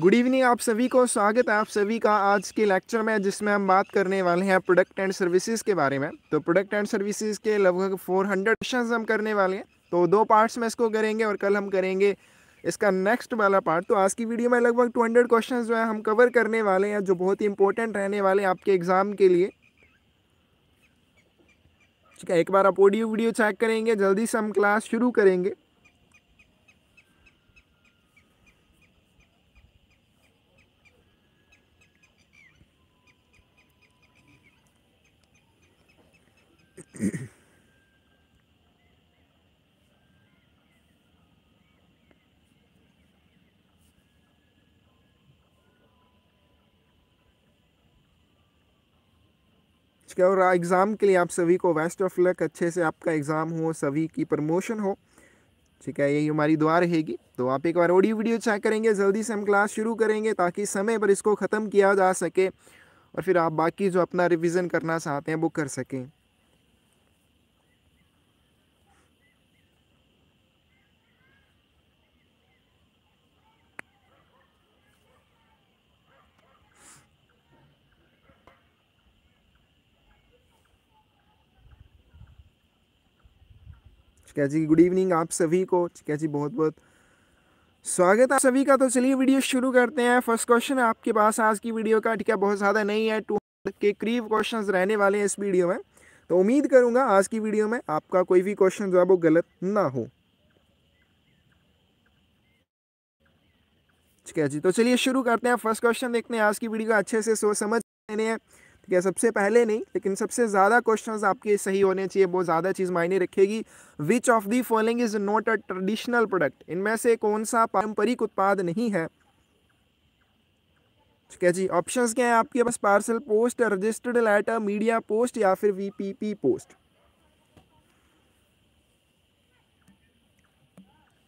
good evening आप सभी को स्वागत है आप सभी का आज के लेक्चर में जिसमें हम बात करने वाले हैं प्रोडक्ट एंड सर्विसेज के बारे में तो प्रोडक्ट एंड सर्विसेज के लगभग 400 क्वेश्चन हम करने वाले हैं तो दो पार्ट्स में इसको करेंगे और कल हम करेंगे इसका नेक्स्ट वाला पार्ट तो आज की वीडियो में लगभग टू हंड्रेड क्वेश्चन जो है हम कवर करने वाले हैं जो बहुत ही इंपॉर्टेंट रहने वाले हैं आपके एग्ज़ाम के लिए ठीक है एक बार आप ऑडियो वीडियो चेक करेंगे जल्दी से हम क्लास शुरू करेंगे ठीक है और एग्ज़ाम के लिए आप सभी को बेस्ट ऑफ लक अच्छे से आपका एग्ज़ाम हो सभी की प्रमोशन हो ठीक है यही हमारी दुआ रहेगी तो आप एक बार ऑडियो वीडियो चेक करेंगे जल्दी से हम क्लास शुरू करेंगे ताकि समय पर इसको ख़त्म किया जा सके और फिर आप बाकी जो अपना रिविज़न करना चाहते हैं वो कर सकें ठीक है जी गुड इवनिंग आप सभी को ठीक है जी बहुत बहुत स्वागत है सभी का तो चलिए वीडियो शुरू करते हैं फर्स्ट क्वेश्चन आपके पास आज की वीडियो का ठीक है बहुत ज़्यादा नहीं है टू के करीब क्वेश्चन रहने वाले हैं इस वीडियो में तो उम्मीद करूँगा आज की वीडियो में आपका कोई भी क्वेश्चन जो है वो गलत ना हो ठीक है जी तो चलिए शुरू करते हैं फर्स्ट क्वेश्चन देखते हैं आज की वीडियो को अच्छे से सोच समझ लेने हैं ठीक है सबसे पहले नहीं लेकिन सबसे ज़्यादा क्वेश्चन आपके सही होने चाहिए बहुत ज़्यादा चीज़ मायने रखेगी which of the following is not a traditional product इनमें से कौन सा पारंपरिक उत्पाद नहीं है ठीक है जी ऑप्शंस क्या है आपके पास parcel post registered letter media post या फिर वीपीपी पोस्ट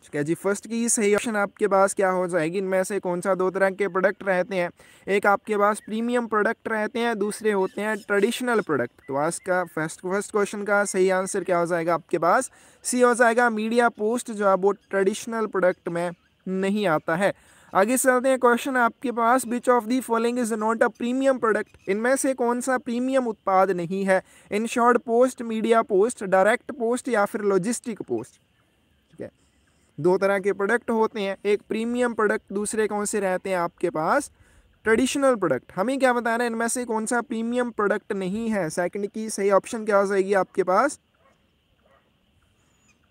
ठीक है जी फर्स्ट की सही ऑप्शन आपके पास क्या हो जाएगी इनमें से कौन सा दो तरह के प्रोडक्ट रहते हैं एक आपके पास प्रीमियम प्रोडक्ट रहते हैं दूसरे होते हैं ट्रेडिशनल प्रोडक्ट तो आज का फर्स्ट फर्स्ट क्वेश्चन का सही आंसर क्या हो जाएगा आपके पास सी हो जाएगा मीडिया पोस्ट जो है वो ट्रेडिशनल प्रोडक्ट में नहीं आता है आगे चलते हैं क्वेश्चन आपके पास which of the following is not a premium product इनमें से कौन सा प्रीमियम उत्पाद नहीं है इन short post media post direct post या फिर लॉजिस्टिक पोस्ट दो तरह के प्रोडक्ट होते हैं एक प्रीमियम प्रोडक्ट दूसरे कौन से रहते हैं आपके पास ट्रेडिशनल प्रोडक्ट हमें क्या बता रहे हैं इनमें से कौन सा प्रीमियम प्रोडक्ट नहीं है सेकंड की सही ऑप्शन क्या हो जाएगी आपके पास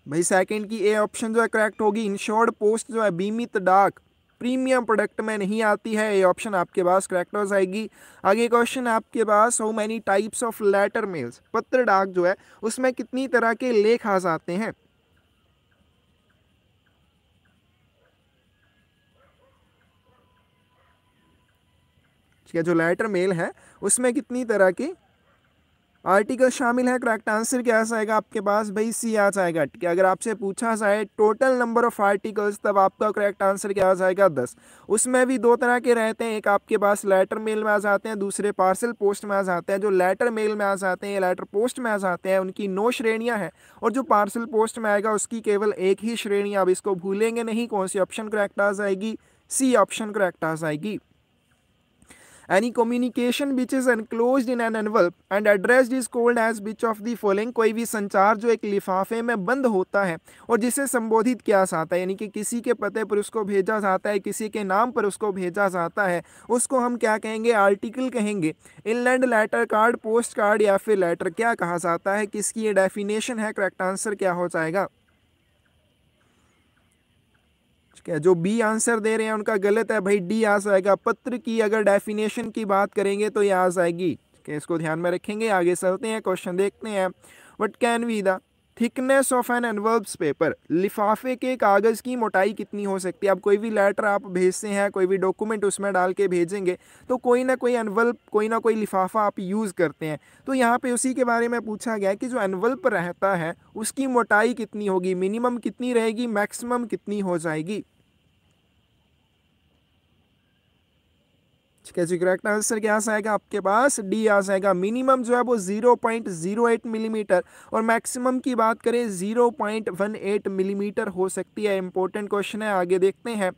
भाई सेकंड की ए ऑप्शन जो है करेक्ट होगी इंश्योर्ड पोस्ट जो है बीमित डाक प्रीमियम प्रोडक्ट में नहीं आती है ए ऑप्शन आपके पास करेक्ट हो जाएगी आगे क्वेश्चन आपके पास हो many types of letter mails पत्र डाक जो है उसमें कितनी तरह के लेख आ जाते हैं ठीक है जो लेटर मेल है उसमें कितनी तरह की आर्टिकल शामिल है करेक्ट आंसर क्या आएगा जाएगा आपके पास भाई सी आ जाएगा ठीक है अगर आपसे पूछा जाए टोटल नंबर ऑफ आर्टिकल्स तब आपका करेक्ट आंसर क्या आ जाएगा दस उसमें भी दो तरह के रहते हैं एक आपके पास लेटर मेल में आ जाते हैं दूसरे पार्सल पोस्ट में आ जाते हैं जो लेटर मेल में आ जाते हैं लेटर पोस्ट में आ जाते हैं उनकी नौ श्रेणियाँ हैं और जो पार्सल पोस्ट में आएगा उसकी केवल एक ही श्रेणी आप इसको भूलेंगे नहीं कौन सी ऑप्शन करेक्ट आ जाएगी सी ऑप्शन करेक्ट आ जाएगी any communication which is enclosed in an envelope and addressed is called as which of the following कोई भी संचार जो एक लिफाफे में बंद होता है और जिसे संबोधित किया जाता है यानी कि किसी के पते पर उसको भेजा जाता है किसी के नाम पर उसको भेजा जाता है उसको हम क्या कहेंगे आर्टिकल कहेंगे inland letter card post card या फिर लेटर क्या कहा जाता है किसकी ये डेफिनेशन है करेक्ट आंसर क्या हो जाएगा क्या जो बी आंसर दे रहे हैं उनका गलत है भाई डी आ जाएगा पत्र की अगर डेफिनेशन की बात करेंगे तो ये आ जाएगी इसको ध्यान में रखेंगे आगे चलते हैं क्वेश्चन देखते हैं what can we the thickness of an envelopes paper लिफाफे के कागज़ की मोटाई कितनी हो सकती है अब कोई भी लेटर आप भेजते हैं कोई भी डॉक्यूमेंट उसमें डाल के भेजेंगे तो कोई ना कोई एनवल्प कोई ना कोई लिफाफा आप यूज़ करते हैं तो यहाँ पे उसी के बारे में पूछा गया कि जो एनवल्प रहता है उसकी मोटाई कितनी होगी मिनिमम कितनी रहेगी मैक्सिमम कितनी हो जाएगी ठीक है जी करेक्ट आंसर क्या आएगा आपके पास डी आ जाएगा मिनिमम जो है वो zero point zero eight millimetre और मैक्सिमम की बात करें zero point one eight millimetre हो सकती है इंपॉर्टेंट क्वेश्चन है आगे देखते हैं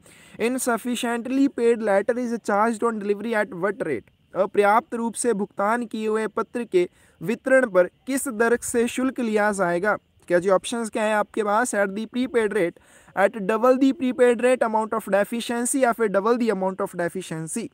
insufficiently paid letter is charge on delivery at what rate अपर्याप्त रूप से भुगतान किए हुए पत्र के वितरण पर किस दर से शुल्क लिया जाएगा क्या जी ऑप्शंस क्या है आपके पास at the prepaid rate at double the prepaid rate amount of deficiency या फिर double the amount of deficiency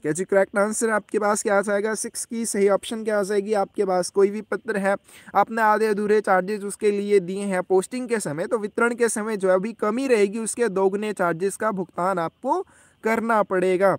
क्या जी करेक्ट आंसर आपके पास क्या आ जाएगा सिक्स की सही ऑप्शन क्या आ जाएगी आपके पास कोई भी पत्र है आपने आधे अधूरे चार्जेस उसके लिए दिए हैं पोस्टिंग के समय तो वितरण के समय जो अभी कमी रहेगी उसके दोगुने चार्जेस का भुगतान आपको करना पड़ेगा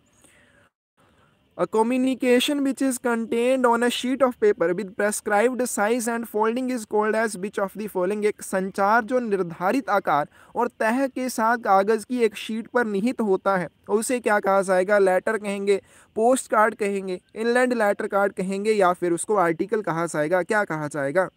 A communication which is contained on a sheet of paper with prescribed size and folding is called as which of the following एक संचार जो निर्धारित आकार और तह के साथ कागज़ की एक शीट पर निहित होता है उसे क्या कहा जाएगा लेटर कहेंगे पोस्ट कार्ड कहेंगे इनलैंड लेटर कार्ड कहेंगे या फिर उसको आर्टिकल कहा जाएगा क्या कहा जाएगा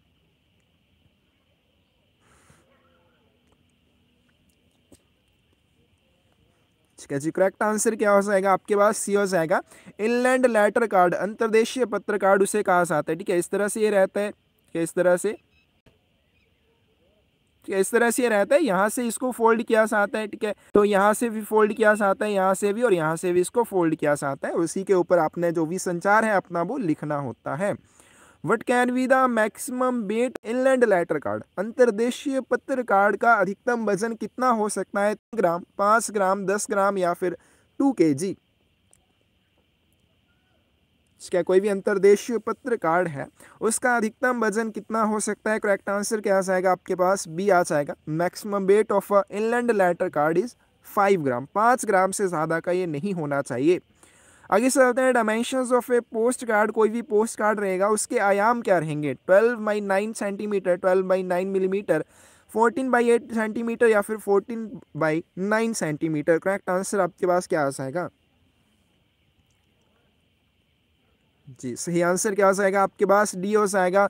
ठीक है जी करेक्ट आंसर क्या हो जाएगा आपके पास सी हो जाएगा इनलैंड लेटर कार्ड अंतर्देशीय पत्र कार्ड उसे कहा जाता है ठीक है इस तरह से ये रहता है ठीक है इस तरह से ठीक है इस तरह से रहता है यहाँ से इसको फोल्ड किया जाता है ठीक है तो यहाँ से भी फोल्ड किया जाता है यहाँ से भी और यहाँ से भी इसको फोल्ड किया जाता है उसी के ऊपर आपने जो भी संचार है अपना वो लिखना होता है what can be the maximum weight inland letter card अंतरदेशीय पत्र कार्ड का अधिकतम वजन कितना हो सकता है ग्राम पाँच ग्राम दस ग्राम या फिर टू के जी क्या कोई भी अंतरदेशीय पत्र कार्ड है उसका अधिकतम वजन कितना हो सकता है करेक्ट आंसर क्या आ जाएगा आपके पास बी आ जाएगा maximum weight of inland letter card is five gram पाँच ग्राम से ज़्यादा का ये नहीं होना चाहिए आगे चलते हैं dimension of a post card कोई भी पोस्ट कार्ड रहेगा उसके आयाम क्या रहेंगे twelve by nine centimetre twelve by nine millimetre fourteen by eight centimetre या फिर fourteen by nine centimetre correct answer आपके पास क्या आ जाएगा जी सही आंसर क्या हो जाएगा आपके पास डी हो जाएगा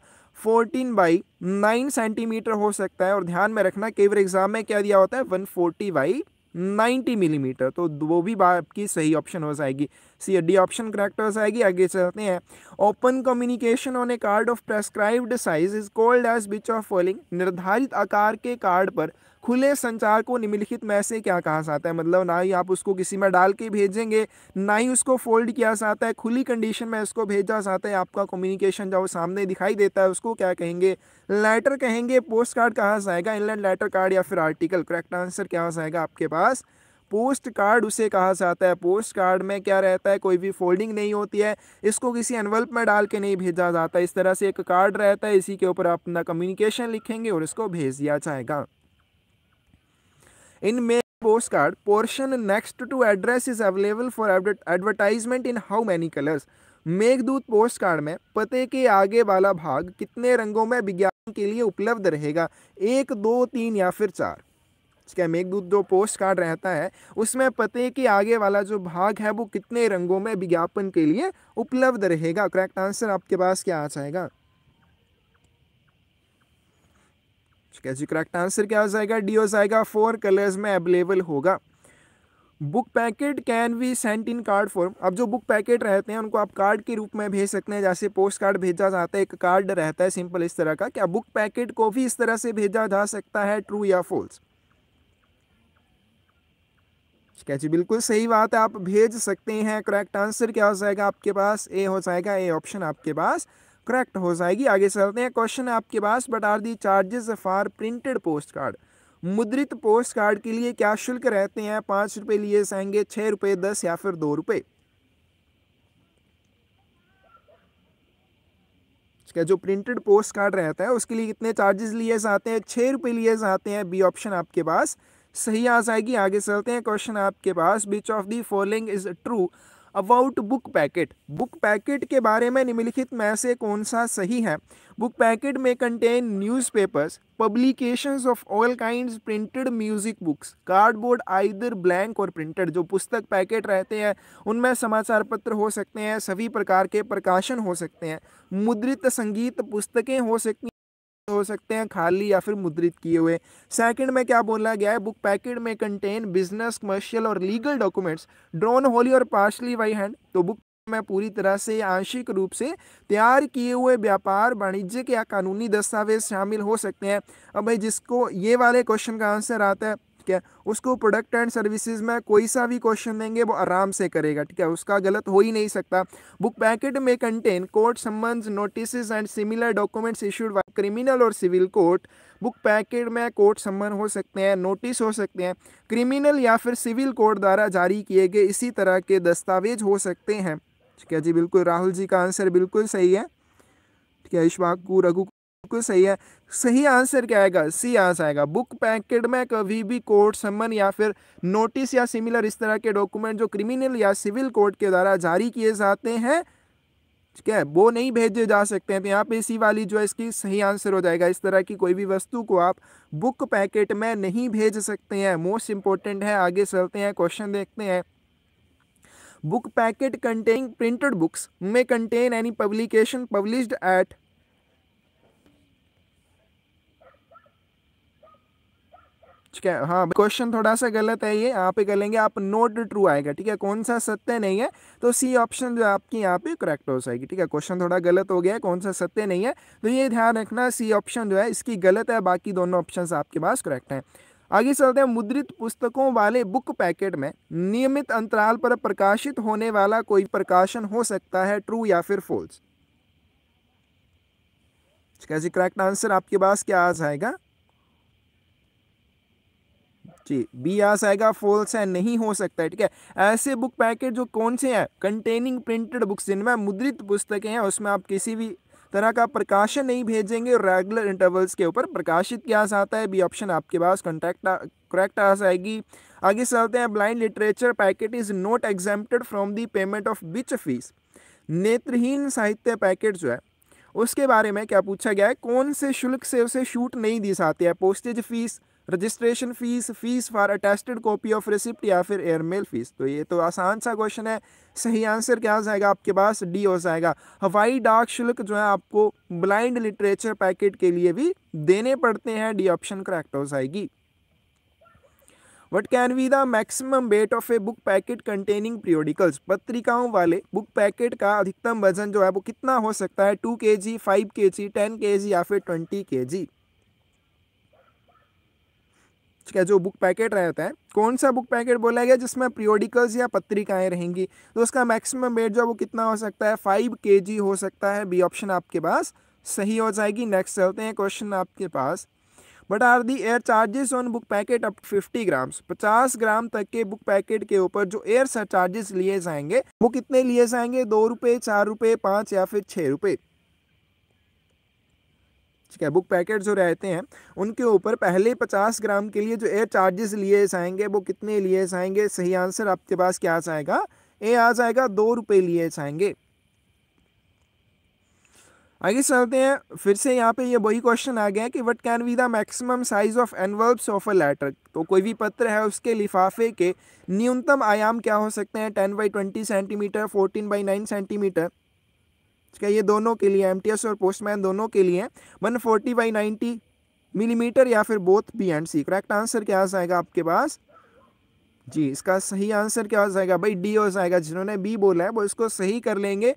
14 बाई 9 सेंटीमीटर हो सकता है और ध्यान में रखना कई बार एग्जाम में क्या दिया होता है 140 बाई 90 मिलीमीटर mm, तो वो भी आपकी सही ऑप्शन हो जाएगी सी डी ऑप्शन करेक्ट हो जाएगी आगे चलते हैं open communication on a card of prescribed size is called as which of following निर्धारित आकार के कार्ड पर खुले संचार को निम्नलिखित में से क्या कहा जाता है मतलब ना ही आप उसको किसी में डाल के भेजेंगे ना ही उसको फोल्ड किया जाता है खुली कंडीशन में इसको भेजा जाता है आपका कम्युनिकेशन जब सामने दिखाई देता है उसको क्या कहेंगे लेटर कहेंगे पोस्ट कार्ड कहा जाएगा इनलैंड लेटर कार्ड या फिर आर्टिकल करेक्ट आंसर क्या हो जाएगा आपके पास पोस्ट कार्ड उसे कहा जाता है पोस्ट कार्ड में क्या रहता है कोई भी फोल्डिंग नहीं होती है इसको किसी एनवल्प में डाल के नहीं भेजा जाता इस तरह से एक कार्ड रहता है इसी के ऊपर अपना कम्युनिकेशन लिखेंगे और इसको भेज दिया जाएगा may post card portion next to address is available for advertisement in how many colours Meghdoot card में पते के आगे वाला भाग कितने रंगों में विज्ञापन के लिए उपलब्ध रहेगा एक दो तीन या फिर चार ठीक मेघदूत जो पोस्ट कार्ड रहता है उसमें पते के आगे वाला जो भाग है वो कितने रंगों में विज्ञापन के लिए उपलब्ध रहेगा करेक्ट आंसर आपके पास क्या आ जाएगा कैसे करेक्ट आंसर क्या हो जाएगा डी हो जाएगा फोर कलर्स में अवेलेबल होगा book packet can be sent in card form अब जो बुक पैकेट रहते हैं उनको आप कार्ड के रूप में भेज सकते हैं जैसे पोस्ट कार्ड भेजा जाता है एक कार्ड रहता है सिंपल इस तरह का क्या बुक पैकेट को भी इस तरह से भेजा जा सकता है ट्रू या फॉल्स क्या जी बिल्कुल सही बात है आप भेज सकते हैं करेक्ट आंसर क्या हो जाएगा आपके पास ए हो जाएगा ए ऑप्शन आपके पास करेक्ट हो जाएगी आगे चलते हैं क्वेश्चन है आपके पास but are the charges for printed post card मुद्रित पोस्ट कार्ड के लिए क्या शुल्क रहते हैं पाँच रुपये लिए जाएंगे छः रुपये दस या फिर दो रुपये क्या जो प्रिंटेड पोस्ट कार्ड रहता है उसके लिए कितने चार्जेस लिए जाते हैं छः रुपये लिए जाते हैं बी ऑप्शन आपके पास सही आ जाएगी आगे चलते हैं क्वेश्चन आपके पास which of the following is true about book packet book packet के बारे में निम्नलिखित में से कौन सा सही है बुक पैकेट में contain newspapers publications of all kinds printed music books cardboard either blank और प्रिंटेड जो पुस्तक पैकेट रहते हैं उनमें समाचार पत्र हो सकते हैं सभी प्रकार के प्रकाशन हो सकते हैं मुद्रित संगीत पुस्तकें हो सकती हो सकते हैं खाली या फिर मुद्रित किए हुए सेकंड में क्या बोला गया है बुक पैकेट में कंटेन बिजनेस कमर्शियल और लीगल डॉक्यूमेंट्स ड्रोन होली और पार्शली बाई हैंड तो बुक में पूरी तरह से आंशिक रूप से तैयार किए हुए व्यापार वाणिज्यिक या कानूनी दस्तावेज शामिल हो सकते हैं अब भाई जिसको ये वाले क्वेश्चन का आंसर आता है ठीक है उसको प्रोडक्ट एंड सर्विसेज में कोई सा भी क्वेश्चन देंगे वो आराम से करेगा ठीक है उसका गलत हो ही नहीं सकता बुक पैकेट में कंटेन कोर्ट संबंध notice and similar documents issued by criminal और सिविल कोर्ट बुक पैकेट में कोर्ट संबंध हो सकते हैं नोटिस हो सकते हैं क्रिमिनल या फिर सिविल कोर्ट द्वारा जारी किए गए इसी तरह के दस्तावेज हो सकते हैं ठीक है जी बिल्कुल राहुल जी का आंसर बिल्कुल सही है ठीक है इश्वाकू रघु बिल्कुल सही है सही आंसर क्या आएगा सी आंसर आएगा बुक पैकेट में कभी भी कोर्ट समन या फिर नोटिस या सिमिलर इस तरह के डॉक्यूमेंट जो क्रिमिनल या सिविल कोर्ट के द्वारा जारी किए जाते हैं ठीक है वो नहीं भेजे जा सकते हैं तो यहाँ पे इसी वाली जो है इसकी सही आंसर हो जाएगा इस तरह की कोई भी वस्तु को आप बुक पैकेट में नहीं भेज सकते हैं मोस्ट इंपॉर्टेंट है आगे चलते हैं क्वेश्चन देखते हैं book packet contain printed books में contain any publication published at ठीक है हाँ क्वेश्चन थोड़ा सा गलत है ये यहाँ पे कहेंगे आप नोट ट्रू आएगा ठीक है कौन सा सत्य नहीं है तो सी ऑप्शन जो आपकी यहाँ पे करेक्ट हो जाएगी ठीक है क्वेश्चन थोड़ा गलत हो गया है कौन सा सत्य नहीं है तो ये ध्यान रखना सी ऑप्शन जो है इसकी गलत है बाकी दोनों ऑप्शन आपके पास करेक्ट हैं आगे चलते हैं मुद्रित पुस्तकों वाले बुक पैकेट में नियमित अंतराल पर प्रकाशित होने वाला कोई प्रकाशन हो सकता है ट्रू या फिर फोल्स कैसे करेक्ट आंसर आपके पास क्या आ जाएगा जी बी आस आएगा फॉल्स है नहीं हो सकता है ठीक है ऐसे बुक पैकेट जो कौन से हैं कंटेनिंग प्रिंटेड बुक्स जिनमें मुद्रित पुस्तकें हैं उसमें आप किसी भी तरह का प्रकाशन नहीं भेजेंगे और रेगुलर इंटरवल्स के ऊपर प्रकाशित किया जाता है बी ऑप्शन आपके पास कॉन्टैक्ट करेक्ट आस आएगी आगे चलते हैं blind literature packet is not exempted from the payment of which fees नेत्रहीन साहित्य पैकेट जो है उसके बारे में क्या पूछा गया है कौन से शुल्क से उसे छूट नहीं दी जाती है postage fees registration fees fees for attested copy of receipt या फिर एयरमेल फ़ीस तो ये तो आसान सा क्वेश्चन है सही आंसर क्या हो जाएगा आपके पास डी हो जाएगा हवाई डाक शुल्क जो है आपको ब्लाइंड लिटरेचर पैकेट के लिए भी देने पड़ते हैं डी ऑप्शन करेक्ट हो जाएगी what can we the maximum weight of a book packet containing periodicals पत्रिकाओं वाले बुक पैकेट का अधिकतम वजन जो है वो कितना हो सकता है टू के जी फाइव के जी टेन के जी या फिर ट्वेंटी के जी का जो बुक पैकेट रहता है कौन सा बुक पैकेट बोला गया जिसमें पीरियोडिकल्स या पत्रिकाएं रहेंगी तो उसका मैक्सिमम वेट जो है वो कितना हो सकता है फाइव के हो सकता है बी ऑप्शन आपके पास सही हो जाएगी नेक्स्ट चलते हैं क्वेश्चन आपके पास but are the air charges on book packet up fifty grams पचास ग्राम तक के बुक पैकेट के ऊपर जो एयर चार्जेस लिए जाएंगे वो कितने लिए जाएंगे दो रुपये चार रुपये पाँच या फिर छः रुपये ठीक है बुक पैकेट जो रहते हैं उनके ऊपर पहले पचास ग्राम के लिए जो एयर चार्जेस लिए जाएंगे वो कितने लिए जाएंगे सही आंसर आपके पास क्या आ जाएगा ए आ जाएगा दो रुपये लिए जाएंगे आगे चलते हैं फिर से यहाँ पे ये वही क्वेश्चन आ गया है कि what can be the maximum size of envelopes of a letter तो कोई भी पत्र है उसके लिफाफे के न्यूनतम आयाम क्या हो सकते हैं ten by twenty centimetre fourteen by nine centimetre ठीक है ये दोनों के लिए एम और पोस्टमैन दोनों के लिए one forty by ninety millimetre या फिर both B and C correct answer क्या आ जाएगा आपके पास जी इसका सही आंसर क्या हो जाएगा भाई डी हो जाएगा जिन्होंने बी बोला है वो इसको सही कर लेंगे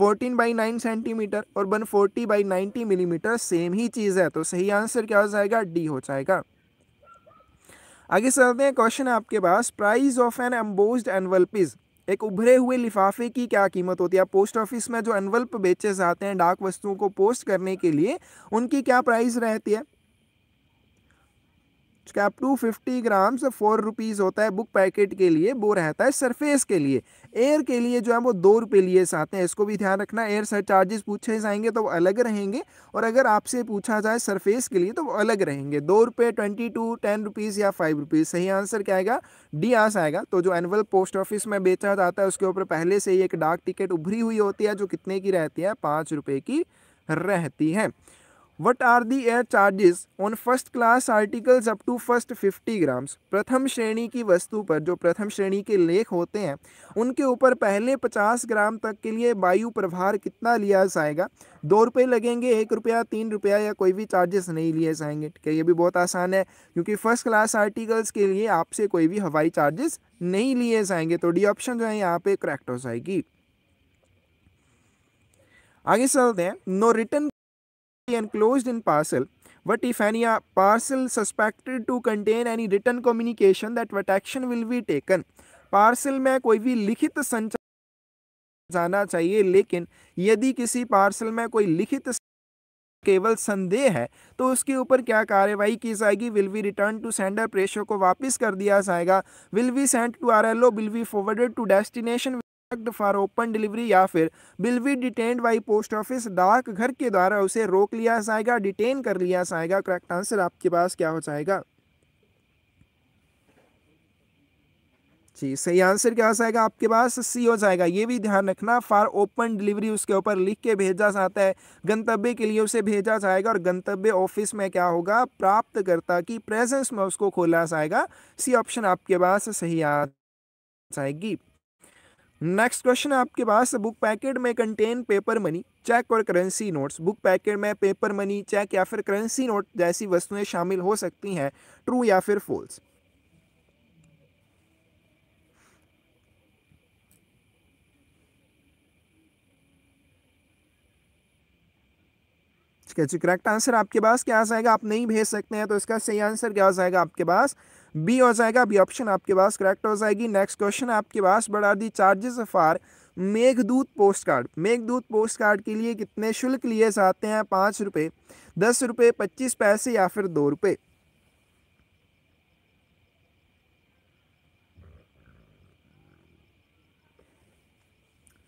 14 बाई 9 सेंटीमीटर और one forty by ninety millimetre same ही चीज़ है तो सही आंसर क्या हो जाएगा डी हो जाएगा आगे चलते हैं क्वेश्चन आपके पास price of an embossed envelopes एक उभरे हुए लिफाफे की क्या कीमत होती है आप पोस्ट ऑफिस में जो अनवल्प बेचे जाते हैं डाक वस्तुओं को पोस्ट करने के लिए उनकी क्या प्राइस रहती है आप two fifty grams four rupees होता है बुक पैकेट के लिए वो रहता है सरफेस के लिए एयर के लिए जो है वो दो रुपये लिए आते हैं इसको भी ध्यान रखना एयर सर चार्जेस पूछे जाएंगे तो वो अलग रहेंगे और अगर आपसे पूछा जाए सरफेस के लिए तो वो अलग रहेंगे दो रुपये ट्वेंटी टू टेन रुपीज़ या फाइव रुपीज़ सही आंसर क्या आएगा डी आंस आएगा तो जो एनुअल पोस्ट ऑफिस में बेचा जाता है उसके ऊपर पहले से ही एक डाक टिकट उभरी हुई होती है जो कितने की रहती है पाँच रुपये की रहती है what are the air charges on first class articles up to first 50 grams प्रथम श्रेणी की वस्तु पर जो प्रथम श्रेणी के लेख होते हैं उनके ऊपर पहले 50 ग्राम तक के लिए वायु प्रभार कितना लिया जाएगा दो रुपये लगेंगे एक रुपया तीन रुपया या कोई भी चार्जेस नहीं लिए जाएंगे ठीक है ये भी बहुत आसान है क्योंकि फर्स्ट क्लास आर्टिकल्स के लिए आपसे कोई भी हवाई चार्जेस नहीं लिए जाएंगे तो डी ऑप्शन जो है यहाँ पे करेक्ट हो जाएगी आगे चलते हैं no written enclosed in parcel but if any parcel suspected to contain any written communication that what action will be taken parcel mein koi bhi likhit sanchar jana chahiye lekin yadi kisi parcel mein koi likhit केवल संदेह है तो उसके ऊपर क्या कार्यवाही की जाएगी will be return to sender प्रेशर को वापस कर दिया जाएगा will be send to R L O will be forwarded to destination for open delivery या फिर will be detain by post office डाक घर के द्वारा उसे रोक लिया जाएगा डिटेन कर लिया जाएगा करेक्ट आंसर आपके पास क्या हो जाएगा जी सही आंसर क्या हो जाएगा आपके पास सी हो जाएगा ये भी ध्यान रखना फॉर ओपन डिलीवरी उसके ऊपर लिख के भेजा जाता है गंतव्य के लिए उसे भेजा जाएगा और गंतव्य ऑफिस में क्या होगा प्राप्तकर्ता की प्रेजेंस में उसको खोला जाएगा सी ऑप्शन आपके पास सही आ जाएगी नेक्स्ट क्वेश्चन है आपके पास बुक पैकेट में कंटेन पेपर मनी चेक और करेंसी नोट्स बुक पैकेट में पेपर मनी चेक या फिर करेंसी नोट जैसी वस्तुएं शामिल हो सकती हैं ट्रू या फिर फोल्स करेक्ट आंसर आपके पास क्या आ जाएगा आप नहीं भेज सकते हैं तो इसका सही आंसर क्या आ जाएगा आपके पास बी हो जाएगा बी ऑप्शन आपके पास करेक्ट हो जाएगी नेक्स्ट क्वेश्चन आपके पास बढ़ा दी charges for Megh Meghdoot post card Meghdoot post card के लिए कितने शुल्क लिए जाते हैं पाँच रुपये दस रुपये पच्चीस पैसे या फिर दो रुपये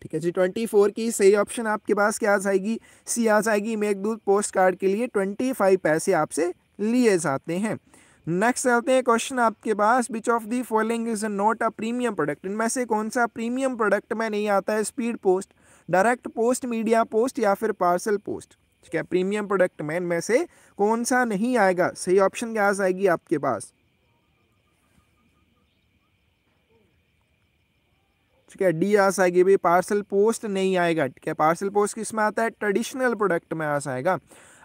ठीक है जी ट्वेंटी फोर की सही ऑप्शन आपके पास क्या आ जाएगी सी आ जाएगी मेघदूत पोस्ट कार्ड के लिए ट्वेंटी फाइव पैसे आपसे लिए जाते हैं नेक्स्ट चलते हैं क्वेश्चन आपके पास which of the following is not a premium product इनमें से कौन सा प्रीमियम प्रोडक्ट में नहीं आता है speed post direct post media post या फिर पार्सल पोस्ट ठीक है प्रीमियम प्रोडक्ट में इनमें से कौन सा नहीं आएगा सही ऑप्शन क्या आएगी आपके पास ठीक है डी आस आएगी भाई पार्सल पोस्ट नहीं आएगा ठीक है पार्सल पोस्ट किस में आता है ट्रेडिशनल प्रोडक्ट में आस आएगा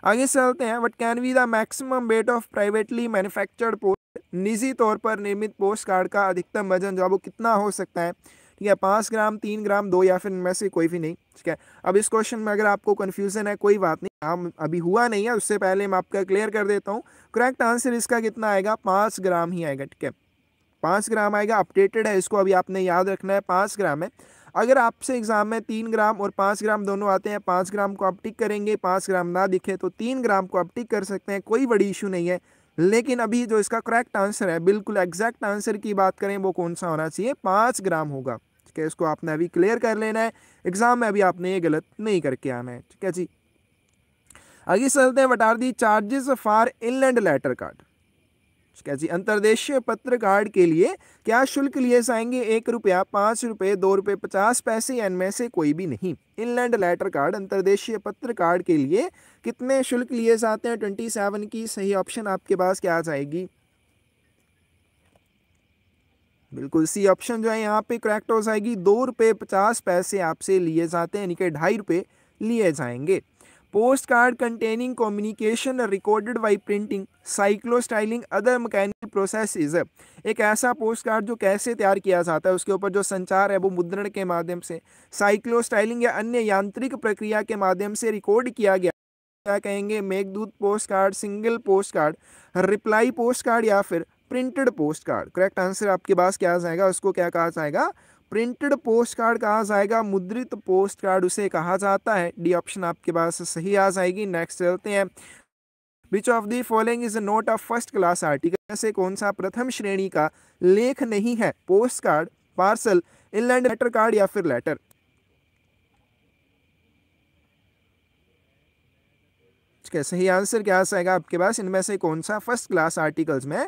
आगे चलते हैं what can be the maximum weight of privately manufactured post निजी तौर पर निर्मित पोस्ट कार्ड का अधिकतम वजन जो है वो कितना हो सकता है ठीक है पाँच ग्राम तीन ग्राम दो या फिर इनमें से कोई भी नहीं ठीक है अब इस क्वेश्चन में अगर आपको कन्फ्यूजन है कोई बात नहीं हम अभी हुआ नहीं है उससे पहले मैं आपका क्लियर कर देता हूँ करेक्ट आंसर इसका कितना आएगा पाँच ग्राम ही आएगा ठीक है पाँच ग्राम आएगा अपडेटेड है इसको अभी आपने याद रखना है पाँच ग्राम है अगर आपसे एग्ज़ाम में तीन ग्राम और पाँच ग्राम दोनों आते हैं पाँच ग्राम को आप टिक करेंगे पाँच ग्राम ना दिखे तो तीन ग्राम को आप टिक कर सकते हैं कोई बड़ी इशू नहीं है लेकिन अभी जो इसका करेक्ट आंसर है बिल्कुल एग्जैक्ट आंसर की बात करें वो कौन सा होना चाहिए पाँच ग्राम होगा ठीक है इसको आपने अभी क्लियर कर लेना है एग्ज़ाम में अभी आपने ये गलत नहीं करके आना है ठीक है जी आगे चलते हैं what are the charges for inland letter card कैसी अंतरदेशीय पत्र कार्ड के लिए क्या शुल्क लिए जाएंगे एक रुपया पाँच रुपये दो रुपये पचास पैसे या इनमें से कोई भी नहीं इनलैंड लेटर कार्ड अंतरदेशीय पत्र कार्ड के लिए कितने शुल्क लिए जाते हैं ट्वेंटी सेवन की सही ऑप्शन आपके पास क्या आ जाएगी बिल्कुल सी ऑप्शन जो है यहाँ पे करेक्ट हो जाएगी दो रुपये पचास पैसे आपसे लिए जाते हैं यानी कि ढाई रुपये लिए जाएंगे post containing containing recorded by printing cyclo cyclostyling other mechanical process एक ऐसा पोस्ट कार्ड जो कैसे तैयार किया जाता है उसके ऊपर जो संचार है वो मुद्रण के माध्यम से साइक्लोस्टाइलिंग या अन्य यांत्रिक प्रक्रिया के माध्यम से रिकॉर्ड किया गया क्या कहेंगे Meghdoot post card single post card reply post card या फिर printed post card correct answer आपके पास क्या आ जाएगा उसको क्या कहा जाएगा प्रिंटेड पोस्ट कार्ड कहा जाएगा मुद्रित पोस्ट कार्ड उसे कहा जाता है डी ऑप्शन आपके पास सही आ जाएगी नेक्स्ट चलते हैं which of the following is not of first class article से कौन सा प्रथम श्रेणी का लेख नहीं है post card parcel inland letter card या फिर लेटर ठीक है सही आंसर क्या आ जाएगा आपके पास इनमें से कौन सा फर्स्ट क्लास आर्टिकल्स में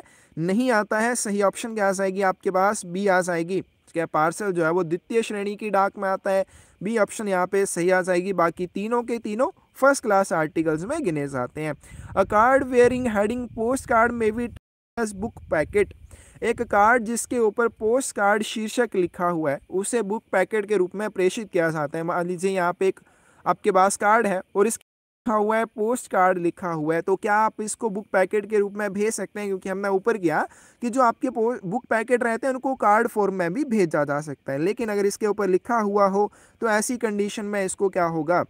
नहीं आता है सही ऑप्शन क्या आ जाएगी आपके पास बी आ जाएगी क्या पार्सल जो है वो द्वितीय श्रेणी की डाक में आता है बी ऑप्शन यहाँ पे सही आ जाएगी बाकी तीनों के तीनों फर्स्ट क्लास आर्टिकल्स में गिने जाते हैं a card bearing heading post card में भी बुक पैकेट एक कार्ड जिसके ऊपर पोस्ट कार्ड शीर्षक लिखा हुआ है उसे बुक पैकेट के रूप में प्रेषित किया जाता है मान लीजिए यहाँ पे एक आपके पास कार्ड है और इस लिखा हुआ है पोस्ट कार्ड लिखा हुआ है तो क्या आप इसको बुक पैकेट के रूप में भेज सकते हैं क्योंकि हमने ऊपर किया कि जो आपके बुक पैकेट रहते हैं उनको कार्ड फॉर्म में भी भेजा जा सकता है लेकिन अगर इसके ऊपर लिखा हुआ हो तो ऐसी कंडीशन में इसको क्या होगा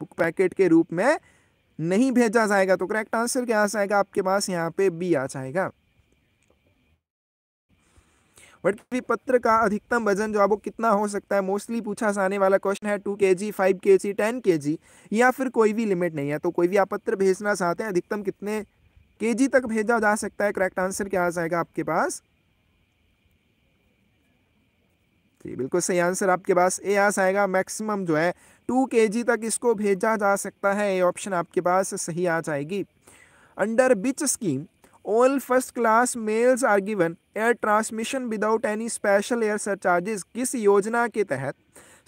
बुक पैकेट के रूप में नहीं भेजा जाएगा तो करेक्ट आंसर क्या आ जाएगा आपके पास यहाँ पे बी आ जाएगा पत्र का अधिकतम वजन जो है वो कितना हो सकता है मोस्टली पूछा जाने वाला क्वेश्चन है टू के जी फाइव के जी टेन के जी या फिर कोई भी लिमिट नहीं है तो कोई भी आप पत्र भेजना चाहते हैं अधिकतम कितने के जी तक भेजा जा सकता है करेक्ट आंसर क्या आ जाएगा आपके पास जी बिल्कुल सही आंसर आपके पास ए आ जाएगा मैक्सिमम जो है टू के जी तक इसको भेजा जा सकता है ये ऑप्शन आपके पास सही आ जाएगी under which scheme all first class mails are given air transmission without any special air surcharges किस योजना के तहत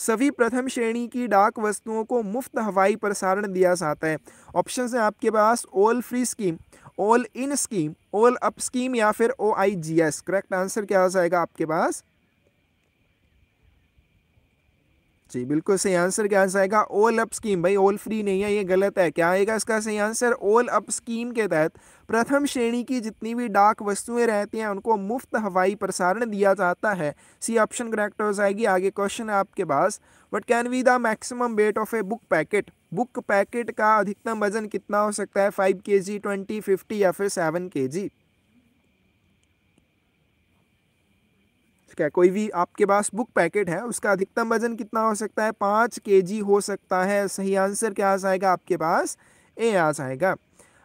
सभी प्रथम श्रेणी की डाक वस्तुओं को मुफ्त हवाई प्रसारण दिया जाता है ऑप्शन हैं आपके पास all free scheme all in scheme all up scheme या फिर O I G S correct answer क्या हो जाएगा आपके पास जी बिल्कुल सही आंसर क्या आंसर आएगा ओल अप स्कीम भाई ओल फ्री नहीं है ये गलत है क्या आएगा इसका सही आंसर ओल अप स्कीम के तहत प्रथम श्रेणी की जितनी भी डाक वस्तुएं रहती हैं उनको मुफ्त हवाई प्रसारण दिया जाता है सी ऑप्शन करेक्ट हो जाएगी आगे क्वेश्चन है आपके पास what can we the maximum weight of a book packet book packet का अधिकतम वजन कितना हो सकता है फाइव के जी ट्वेंटी फिफ्टी या फिर सेवन के जी ठीक है कोई भी आपके पास बुक पैकेट है उसका अधिकतम वजन कितना हो सकता है पाँच के जी हो सकता है सही आंसर क्या आ जाएगा आपके पास ए आ जाएगा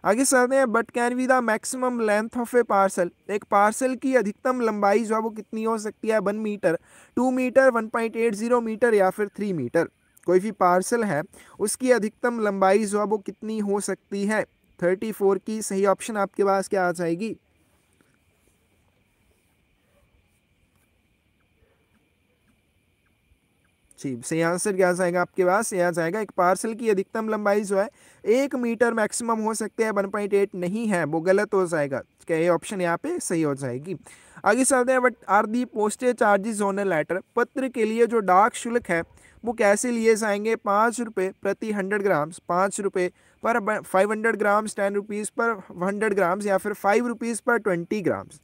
आगे चलते हैं what can we the maximum length of a parcel एक पार्सल की अधिकतम लंबाई जो है वो कितनी हो सकती है one metre two metre one point eight zero metre या फिर थ्री मीटर कोई भी पार्सल है उसकी अधिकतम लंबाई जो है वो कितनी हो सकती है थर्टी फोर की सही ऑप्शन आपके पास क्या आ जाएगी जी सही आंसर क्या जाएगा आपके पास यहाँ जाएगा एक पार्सल की अधिकतम लंबाई जो है एक मीटर मैक्सिमम हो सकते हैं वन पॉइंट एट नहीं है वो गलत हो जाएगा क्या ये ऑप्शन यहाँ पे सही हो जाएगी आगे चलते हैं what are the postage charges on a letter पत्र के लिए जो डाक शुल्क है वो कैसे लिए जाएंगे पाँच रुपये प्रति हंड्रेड ग्राम्स पाँच रुपये पर five hundred grams ten rupees पर हंड्रेड ग्राम्स या फिर फाइव रुपीज़ पर ट्वेंटी ग्राम्स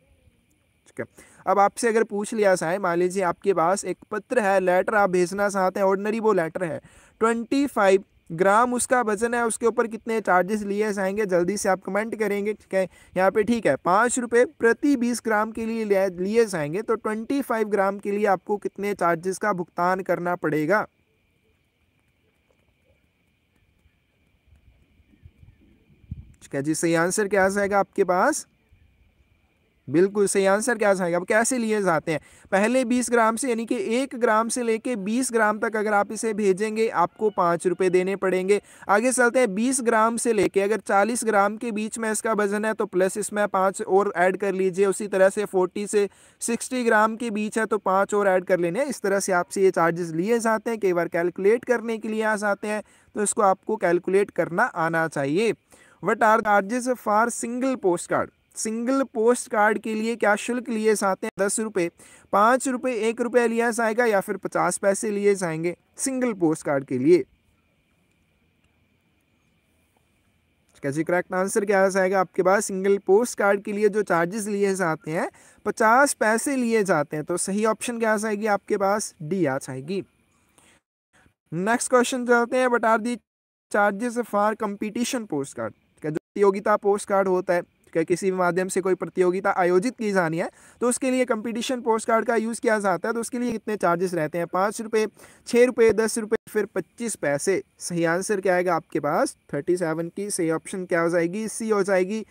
ठीक है अब आपसे अगर पूछ लिया साहब मान लीजिए आपके पास एक पत्र है लेटर आप भेजना चाहते हैं ऑर्डनरी वो लेटर है ट्वेंटी फाइव ग्राम उसका वजन है उसके ऊपर कितने चार्जेस लिए जाएंगे जल्दी से आप कमेंट करेंगे ठीक है यहाँ पे ठीक है पाँच रुपये प्रति बीस ग्राम के लिए लिए जाएंगे तो ट्वेंटी फाइव ग्राम के लिए आपको कितने चार्जेस का भुगतान करना पड़ेगा ठीक है जी सही आंसर क्या आ जाएगा आपके पास बिल्कुल सही आंसर क्या आएगा अब कैसे लिए जाते हैं पहले बीस ग्राम से यानी कि एक ग्राम से लेके बीस ग्राम तक अगर आप इसे भेजेंगे आपको पाँच रुपये देने पड़ेंगे आगे चलते हैं बीस ग्राम से लेके अगर चालीस ग्राम के बीच में इसका वजन है तो प्लस इसमें पाँच और ऐड कर लीजिए उसी तरह से फोर्टी से सिक्सटी ग्राम के बीच है तो पाँच और ऐड कर लेने इस तरह से आपसे ये चार्जेस लिए जाते हैं कई बार कैलकुलेट करने के लिए आ जाते हैं तो इसको आपको कैलकुलेट करना आना चाहिए what are charges for single post card single post card के लिए क्या शुल्क लिए जाते हैं दस रुपये पाँच रुपये एक रुपया लिया जाएगा या फिर पचास पैसे लिए जाएंगे सिंगल पोस्ट कार्ड के लिए क्या जी करेक्ट आंसर क्या आ जाएगा आपके पास सिंगल पोस्ट कार्ड के लिए जो चार्जेस लिए जाते हैं पचास पैसे लिए जाते हैं तो सही ऑप्शन क्या आ जाएगी आपके पास डी आ जाएगी नेक्स्ट क्वेश्चन चलते हैं what are the charges for competition post card क्या जो प्रतियोगिता पोस्ट कार्ड होता है क्या किसी भी माध्यम से कोई प्रतियोगिता आयोजित की जानी है तो उसके लिए कंपटीशन पोस्ट कार्ड का यूज़ किया जाता है तो उसके लिए कितने चार्जेस रहते हैं पाँच रुपये छः रुपये दस रुपये फिर पच्चीस पैसे सही आंसर क्या आएगा आपके पास थर्टी सेवन की सही ऑप्शन क्या हो जाएगी सी हो जाएगी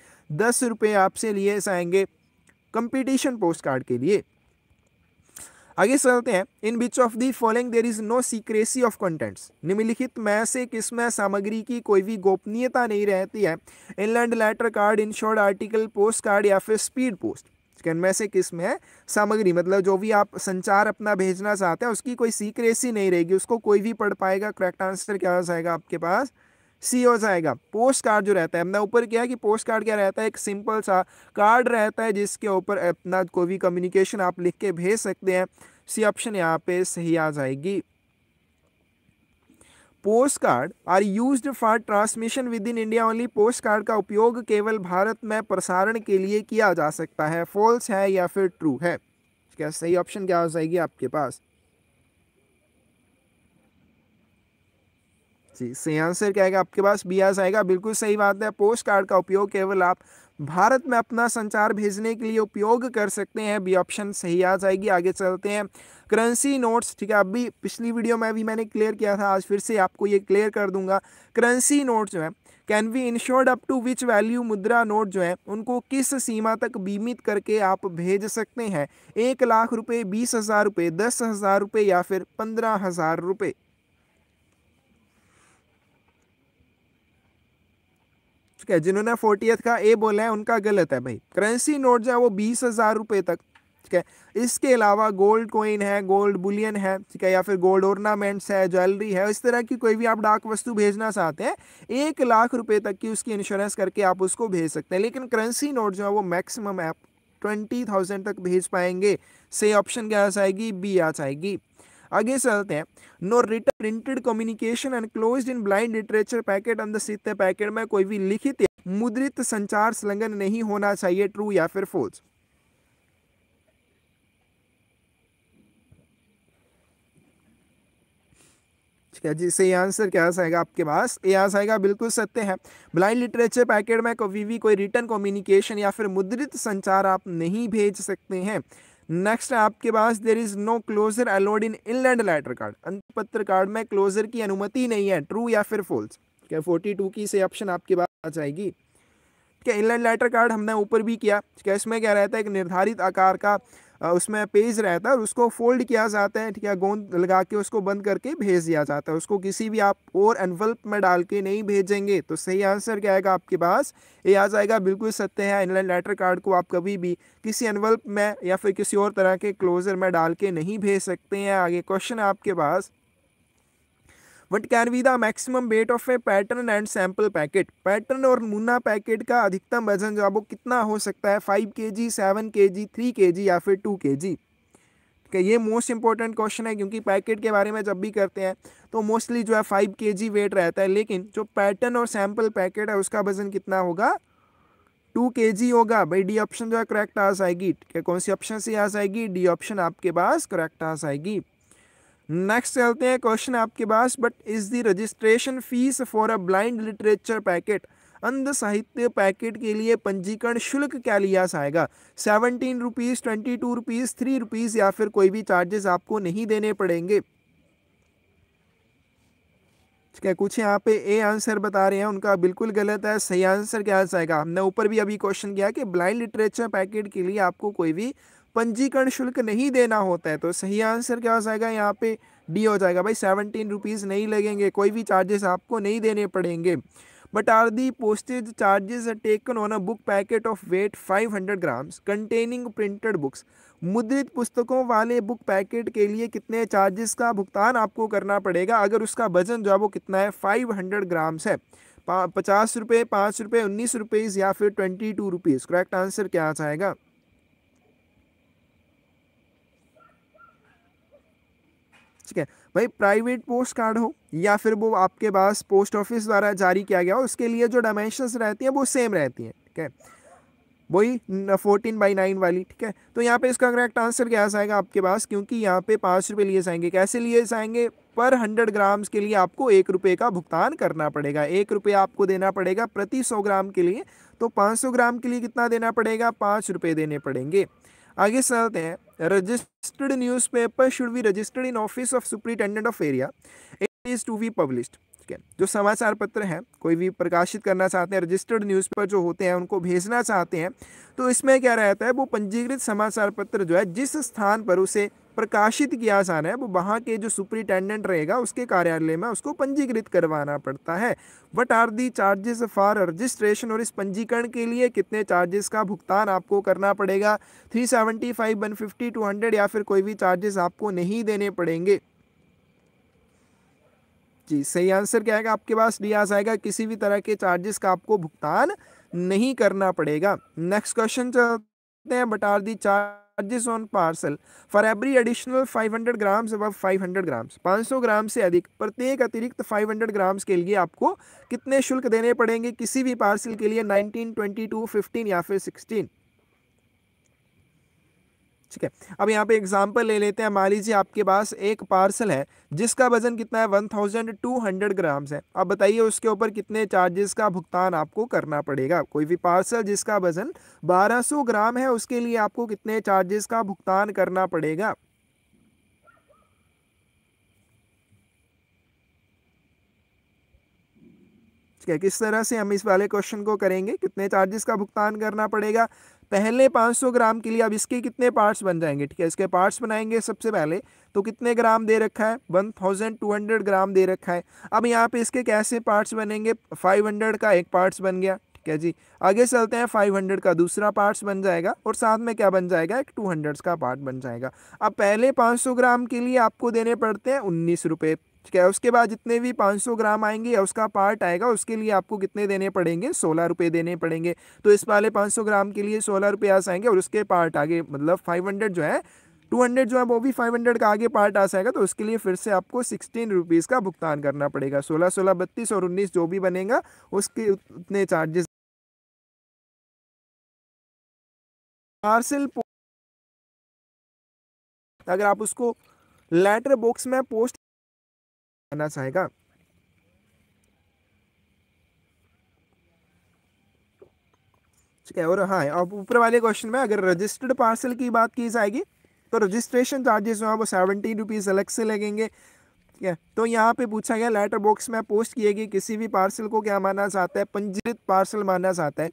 दस रुपये आपसे लिए जाएंगे कंपटीशन पोस्ट कार्ड के लिए आगे चलते हैं in which of the following there is no secrecy of contents निम्नलिखित में से किसमें सामग्री की कोई भी गोपनीयता नहीं रहती है inland letter card insured article post card या फिर स्पीड पोस्ट में से किस में सामग्री मतलब जो भी आप संचार अपना भेजना चाहते हैं उसकी कोई सीक्रेसी नहीं रहेगी उसको कोई भी पढ़ पाएगा करेक्ट आंसर क्या हो जाएगा आपके पास सी हो जाएगा पोस्ट कार्ड जो रहता है हमने ऊपर क्या है कि पोस्ट कार्ड क्या रहता है एक सिंपल सा कार्ड रहता है जिसके ऊपर अपना कोई भी कम्युनिकेशन आप लिख के भेज सकते हैं सी ऑप्शन यहाँ पे सही आ जाएगी post card are use for transmission within India only post card का उपयोग केवल भारत में प्रसारण के लिए किया जा सकता है फॉल्स है या फिर ट्रू है क्या सही ऑप्शन क्या हो जाएगी आपके पास जी सही आंसर क्या है आपके पास बी आ जाएगा बिल्कुल सही बात है पोस्ट कार्ड का उपयोग केवल आप भारत में अपना संचार भेजने के लिए उपयोग कर सकते हैं बी ऑप्शन सही आ जाएगी आगे चलते हैं करेंसी नोट्स ठीक है अभी पिछली वीडियो में भी मैंने क्लियर किया था आज फिर से आपको ये क्लियर कर दूंगा करेंसी नोट जो है can be insured up to which value मुद्रा नोट जो है उनको किस सीमा तक बीमित करके आप भेज सकते हैं एक लाख रुपये बीस हज़ार रुपये दस हज़ार रुपये या फिर पंद्रह हज़ार रुपये ठीक है जिन्होंने फोर्टी का ए बोला है उनका गलत है भाई करेंसी नोट जो है वो बीस हज़ार रुपये तक ठीक है इसके अलावा गोल्ड कॉइन है गोल्ड बुलियन है ठीक है या फिर गोल्ड ऑर्नामेंट्स है ज्वेलरी है इस तरह की कोई भी आप डाक वस्तु भेजना चाहते हैं एक लाख रुपए तक की उसकी इंश्योरेंस करके आप उसको भेज सकते हैं लेकिन करेंसी नोट जो है वो मैक्सिमम आप ट्वेंटी थाउजेंड तक भेज पाएंगे से ऑप्शन क्या आ जाएगी बी आ जाएगी आगे चलते हैं no written printed communication enclosed in blind literature packet अंदर सीते पैकेट में कोई भी लिखित मुद्रित संचार संलग्न नहीं होना चाहिए ट्रू या फिर फोल्स जिससे आंसर क्या आएगा आपके पास ये आएगा बिल्कुल सत्य है ब्लाइंड लिटरेचर पैकेट में कभी भी कोई रिटर्न कम्युनिकेशन या फिर मुद्रित संचार आप नहीं भेज सकते हैं नेक्स्ट आपके पास there is no enclosure allowed in inland letter card अंत पत्र कार्ड में क्लोजर की अनुमति नहीं है ट्रू या फिर फोल्स क्या फोर्टी टू की से ऑप्शन आपके पास आ जाएगी ठीक है इनलैंड लेटर कार्ड हमने ऊपर भी किया क्या इसमें क्या रहता है एक निर्धारित आकार का उसमें पेज रहता है और उसको फोल्ड किया जाता है ठीक है गोंद लगा के उसको बंद करके भेज दिया जाता है उसको किसी भी आप और एनवल्प में डाल के नहीं भेजेंगे तो सही आंसर क्या आएगा आपके पास ये आ जाएगा बिल्कुल सत्य है इनलाइन लेटर कार्ड को आप कभी भी किसी एनवल्प में या फिर किसी और तरह के क्लोजर में डाल के नहीं भेज सकते हैं आगे क्वेश्चन है आपके पास what can be the maximum weight of a pattern and sample packet pattern और मुन्ना पैकेट का अधिकतम वजन जो आपको कितना हो सकता है फाइव के जी सेवन के जी थ्री के जी या फिर टू के जी ठीक है ये मोस्ट इंपॉर्टेंट क्वेश्चन है क्योंकि पैकेट के बारे में जब भी करते हैं तो मोस्टली जो है फाइव के जी वेट रहता है लेकिन जो पैटर्न और सैम्पल पैकेट है उसका वजन कितना होगा टू के जी होगा भाई डी ऑप्शन जो है करेक्ट आ जाएगी ठीक है कौन सी ऑप्शन से आ जाएगी डी ऑप्शन आपके पास करेक्ट आ जाएगी नेक्स्ट चलते हैं क्वेश्चन आपके पास what is the registration fees for a blind literature packet अंध साहित्य पैकेट के लिए पंजीकरण शुल्क क्या लिया जाएगा seventeen rupees twenty two rupees three rupees या फिर कोई भी चार्जेस आपको नहीं देने पड़ेंगे क्या कुछ यहाँ पे ए आंसर बता रहे हैं उनका बिल्कुल गलत है सही आंसर क्या आंसर आएगा हमने ऊपर भी अभी क्वेश्चन किया कि ब्लाइंड लिटरेचर पैकेट के लिए आपको कोई भी पंजीकरण शुल्क नहीं देना होता है तो सही आंसर क्या हो जाएगा यहाँ पे डी हो जाएगा भाई सेवनटीन रुपीज़ नहीं लगेंगे कोई भी चार्जेस आपको नहीं देने पड़ेंगे what are the postage charges taken on a book packet of weight 500 grams containing printed books मुद्रित पुस्तकों वाले बुक पैकेट के लिए कितने चार्जेस का भुगतान आपको करना पड़ेगा अगर उसका वजन जो है वो कितना है 500 ग्राम्स है पचास रुपये पाँच रुपये उन्नीस रुपीज़ या फिर twenty two rupees correct answer क्या आ जाएगा ठीक है भाई प्राइवेट पोस्ट कार्ड हो या फिर वो आपके पास पोस्ट ऑफिस द्वारा जारी किया गया हो उसके लिए जो डायमेंशन रहती हैं वो सेम रहती हैं ठीक है वही फोर्टीन बाई नाइन वाली ठीक है तो यहाँ पे इसका करेक्ट आंसर क्या आ जाएगा आपके पास क्योंकि यहाँ पे पाँच रुपये लिए जाएंगे कैसे लिए जाएंगे पर हंड्रेड ग्राम्स के लिए आपको एक रुपये का भुगतान करना पड़ेगा एक रुपये आपको देना पड़ेगा प्रति सौ ग्राम के लिए तो पाँच सौ ग्राम के लिए कितना देना पड़ेगा पाँच रुपये देने पड़ेंगे आगे चलते हैं registered newspaper should be registered in office of superintendent of area it is to be published ठीक है जो समाचार पत्र हैं कोई भी प्रकाशित करना चाहते हैं रजिस्टर्ड न्यूज़ पर जो होते हैं उनको भेजना चाहते हैं तो इसमें क्या रहता है वो पंजीकृत समाचार पत्र जो है जिस स्थान पर उसे प्रकाशित किया जाना है वो वहाँ के जो सुपरिटेंडेंट रहेगा उसके कार्यालय में उसको पंजीकृत करवाना पड़ता है what are the charges for registration और इस पंजीकरण के लिए कितने चार्जेस का भुगतान आपको करना पड़ेगा three seventy five one fifty two hundred या फिर कोई भी चार्जेस आपको नहीं देने पड़ेंगे जी सही आंसर क्या है आपके पास डी आ जाएगा किसी भी तरह के चार्जेस का आपको भुगतान नहीं करना पड़ेगा नेक्स्ट क्वेश्चन सकते हैं what are the charges on parcel for every additional 500 grams अब 500 ग्राम्स 500 ग्राम से अधिक प्रत्येक अतिरिक्त 500 ग्राम्स के लिए आपको कितने शुल्क देने पड़ेंगे किसी भी पार्सल के लिए 19, 22, 15 या फिर 16 ठीक है अब यहाँ पे एग्जाम्पल ले लेते हैं मान लीजिए आपके पास एक पार्सल है जिसका वजन कितना है one thousand two hundred grams है अब बताइए उसके ऊपर कितने चार्जेस का भुगतान आपको करना पड़ेगा कोई भी पार्सल जिसका वजन बारह सौ ग्राम है उसके लिए आपको कितने चार्जेस का भुगतान करना पड़ेगा ठीक है किस तरह से हम इस वाले क्वेश्चन को करेंगे कितने चार्जेस का भुगतान करना पड़ेगा पहले 500 ग्राम के लिए अब इसके कितने पार्ट्स बन जाएंगे ठीक है इसके पार्ट्स बनाएंगे सबसे पहले तो कितने ग्राम दे रखा है 1200 ग्राम दे रखा है अब यहाँ पे इसके कैसे पार्ट्स बनेंगे 500 का एक पार्ट्स बन गया ठीक है जी आगे चलते हैं 500 का दूसरा पार्ट्स बन जाएगा और साथ में क्या बन जाएगा एक 200 का पार्ट बन जाएगा अब पहले सौ ग्राम के लिए आपको देने पड़ते हैं उन्नीस रुपये ठीक है उसके बाद जितने भी 500 ग्राम आएंगे या उसका पार्ट आएगा उसके लिए आपको कितने देने पड़ेंगे सोलह रुपये देने पड़ेंगे तो इस वाले 500 ग्राम के लिए सोलह रुपये आ जाएंगे और उसके पार्ट आगे मतलब 500 जो है 200 जो है वो भी 500 का आगे पार्ट आ जाएगा तो उसके लिए फिर से आपको सिक्सटीन रुपीज़ का भुगतान करना पड़ेगा सोलह सोलह बत्तीस और उन्नीस जो भी बनेगा उसके उतने चार्जेस पार्सल अगर आप उसको लेटर बॉक्स में पोस्ट बताना चाहेगा ठीक है और हाँ अब ऊपर वाले क्वेश्चन में अगर रजिस्टर्ड पार्सल की बात की जाएगी तो रजिस्ट्रेशन चार्जेस जो है वो सेवेंटी रुपीज़ अलग से लगेंगे ठीक है तो यहाँ पे पूछा गया लेटर बॉक्स में पोस्ट किए गए किसी भी पार्सल को क्या माना जाता है पंजीकृत पार्सल माना जाता है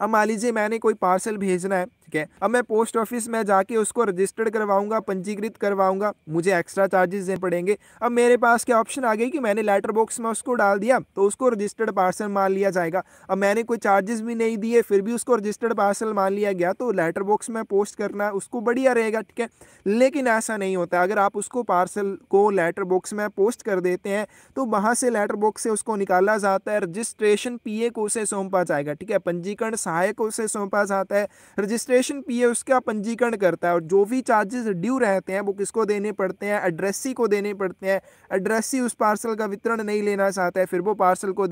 अब मान लीजिए मैंने कोई पार्सल भेजना है ठीक है अब मैं पोस्ट ऑफिस में जाके उसको रजिस्टर्ड करवाऊंगा पंजीकृत करवाऊंगा मुझे एक्स्ट्रा चार्जेस देने पड़ेंगे अब मेरे पास क्या ऑप्शन आ गया कि मैंने लेटर बॉक्स में उसको डाल दिया तो उसको रजिस्टर्ड पार्सल मान लिया जाएगा अब मैंने कोई चार्जेस भी नहीं दिए फिर भी उसको रजिस्टर्ड पार्सल मान लिया गया तो लेटर बॉक्स में पोस्ट करना उसको बढ़िया रहेगा ठीक है लेकिन ऐसा नहीं होता अगर आप उसको पार्सल को लेटर बॉक्स में पोस्ट कर देते हैं तो वहाँ से लेटर बॉक्स से उसको निकाला जाता है रजिस्ट्रेशन पीए को उसे सौंपा जाएगा ठीक है पंजीकरण सहायक को उसे सौंपा जाता है रजिस्ट्रेशन रजिस्ट्रेशन पी है उसका पंजीकरण करता है और जो भी चार्जेस ड्यू रहते हैं वो किसको देने पड़ते हैं एड्रेसी को देने पड़ते हैं एड्रेसी उस पार्सल का वितरण नहीं लेना चाहता है फिर वो पार्सल को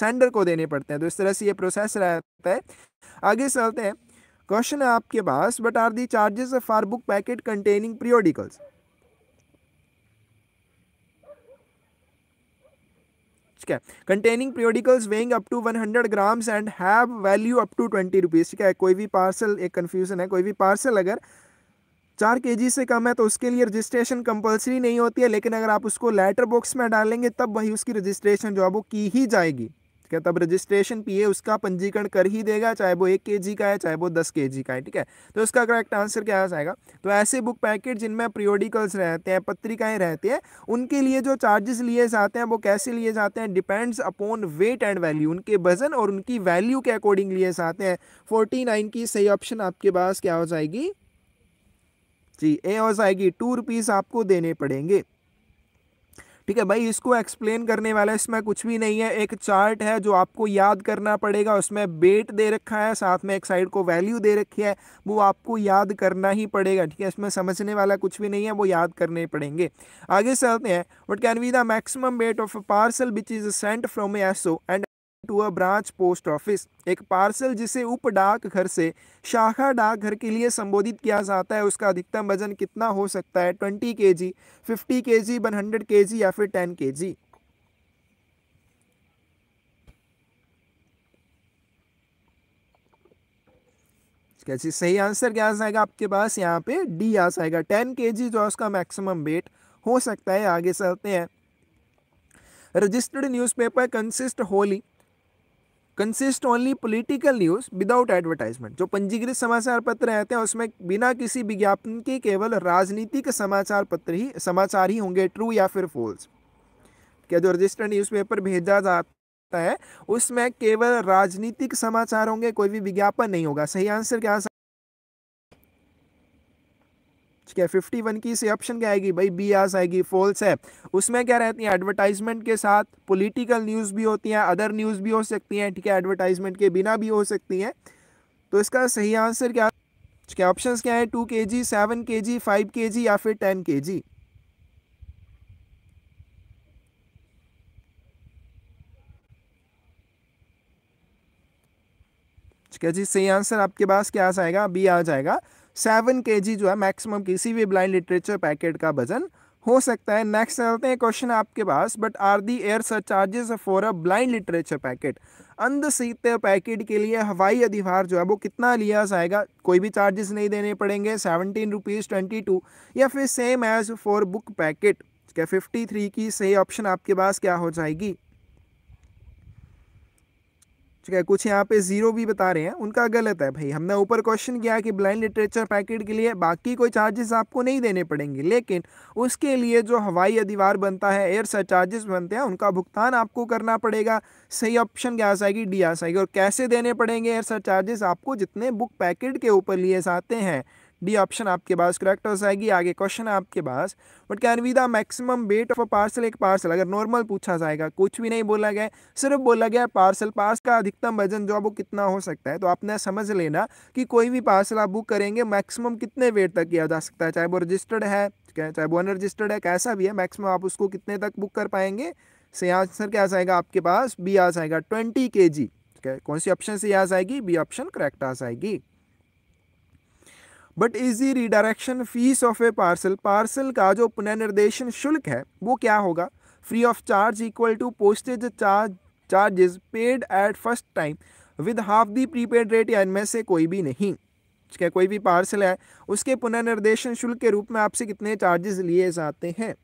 सेंडर को देने पड़ते हैं तो इस तरह से ये प्रोसेस रहता है आगे चलते हैं क्वेश्चन है आपके पास but are the charges for book packet containing periodicals ठीक है containing periodicals weighing up to 100 grams and have value up to twenty rupees ठीक है कोई भी पार्सल एक कन्फ्यूज़न है कोई भी पार्सल अगर चार के से कम है तो उसके लिए रजिस्ट्रेशन कंपलसरी नहीं होती है लेकिन अगर आप उसको लेटर बॉक्स में डालेंगे तब वही उसकी रजिस्ट्रेशन जो है वो की ही जाएगी ठीक है तब रजिस्ट्रेशन पीए उसका पंजीकरण कर ही देगा चाहे वो एक के का है चाहे वो दस के का है ठीक है तो उसका करेक्ट आंसर क्या आ जाएगा तो ऐसे बुक पैकेट जिनमें प्रियोडिकल्स रहते हैं पत्रिकाएँ रहती हैं उनके लिए जो चार्जेस लिए जाते हैं वो कैसे लिए जाते हैं depends upon weight and value उनके वजन और उनकी वैल्यू के अकॉर्डिंग लिए जाते हैं फोर्टी नाइन की सही ऑप्शन आपके पास क्या हो जाएगी जी ए हो जाएगी टू रुपीज़ आपको देने पड़ेंगे ठीक है भाई इसको एक्सप्लेन करने वाला इसमें कुछ भी नहीं है एक चार्ट है जो आपको याद करना पड़ेगा उसमें बेट दे रखा है साथ में एक साइड को वैल्यू दे रखी है वो आपको याद करना ही पड़ेगा ठीक है इसमें समझने वाला कुछ भी नहीं है वो याद करने पड़ेंगे आगे चलते हैं what can be the maximum weight of parcel which is sent from S O end to a branch post office एक पार्सल जिसे उप डाक घर से शाखा डाक घर के लिए संबोधित किया जाता है उसका अधिकतम वजन कितना हो सकता है ट्वेंटी के जी फिफ्टी के जी वन हंड्रेड के जी या फिर टेन के जी जी सही आंसर क्या आ जाएगा आपके पास यहाँ पे डी आ जाएगा टेन के जी जो उसका मैक्सिमम वेट हो सकता है आगे चलते हैं registered newspaper consist wholly consist only political news without advertisement जो पंजीकृत समाचार पत्र रहते हैं उसमें बिना किसी विज्ञापन के केवल राजनीतिक समाचार पत्र ही समाचार ही होंगे ट्रू या फिर फोल्स क्या जो रजिस्टर्ड न्यूज़पेपर भेजा जाता है उसमें केवल राजनीतिक समाचार होंगे कोई भी विज्ञापन नहीं होगा सही आंसर क्या क्या फिफ्टी वन की से ऑप्शन क्या आएगी भाई बी आस आएगी फॉल्स है उसमें क्या रहती है एडवर्टाइजमेंट के साथ पॉलिटिकल न्यूज़ भी होती हैं अदर न्यूज़ भी हो सकती हैं ठीक है एडवर्टाइजमेंट के बिना भी हो सकती हैं तो इसका सही आंसर क्या क्या ऑप्शन क्या है टू के जी सेवन के जी फाइव के जी या फिर टेन के जी ठीक है जी सही आंसर आपके पास क्या आ जाएगा बी आ जाएगा सेवन के जो है मैक्सिमम किसी भी ब्लाइंड लिटरेचर पैकेट का वजन हो सकता है नेक्स्ट चलते हैं क्वेश्चन आपके पास but are the air surcharges for a blind literature packet अंध सीत पैकेट के लिए हवाई अधिभार जो है वो कितना लिया जाएगा कोई भी चार्जेस नहीं देने पड़ेंगे सेवनटीन रुपीज़ ट्वेंटी टू या फिर same as for book packet क्या फिफ्टी थ्री की सही ऑप्शन आपके पास क्या हो जाएगी ठीक है कुछ यहाँ पे ज़ीरो भी बता रहे हैं उनका गलत है भाई हमने ऊपर क्वेश्चन किया कि ब्लाइंड लिटरेचर पैकेट के लिए बाकी कोई चार्जेस आपको नहीं देने पड़ेंगे लेकिन उसके लिए जो हवाई अधिवार बनता है एयर चार्जेस बनते हैं उनका भुगतान आपको करना पड़ेगा सही ऑप्शन क्या आ जाएगी डी आ जाएगी और कैसे देने पड़ेंगे एयर चार्जेस आपको जितने बुक पैकेट के ऊपर लिए जाते हैं डी ऑप्शन आपके पास करेक्ट हो जाएगी आगे क्वेश्चन है आपके पास what can we the maximum weight of a parcel एक पार्सल अगर नॉर्मल पूछा जाएगा कुछ भी नहीं बोला गया सिर्फ बोला गया पार्सल पार्स का अधिकतम वजन जो है वो कितना हो सकता है तो आपने समझ लेना कि कोई भी पार्सल आप बुक करेंगे मैक्सिमम कितने वेट तक किया जा सकता है चाहे वो रजिस्टर्ड है चाहे वो अनरजिस्टर्ड है कैसा भी है मैक्सिमम आप उसको कितने तक बुक कर पाएंगे से आंसर क्या आ जाएगा आपके पास बी आ जाएगा ट्वेंटी के जी ठीक है कौन सी ऑप्शन से आ जाएगी बी ऑप्शन करेक्ट आ जाएगी what is the redirection fees of a parcel parcel का जो पुनर्निर्देशन शुल्क है वो क्या होगा free of charge equal to postage charge charges paid at first time with half the prepaid rate या इनमें से कोई भी नहीं क्या कोई भी पार्सल है उसके पुनर्निर्देशन शुल्क के रूप में आपसे कितने चार्जेस लिए जाते हैं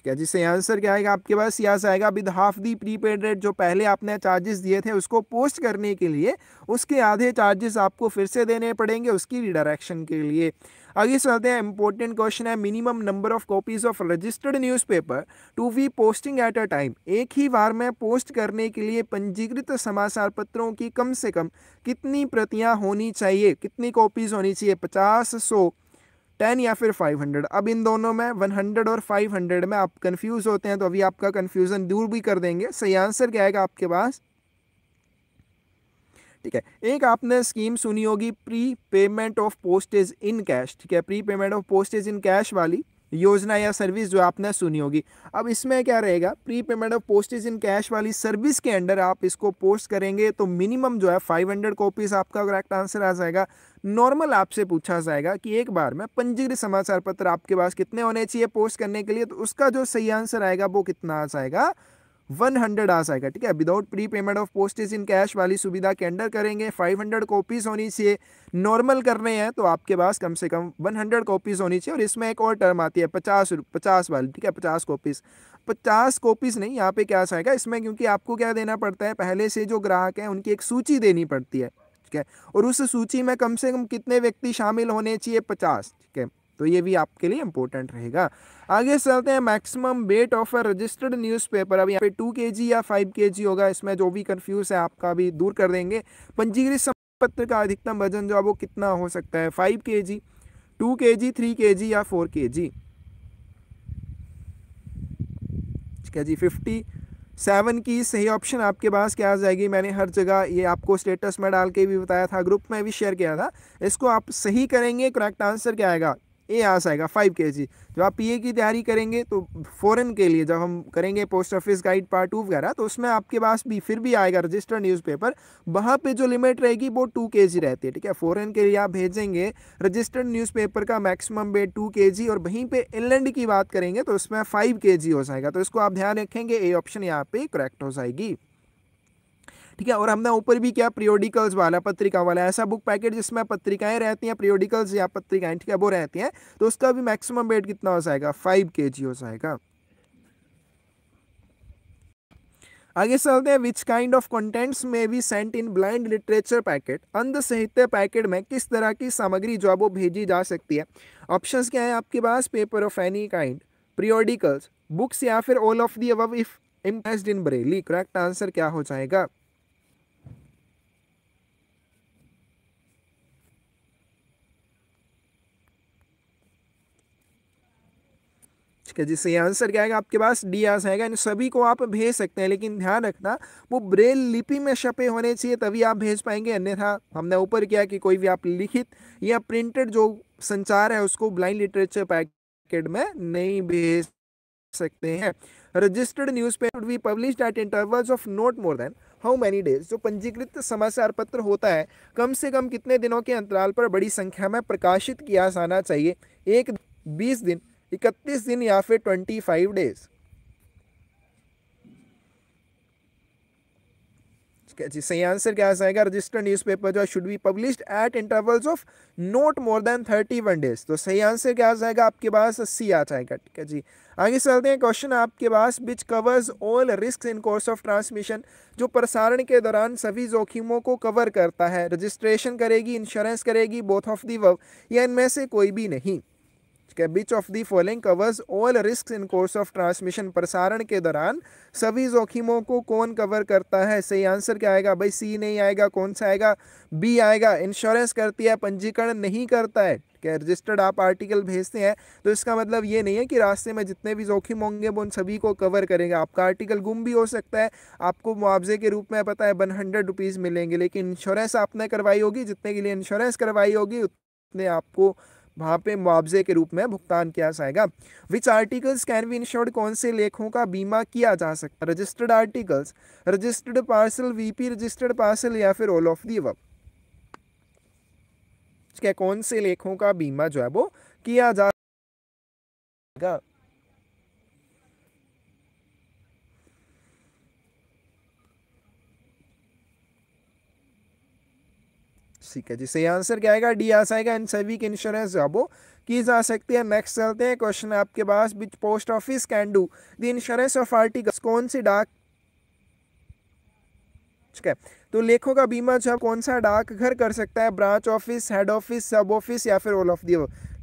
ठीक है जिससे आंसर क्या आएगा आपके पास यहाँ से आएगा with half the prepaid rate जो पहले आपने चार्जेस दिए थे उसको पोस्ट करने के लिए उसके आधे चार्जेस आपको फिर से देने पड़ेंगे उसकी रिडायरेक्शन के लिए आगे चलते हैं इंपॉर्टेंट क्वेश्चन है minimum number of copies of registered newspaper to be posting at a time एक ही बार में पोस्ट करने के लिए पंजीकृत समाचार पत्रों की कम से कम कितनी प्रतियां होनी चाहिए कितनी कॉपीज़ होनी चाहिए पचास सौ टेन या फिर फाइव हंड्रेड अब इन दोनों में वन हंड्रेड और फाइव हंड्रेड में आप कन्फ्यूज़ होते हैं तो अभी आपका कन्फ्यूज़न दूर भी कर देंगे सही आंसर क्या आएगा आपके पास ठीक है एक आपने स्कीम सुनी होगी prepayment of postage in cash ठीक है prepayment of postage in cash वाली योजना या सर्विस जो आपने सुनी होगी अब इसमें क्या रहेगा prepayment of postage in cash वाली सर्विस के अंडर आप इसको पोस्ट करेंगे तो मिनिमम जो है फाइव हंड्रेड कॉपीज़ आपका करेक्ट आंसर आ जाएगा नॉर्मल आपसे पूछा जाएगा कि एक बार में पंजीकृत समाचार पत्र आपके पास कितने होने चाहिए पोस्ट करने के लिए तो उसका जो सही आंसर आएगा वो कितना आ जाएगा 100 आ जाएगा ठीक है without prepayment of postage in cash वाली सुविधा के अंडर करेंगे 500 कॉपीज़ होनी चाहिए नॉर्मल कर रहे हैं तो आपके पास कम से कम 100 कॉपीज़ होनी चाहिए और इसमें एक और टर्म आती है पचास पचास वाली ठीक है पचास कॉपीज़ पचास कॉपीज़ नहीं यहाँ पे क्या आएगा इसमें क्योंकि आपको क्या देना पड़ता है पहले से जो ग्राहक हैं उनकी एक सूची देनी पड़ती है ठीक है और उस सूची में कम से कम कितने व्यक्ति शामिल होने चाहिए पचास ठीक है तो ये भी आपके लिए इंपॉर्टेंट रहेगा आगे चलते हैं maximum weight of a registered newspaper अब यहाँ पे टू के या फाइव के होगा इसमें जो भी कन्फ्यूज़ है आपका भी दूर कर देंगे पंजीकृत पत्र का अधिकतम वजन जो है वो कितना हो सकता है फाइव के जी टू के जी थ्री के जी या फोर के जी ठीक है जी फिफ्टी सेवन की सही ऑप्शन आपके पास क्या आ जाएगी मैंने हर जगह ये आपको स्टेटस में डाल के भी बताया था ग्रुप में भी शेयर किया था इसको आप सही करेंगे करेक्ट आंसर क्या आएगा ए आस आएगा फाइव के जी जब आप पीए की तैयारी करेंगे तो फ़ौरन के लिए जब हम करेंगे post office guide part two वगैरह तो उसमें आपके पास भी फिर भी आएगा रजिस्टर्ड न्यूज़पेपर वहाँ पे जो लिमिट रहेगी वो टू के जी रहती है ठीक है फॉरन के लिए आप भेजेंगे रजिस्टर्ड न्यूज़पेपर का maximum weight two K G और वहीं पर इनलैंड की बात करेंगे तो उसमें फाइव के जी हो जाएगा तो इसको आप ध्यान रखेंगे ए ऑप्शन यहाँ पर करेक्ट हो जाएगी ठीक है और हमने ऊपर भी क्या प्रियोडिकल्स वाला पत्रिका वाला ऐसा बुक पैकेट जिसमें पत्रिकाएं रहती हैं प्रियोडिकल्स या पत्रिकाएं ठीक है वो रहती हैं तो उसका भी मैक्सिमम वेट कितना हो जाएगा फाइव के हो जाएगा आगे चलते हैं विच काइंड ऑफ कंटेंट्स में भी sent in blind literature packet अंध साहित्य पैकेट में किस तरह की सामग्री जो वो भेजी जा सकती है ऑप्शंस क्या है आपके पास paper of any kind periodicals books या फिर ऑल ऑफ दी अब if impressed in braille correct answer क्या हो जाएगा ठीक है जिससे आंसर क्या आएगा आपके पास डी आंसर आएगा इन सभी को आप भेज सकते हैं लेकिन ध्यान रखना वो ब्रेल लिपि में छपे होने चाहिए तभी आप भेज पाएंगे अन्यथा हमने ऊपर किया कि कोई भी आप लिखित या प्रिंटेड जो संचार है उसको ब्लाइंड लिटरेचर पैकेट में नहीं भेज सकते हैं registered newspaper be publish at intervals of not more than how many days जो पंजीकृत समाचार पत्र होता है कम से कम कितने दिनों के अंतराल पर बड़ी संख्या में प्रकाशित किया जाना चाहिए एक बीस दिन इकतीस दिन या फिर ट्वेंटी फाइव डेज जी सही आंसर क्या आएगा जाएगा रजिस्टर्ड न्यूज़पेपर जो should be published at intervals of not more than thirty one days तो सही आंसर क्या आएगा जाएगा आपके पास सी आ जाएगा ठीक है जी आगे चलते हैं क्वेश्चन आपके पास which covers all risk in course of transmission जो प्रसारण के दौरान सभी जोखिमों को कवर करता है रजिस्ट्रेशन करेगी इंश्योरेंस करेगी बोथ ऑफ दी वर्व या इनमें से कोई भी नहीं which of the following covers all risk in course of transmission प्रसारण के दौरान सभी जोखिमों को कौन कवर करता है सही आंसर क्या आएगा भाई सी नहीं आएगा कौन सा आएगा बी आएगा इंश्योरेंस करती है पंजीकरण नहीं करता है क्या रजिस्टर्ड आप आर्टिकल भेजते हैं तो इसका मतलब ये नहीं है कि रास्ते में जितने भी जोखिम होंगे वो उन सभी को कवर करेंगे आपका आर्टिकल गुम भी हो सकता है आपको मुआवजे के रूप में पता है वन हंड्रेड मिलेंगे लेकिन इंश्योरेंस आपने करवाई होगी जितने के लिए इंश्योरेंस करवाई होगी उतने आपको वहाँ पे मुआवजे के रूप में भुगतान किया जाएगा which articles can be insured कौन से लेखों का बीमा किया जा सकता है registered articles registered parcel VP registered parcel या फिर ऑल ऑफ दी वर्ब कौन से लेखों का बीमा जो है वो किया जा जाएगा ठीक है सही आंसर क्या आएगा डी आ जाएगा इन सभी के इंश्योरेंस जॉबों की जा सकती है नेक्स्ट चलते हैं क्वेश्चन आपके पास which post office can do the insurance of articles कौन सी डाक ठीक है तो लेखों का बीमा जो कौन सा डाक घर कर सकता है branch office head office sub office या फिर ऑल ऑफ दी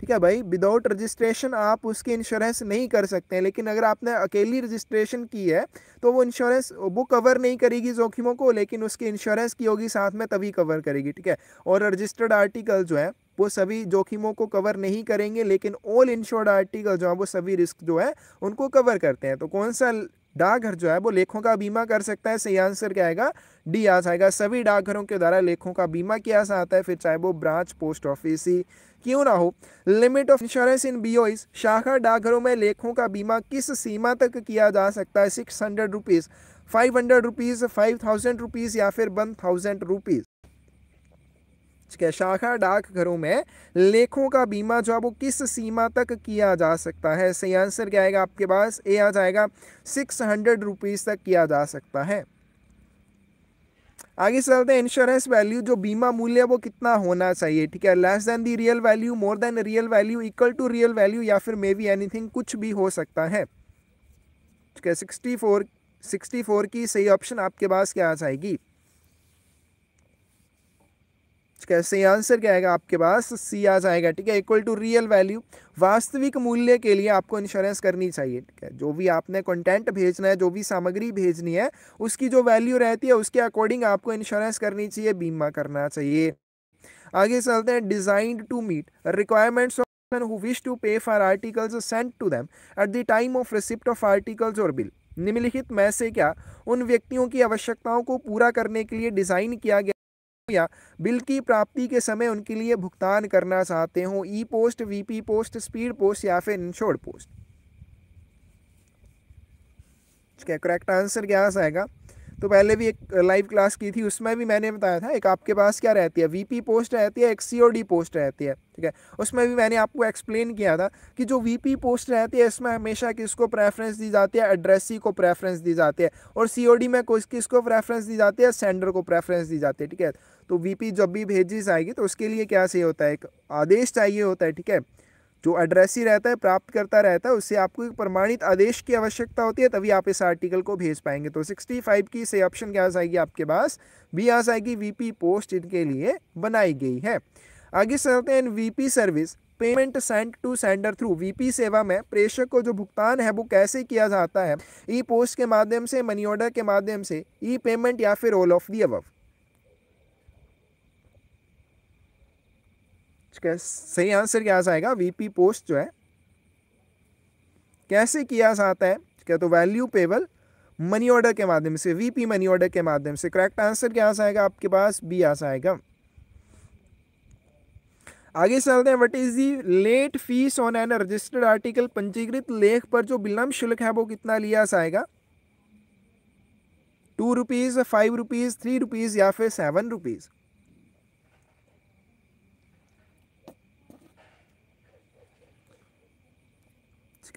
ठीक है भाई विदाउट रजिस्ट्रेशन आप उसकी इंश्योरेंस नहीं कर सकते हैं लेकिन अगर आपने अकेली रजिस्ट्रेशन की है तो वो इंश्योरेंस वो कवर नहीं करेगी जोखिमों को लेकिन उसकी इंश्योरेंस की होगी साथ में तभी कवर करेगी ठीक है और रजिस्टर्ड आर्टिकल जो है वो सभी जोखिमों को कवर नहीं करेंगे लेकिन ऑल इंश्योर्ड आर्टिकल जो है वो सभी रिस्क जो है उनको कवर करते हैं तो कौन सा डाकघर जो है वो लेखों का बीमा कर सकता है सही आंसर क्या आएगा डी आ जाएगा सभी डाकघरों के द्वारा लेखों का बीमा किया जाता है फिर चाहे वो ब्रांच पोस्ट ऑफिस ही क्यों ना हो limit of insurance in B BOs शाखा डाकघरों में लेखों का बीमा किस सीमा तक किया जा सकता है six hundred rupees five hundred rupees five thousand rupees या फिर वन थाउजेंड रुपीज़ ठीक है शाखा डाकघरों में लेखों का बीमा जो है वो किस सीमा तक किया जा सकता है सही आंसर क्या आएगा आपके पास ए आ जाएगा सिक्स हंड्रेड रुपीज़ तक किया जा सकता है आगे चलते हैं इंश्योरेंस वैल्यू जो बीमा मूल्य वो कितना होना चाहिए ठीक है less than the real value more than real value equal to real value या फिर मे बी एनीथिंग कुछ भी हो सकता है ठीक है सिक्सटी फोर सिक्सटी फोर की सही ऑप्शन आपके पास क्या आ जाएगी कैसे आंसर क्या आएगा आपके पास सी आ जाएगा ठीक है इक्वल टू रियल वैल्यू वास्तविक मूल्य के लिए आपको इंश्योरेंस करनी चाहिए ठीक है जो भी आपने कंटेंट भेजना है जो भी सामग्री भेजनी है उसकी जो वैल्यू रहती है उसके अकॉर्डिंग आपको इंश्योरेंस करनी चाहिए बीमा करना चाहिए आगे चलते हैं design to meet requirements of wish to pay for articles sent to them at the time of receipt of articles और बिल निम्नलिखित में से क्या उन व्यक्तियों की आवश्यकताओं को पूरा करने के लिए डिज़ाइन किया गया या बिल की प्राप्ति के समय उनके लिए भुगतान करना चाहते हो E post VP post speed post या फिर इंश्योर्ड पोस्ट ठीक है करेक्ट आंसर क्या आएगा तो पहले भी एक लाइव क्लास की थी उसमें भी मैंने बताया था एक आपके पास क्या रहती है वीपी पोस्ट रहती है एक सीओडी पोस्ट रहती है ठीक है उसमें भी मैंने आपको एक्सप्लेन किया था कि जो वीपी पोस्ट रहती है इसमें हमेशा किसको प्रेफरेंस दी जाती है एड्रेसी को प्रेफरेंस दी जाती है और सीओडी में किसको प्रेफरेंस दी जाती है सेंडर को प्रेफरेंस दी जाती है ठीक है तो वीपी जब भी भेजी आएगी तो उसके लिए क्या चाहिए होता है एक आदेश चाहिए होता है ठीक है जो एड्रेस ही रहता है प्राप्त करता रहता है उससे आपको एक प्रमाणित आदेश की आवश्यकता होती है तभी आप इस आर्टिकल को भेज पाएंगे तो 65 की से ऑप्शन क्या आएगी आपके पास बी आ जाएगी वीपी पोस्ट इनके लिए बनाई गई है आगे चलते हैं VP service payment send to sender through VP सेवा में प्रेषक को जो भुगतान है वो कैसे किया जाता है ई पोस्ट के माध्यम से मनी ऑर्डर के माध्यम से ई पेमेंट या फिर ऑल ऑफ दी अबव सही आंसर क्या आएगा वीपी पोस्ट जो है कैसे किया जाता है क्या तो वैल्यू पेबल मनी ऑर्डर के माध्यम से वीपी मनी ऑर्डर के माध्यम से करेक्ट आंसर क्या आएगा आपके पास बी आ जाएगा आगे चलते हैं what is the late fees on an registered article पंजीकृत लेख पर जो विलंब शुल्क है वो कितना लिया जाएगा two rupees five rupees three rupees या फिर सेवन रुपीज़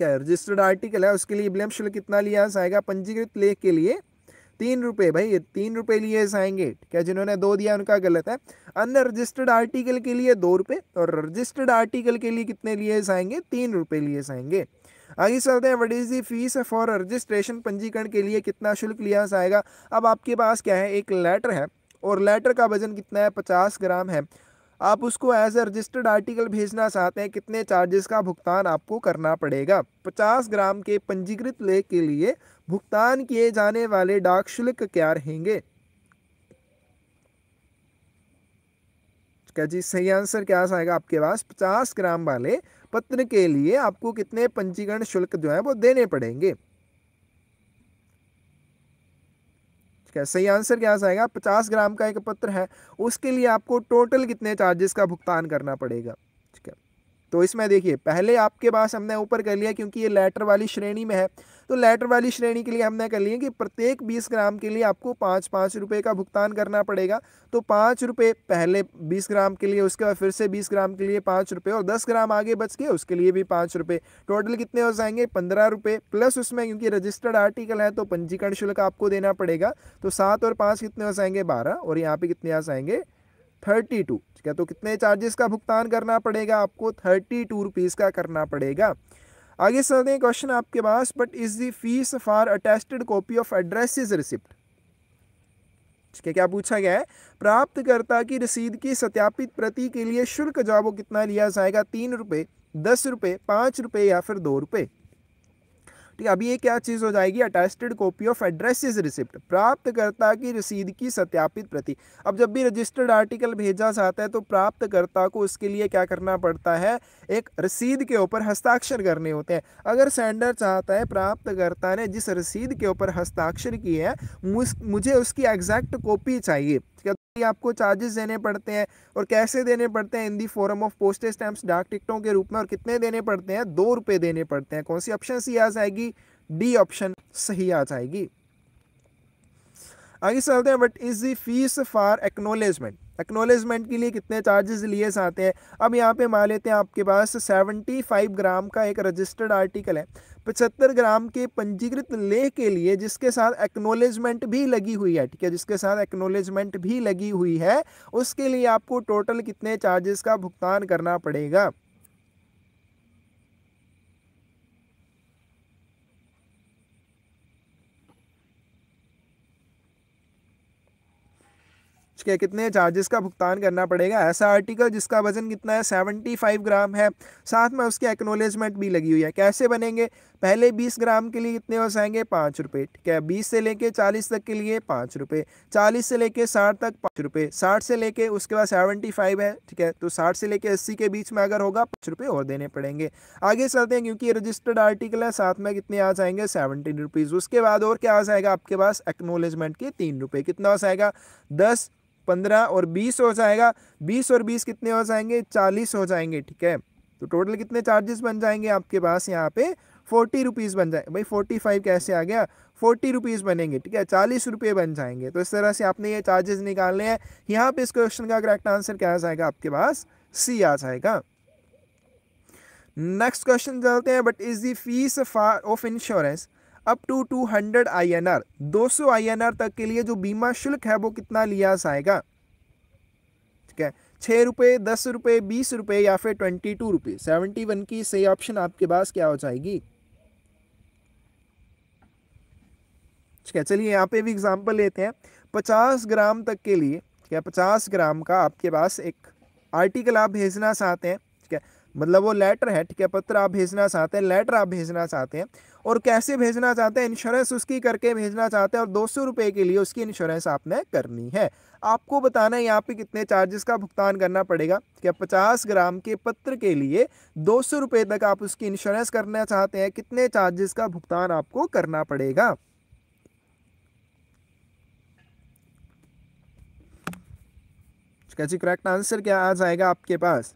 क्या है रजिस्टर्ड आर्टिकल है उसके लिए ब्लेम शुल्क कितना लिया जाएगा पंजीकृत लेख के लिए तीन रुपये भाई तीन रुपये लिए जाएंगे ठीक है जिन्होंने दो दिया उनका गलत है अन्य रजिस्टर्ड आर्टिकल के लिए दो रुपये और रजिस्टर्ड आर्टिकल के लिए कितने लिए जाएंगे तीन रुपये लिए जाएंगे आगे चलते हैं what is the fees for registration पंजीकरण के लिए कितना शुल्क लिया जाएगा अब आपके पास क्या है एक लेटर है और लेटर का वजन कितना है पचास ग्राम है आप उसको एज ए रजिस्टर्ड आर्टिकल भेजना चाहते हैं कितने चार्जेस का भुगतान आपको करना पड़ेगा 50 ग्राम के पंजीकृत लेख के लिए भुगतान किए जाने वाले डाक शुल्क क्या रहेंगे क्या जी सही आंसर क्या आएगा आपके पास 50 ग्राम वाले पत्र के लिए आपको कितने पंजीकरण शुल्क जो है वो देने पड़ेंगे ठीक है सही आंसर क्या आएगा पचास ग्राम का एक पत्र है उसके लिए आपको टोटल कितने चार्जेस का भुगतान करना पड़ेगा ठीक है तो इसमें देखिए पहले आपके पास हमने ऊपर कर लिया क्योंकि ये लेटर वाली श्रेणी में है तो लेटर वाली श्रेणी के लिए हमने कर लिए कि प्रत्येक बीस ग्राम के लिए आपको पाँच पाँच रुपये का भुगतान करना पड़ेगा तो पाँच रुपये पहले बीस ग्राम के लिए उसके बाद फिर से बीस ग्राम के लिए पाँच रुपये और दस ग्राम आगे बच के उसके लिए भी पाँच रुपये टोटल कितने हो जाएंगे पंद्रह रुपये प्लस उसमें क्योंकि रजिस्टर्ड आर्टिकल है तो पंजीकरण शुल्क आपको देना पड़ेगा तो सात और पाँच कितने हो जाएंगे बारह और यहाँ पे कितने आ जाएंगे थर्टी टू ठीक है तो कितने चार्जेस का भुगतान करना पड़ेगा आपको थर्टी टू रुपीज़ का करना पड़ेगा आगे चलते हैं क्वेश्चन आपके पास what is the fees for attested copy of address is receipt ठीक है क्या पूछा गया है प्राप्तकर्ता की रसीद की सत्यापित प्रति के लिए शुल्क जवाब कितना लिया जाएगा तीन रुपये दस रुपये पाँच रुपये या फिर दो रुपये ठीक है अभी ये क्या चीज़ हो जाएगी attested copy of is receipt प्राप्तकर्ता की रसीद की सत्यापित प्रति अब जब भी रजिस्टर्ड आर्टिकल भेजा जाता है तो प्राप्तकर्ता को उसके लिए क्या करना पड़ता है एक रसीद के ऊपर हस्ताक्षर करने होते हैं अगर सेंडर चाहता है प्राप्तकर्ता ने जिस रसीद के ऊपर हस्ताक्षर किए हैं मुझे उसकी एग्जैक्ट कॉपी चाहिए आपको चार्जेस देने पड़ते हैं और कैसे देने पड़ते हैं in the form of postage stamps डाक टिकटों के रूप में और कितने देने पड़ते हैं दो रुपये देने पड़ते हैं कौन सी ऑप्शन सी आ जाएगी डी ऑप्शन सही आ जाएगी आगे चलते हैं what is the fees for acknowledgement acknowledgement के लिए कितने चार्जेस लिए जाते हैं अब यहाँ पे मान लेते हैं आपके पास 75 ग्राम का एक रजिस्टर्ड आर्टिकल है पचहत्तर ग्राम के पंजीकृत लेह के लिए जिसके साथ एक्नोलेजमेंट भी लगी हुई है ठीक है जिसके साथ एक्नोलेजमेंट भी लगी हुई है उसके लिए आपको टोटल कितने चार्जेस का भुगतान करना पड़ेगा के कितने चार्जेस का भुगतान करना पड़ेगा ऐसा आर्टिकल जिसका वजन कितना है 75 ग्राम है साथ में उसके एक्नोलेजमेंट भी लगी हुई है कैसे बनेंगे पहले 20 ग्राम के लिए कितने हो जाएंगे पाँच रुपये ठीक है बीस से लेके 40 तक के लिए पाँच रुपये चालीस से लेके 60 तक पाँच रुपये साठ से लेके उसके बाद 75 है ठीक है तो 60 से लेके 80 के बीच में अगर होगा पाँच रुपये और देने पड़ेंगे आगे चलते हैं क्योंकि रजिस्टर्ड आर्टिकल है साथ में कितने आ जाएंगे सेवनटीन रुपीज़ उसके बाद और क्या आ जाएगा आपके पास एक्नोलेजमेंट के तीन रुपये कितना हो जाएगा दस पंद्रह और बीस हो जाएगा बीस और बीस कितने हो जाएंगे चालीस हो जाएंगे ठीक है तो टोटल कितने चार्जेस बन जाएंगे आपके पास यहाँ पे फोर्टी रुपीज़ बन जाए भाई फोर्टी फाइव कैसे आ गया फोर्टी रुपीज़ बनेंगे ठीक है चालीस रुपये बन जाएंगे तो इस तरह से आपने ये चार्जेस निकालने हैं यहाँ पे इस क्वेश्चन का करेक्ट आंसर क्या आ जाएगा आपके पास सी आ जाएगा नेक्स्ट क्वेश्चन चलते हैं what is the fees of insurance up to 200 hundred I N R दो सौ आई एन आर तक के लिए जो बीमा शुल्क है वो कितना लिया जाएगा ठीक है छः रुपये दस रुपये बीस रुपये या फिर ट्वेंटी टू रुपये सेवेंटी वन की सही ऑप्शन आपके पास क्या हो जाएगी ठीक है चलिए यहाँ पे भी एग्जांपल लेते हैं पचास ग्राम तक के लिए ठीक है पचास ग्राम का आपके पास एक आर्टिकल आप भेजना चाहते हैं मतलब वो लेटर है ठीक है पत्र आप भेजना चाहते हैं लेटर आप भेजना चाहते हैं और कैसे भेजना चाहते हैं इंश्योरेंस उसकी करके भेजना चाहते हैं और दो सौ रुपये के लिए उसकी इंश्योरेंस आपने करनी है आपको बताना है यहाँ पे कितने चार्जेस का भुगतान करना पड़ेगा क्या पचास ग्राम के पत्र के लिए दो सौ रुपये तक आप उसकी इंश्योरेंस करना चाहते हैं कितने चार्जेस का भुगतान आपको करना पड़ेगा जी करेक्ट आंसर क्या आ जाएगा आपके पास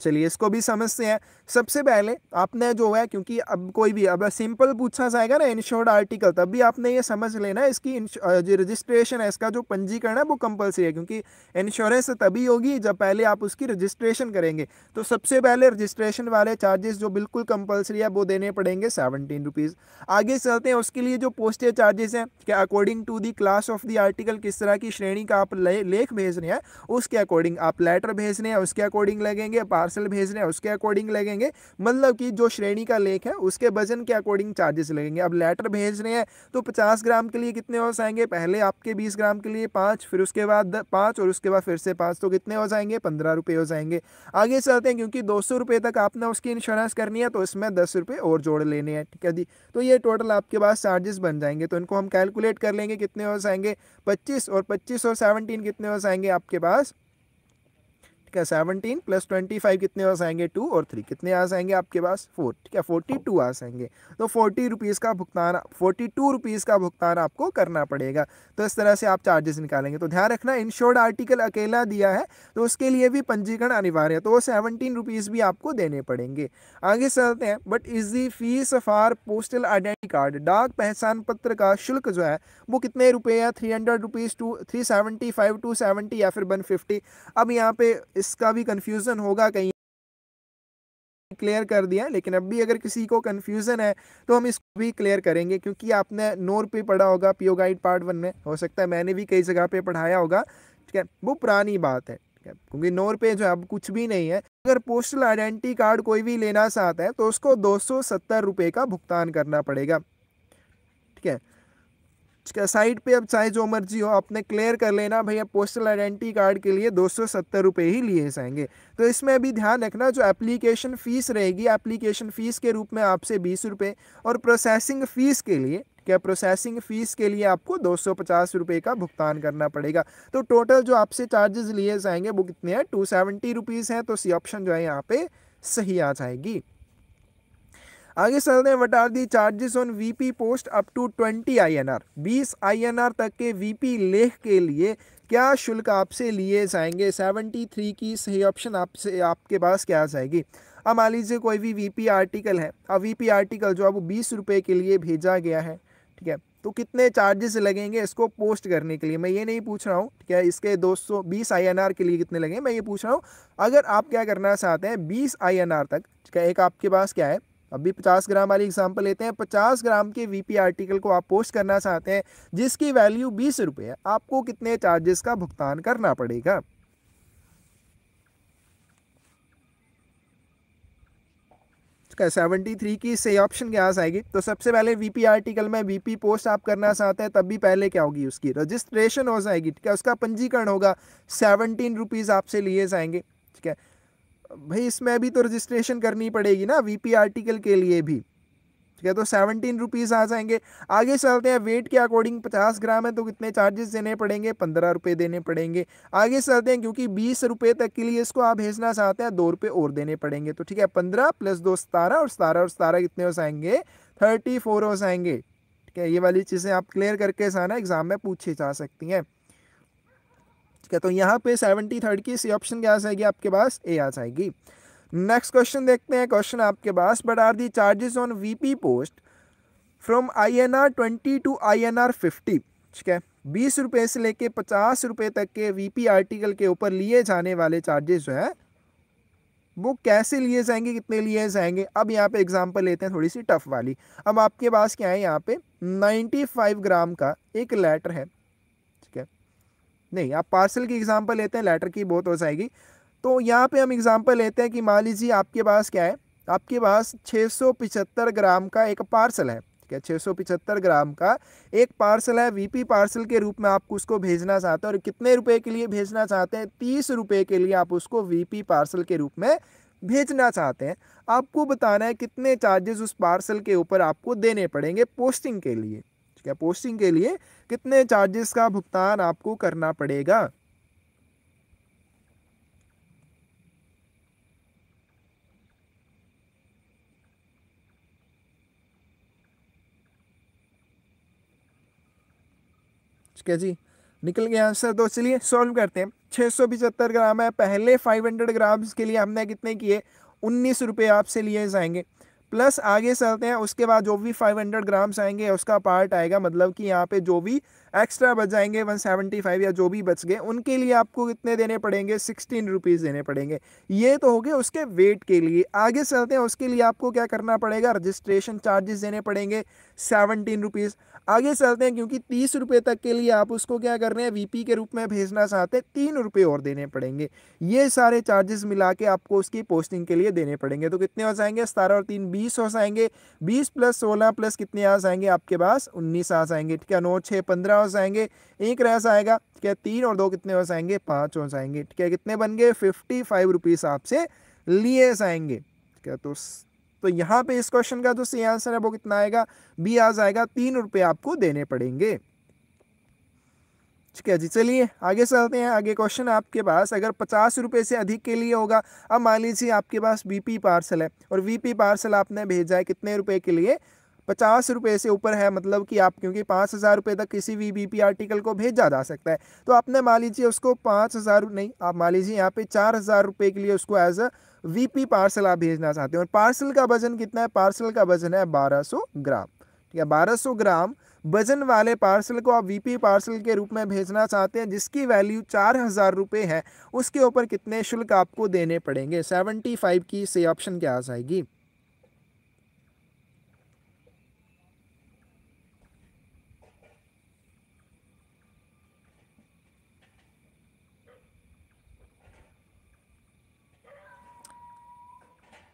चलिए इसको भी समझते हैं सबसे पहले आपने जो है क्योंकि अब कोई भी अब सिंपल पूछा जाएगा ना इंश्योर्ड आर्टिकल तब भी आपने ये समझ लेना इसकी जो रजिस्ट्रेशन है इसका जो पंजीकरण है वो कंपलसरी है क्योंकि इंश्योरेंस तभी होगी जब पहले आप उसकी रजिस्ट्रेशन करेंगे तो सबसे पहले रजिस्ट्रेशन वाले चार्जेस जो बिल्कुल कंपलसरी है वो देने पड़ेंगे सेवनटीन रुपीज़ आगे चलते हैं उसके लिए जो पोस्टेज चार्जेस हैं कि according to the class of the article किस तरह की श्रेणी का आप लेख भेज रहे हैं उसके अकॉर्डिंग आप लेटर भेज रहे हैं उसके अकॉर्डिंग लगेंगे पार्सल पार्सल भेज रहे हैं उसके अकॉर्डिंग लगेंगे मतलब कि जो श्रेणी का लेख है उसके वजन के अकॉर्डिंग चार्जेस लगेंगे अब लेटर भेज रहे हैं तो पचास ग्राम के लिए कितने हो जाएंगे पहले आपके बीस ग्राम के लिए पाँच फिर उसके बाद पाँच और उसके बाद फिर से पाँच तो कितने हो जाएंगे पंद्रह रुपये हो जाएंगे आगे चलते हैं क्योंकि दो सौ रुपये तक आपने उसकी इंश्योरेंस करनी है तो इसमें दस रुपये और जोड़ लेने हैं ठीक है जी तो ये टोटल आपके पास चार्जेस बन जाएंगे तो इनको हम कैलकुलेट कर लेंगे कितने हो जाएंगे पच्चीस और पच्चीस और सेवनटीन कितने हो जाएंगे आपके पास है सेवनटीन प्लस ट्वेंटी फाइव कितने आवर्स आएंगे टू और थ्री कितने आ जाएंगे आपके पास फोर ठीक है फोर्टी टू आ जाएंगे तो फोर्टी रुपीज़ का भुगतान फोर्टी टू रुपीज़ का भुगतान आपको करना पड़ेगा तो इस तरह से आप चार्जेस निकालेंगे तो ध्यान रखना इंश्योर्ड आर्टिकल अकेला दिया है तो उसके लिए भी पंजीकरण अनिवार्य है तो वो सेवनटीन रुपीज़ भी आपको देने पड़ेंगे आगे चलते हैं what is the fees for postal identity card डाक पहचान पत्र का शुल्क जो है वो कितने रुपये है three hundred rupees two three seventy five two seventy या फिर वन फिफ्टी अब यहाँ पे इसका भी कन्फ्यूज़न होगा कहीं क्लियर कर दिया लेकिन अब भी अगर किसी को कंफ्यूजन है तो हम इसको भी क्लियर करेंगे क्योंकि आपने नोर पे पढ़ा होगा पीओ गाइड पार्ट वन में हो सकता है मैंने भी कई जगह पे पढ़ाया होगा ठीक है वो पुरानी बात है ठीक है क्योंकि नोर पे जो है अब कुछ भी नहीं है अगर पोस्टल आइडेंटिटी कार्ड कोई भी लेना चाहता है तो उसको दो सौ का भुगतान करना पड़ेगा ठीक है साइड पे अब चाहे जो मर्जी हो आपने क्लियर कर लेना भैया पोस्टल आइडेंटिटी कार्ड के लिए दो सौ ही लिए जाएंगे तो इसमें भी ध्यान रखना जो एप्लीकेशन फ़ीस रहेगी एप्लीकेशन फ़ीस के रूप में आपसे बीस रुपये और प्रोसेसिंग फ़ीस के लिए क्या प्रोसेसिंग फ़ीस के लिए आपको दो सौ का भुगतान करना पड़ेगा तो टोटल जो आपसे चार्जेस लिए जाएंगे वो कितने हैं टू सेवेंटी हैं तो सी ऑप्शन जो है यहाँ पर सही आ जाएगी आगे सर ने बता दी charges on VP post up to 20 INR 20 INR तक के वीपी लेख के लिए क्या शुल्क आपसे लिए जाएंगे 73 की सही ऑप्शन आपसे आपके पास क्या आ जाएगी अब मान लीजिए कोई भी वीपी आर्टिकल है अब वीपी आर्टिकल जो है वो बीस रुपये के लिए भेजा गया है ठीक है तो कितने चार्जेस लगेंगे इसको पोस्ट करने के लिए मैं ये नहीं पूछ रहा हूँ ठीक है इसके 220 आर के लिए कितने लगेंगे मैं ये पूछ रहा हूँ अगर आप क्या करना चाहते हैं 20 आर तक ठीक है एक आपके पास क्या है अभी 50 ग्राम वाली एग्जाम्पल लेते हैं 50 ग्राम के वीपी आर्टिकल को आप पोस्ट करना चाहते हैं जिसकी वैल्यू बीस रुपये है आपको कितने चार्जेस का भुगतान करना पड़ेगा सेवेंटी थ्री की सही ऑप्शन के आस आएगी तो सबसे पहले वीपी आर्टिकल में वीपी पोस्ट आप करना चाहते हैं तब भी पहले क्या होगी उसकी रजिस्ट्रेशन हो जाएगी ठीक है उसका पंजीकरण होगा सेवनटीन रुपीज़ आपसे लिए जाएंगे ठीक है भाई इसमें भी तो रजिस्ट्रेशन करनी पड़ेगी ना वीपी आर्टिकल के लिए भी ठीक है तो सेवनटीन रुपीज़ आ जाएंगे आगे चलते हैं वेट के अकॉर्डिंग पचास ग्राम है तो कितने चार्जेस देने पड़ेंगे पंद्रह रुपये देने पड़ेंगे आगे चलते हैं क्योंकि बीस रुपये तक के लिए इसको आप भेजना चाहते हैं दो रुपये और देने पड़ेंगे तो ठीक है पंद्रह प्लस दो सतारह और सतारह और सतारह कितने हो जाएंगे थर्टी फोर हो जाएंगे ठीक है ये वाली चीज़ें आप क्लियर करके जाना एग्ज़ाम में पूछी जा सकती हैं ठीक है तो यहाँ पे सेवेंटी थर्ड की सी ऑप्शन क्या आ जाएगी आपके पास ए आ जाएगी नेक्स्ट क्वेश्चन देखते हैं क्वेश्चन आपके पास but are the charges on VP post from INR twenty to INR fifty ठीक है बीस रुपये से लेके पचास रुपये तक के वीपी आर्टिकल के ऊपर लिए जाने वाले चार्जेस जो है वो कैसे लिए जाएंगे कितने लिए जाएंगे अब यहाँ पे एग्जांपल लेते हैं थोड़ी सी टफ वाली अब आपके पास क्या है यहाँ पे 95 ग्राम का एक लेटर है नहीं आप पार्सल की एग्ज़ाम्पल लेते हैं लेटर की बहुत हो जाएगी तो यहाँ पे हम एग्ज़ाम्पल लेते हैं कि मान लीजिए आपके पास क्या है आपके पास छः ग्राम का एक पार्सल है ठीक है ग्राम का एक पार्सल है वीपी पार्सल के रूप में आपको उसको भेजना चाहते हैं और कितने रुपए के लिए भेजना चाहते हैं तीस रुपये के लिए आप उसको वी पार्सल के रूप में भेजना चाहते हैं आपको बताना है कितने चार्जेस उस पार्सल के ऊपर आपको देने पड़ेंगे पोस्टिंग के लिए ठीक है पोस्टिंग के लिए कितने चार्जेस का भुगतान आपको करना पड़ेगा ठीक है जी निकल गया आंसर तो चलिए सॉल्व करते हैं छः ग्राम है पहले 500 ग्राम्स के लिए हमने कितने किए उन्नीस रुपये आपसे लिए जाएंगे प्लस आगे चलते हैं उसके बाद जो भी 500 ग्राम्स आएंगे उसका पार्ट आएगा मतलब कि यहाँ पे जो भी एक्स्ट्रा बच जाएंगे 175 या जो भी बच गए उनके लिए आपको कितने देने पड़ेंगे सिक्सटीन रुपीज़ देने पड़ेंगे ये तो हो गए उसके वेट के लिए आगे चलते हैं उसके लिए आपको क्या करना पड़ेगा रजिस्ट्रेशन चार्जेस देने पड़ेंगे सेवनटीन रुपीज़ आगे चलते हैं क्योंकि तीस रुपये तक के लिए आप उसको क्या कर रहे हैं वीपी के रूप में भेजना चाहते हैं तीन रुपये और देने पड़ेंगे ये सारे चार्जेस मिला के आपको उसकी पोस्टिंग के लिए देने पड़ेंगे तो कितने हो जाएंगे सतारह और तीन बीस बीस हो जाएंगे बीस प्लस सोलह प्लस कितने आ जाएंगे आपके पास उन्नीस आ जाएंगे ठीक है नौ छः पंद्रह हो जाएंगे एक रह जाएगा ठीक है तीन और दो कितने हो जाएंगे पाँच हो जाएंगे ठीक है कितने बन गए फिफ्टी फाइव रुपीज़ आपसे लिए जाएंगे ठीक है तो तो यहाँ पे इस क्वेश्चन का जो सही आंसर है वो कितना आएगा बी आ जाएगा तीन रुपये आपको देने पड़ेंगे ठीक है जी चलिए आगे चलते हैं आगे क्वेश्चन आपके पास अगर पचास रुपये से अधिक के लिए होगा अब मान लीजिए आपके पास वीपी पार्सल है और वीपी पार्सल आपने भेजा है कितने रुपए के लिए पचास रुपये से ऊपर है मतलब कि आप क्योंकि पाँच हज़ार रुपये तक किसी भी वीपी आर्टिकल को भेजा जा सकता है तो आपने मान लीजिए उसको पाँच हज़ार नहीं आप मान लीजिए यहाँ पे चार हज़ार रुपये के लिए उसको एज अ वीपी पार्सल आप भेजना चाहते हैं और पार्सल का वजन कितना है पार्सल का वजन है बारह सौ ग्राम ठीक है बारह सौ ग्राम वजन वाले पार्सल को आप वीपी पार्सल के रूप में भेजना चाहते हैं जिसकी वैल्यू चार हज़ार रुपये है उसके ऊपर कितने शुल्क आपको देने पड़ेंगे सेवेंटी फाइव की से ऑप्शन क्या आ जाएगी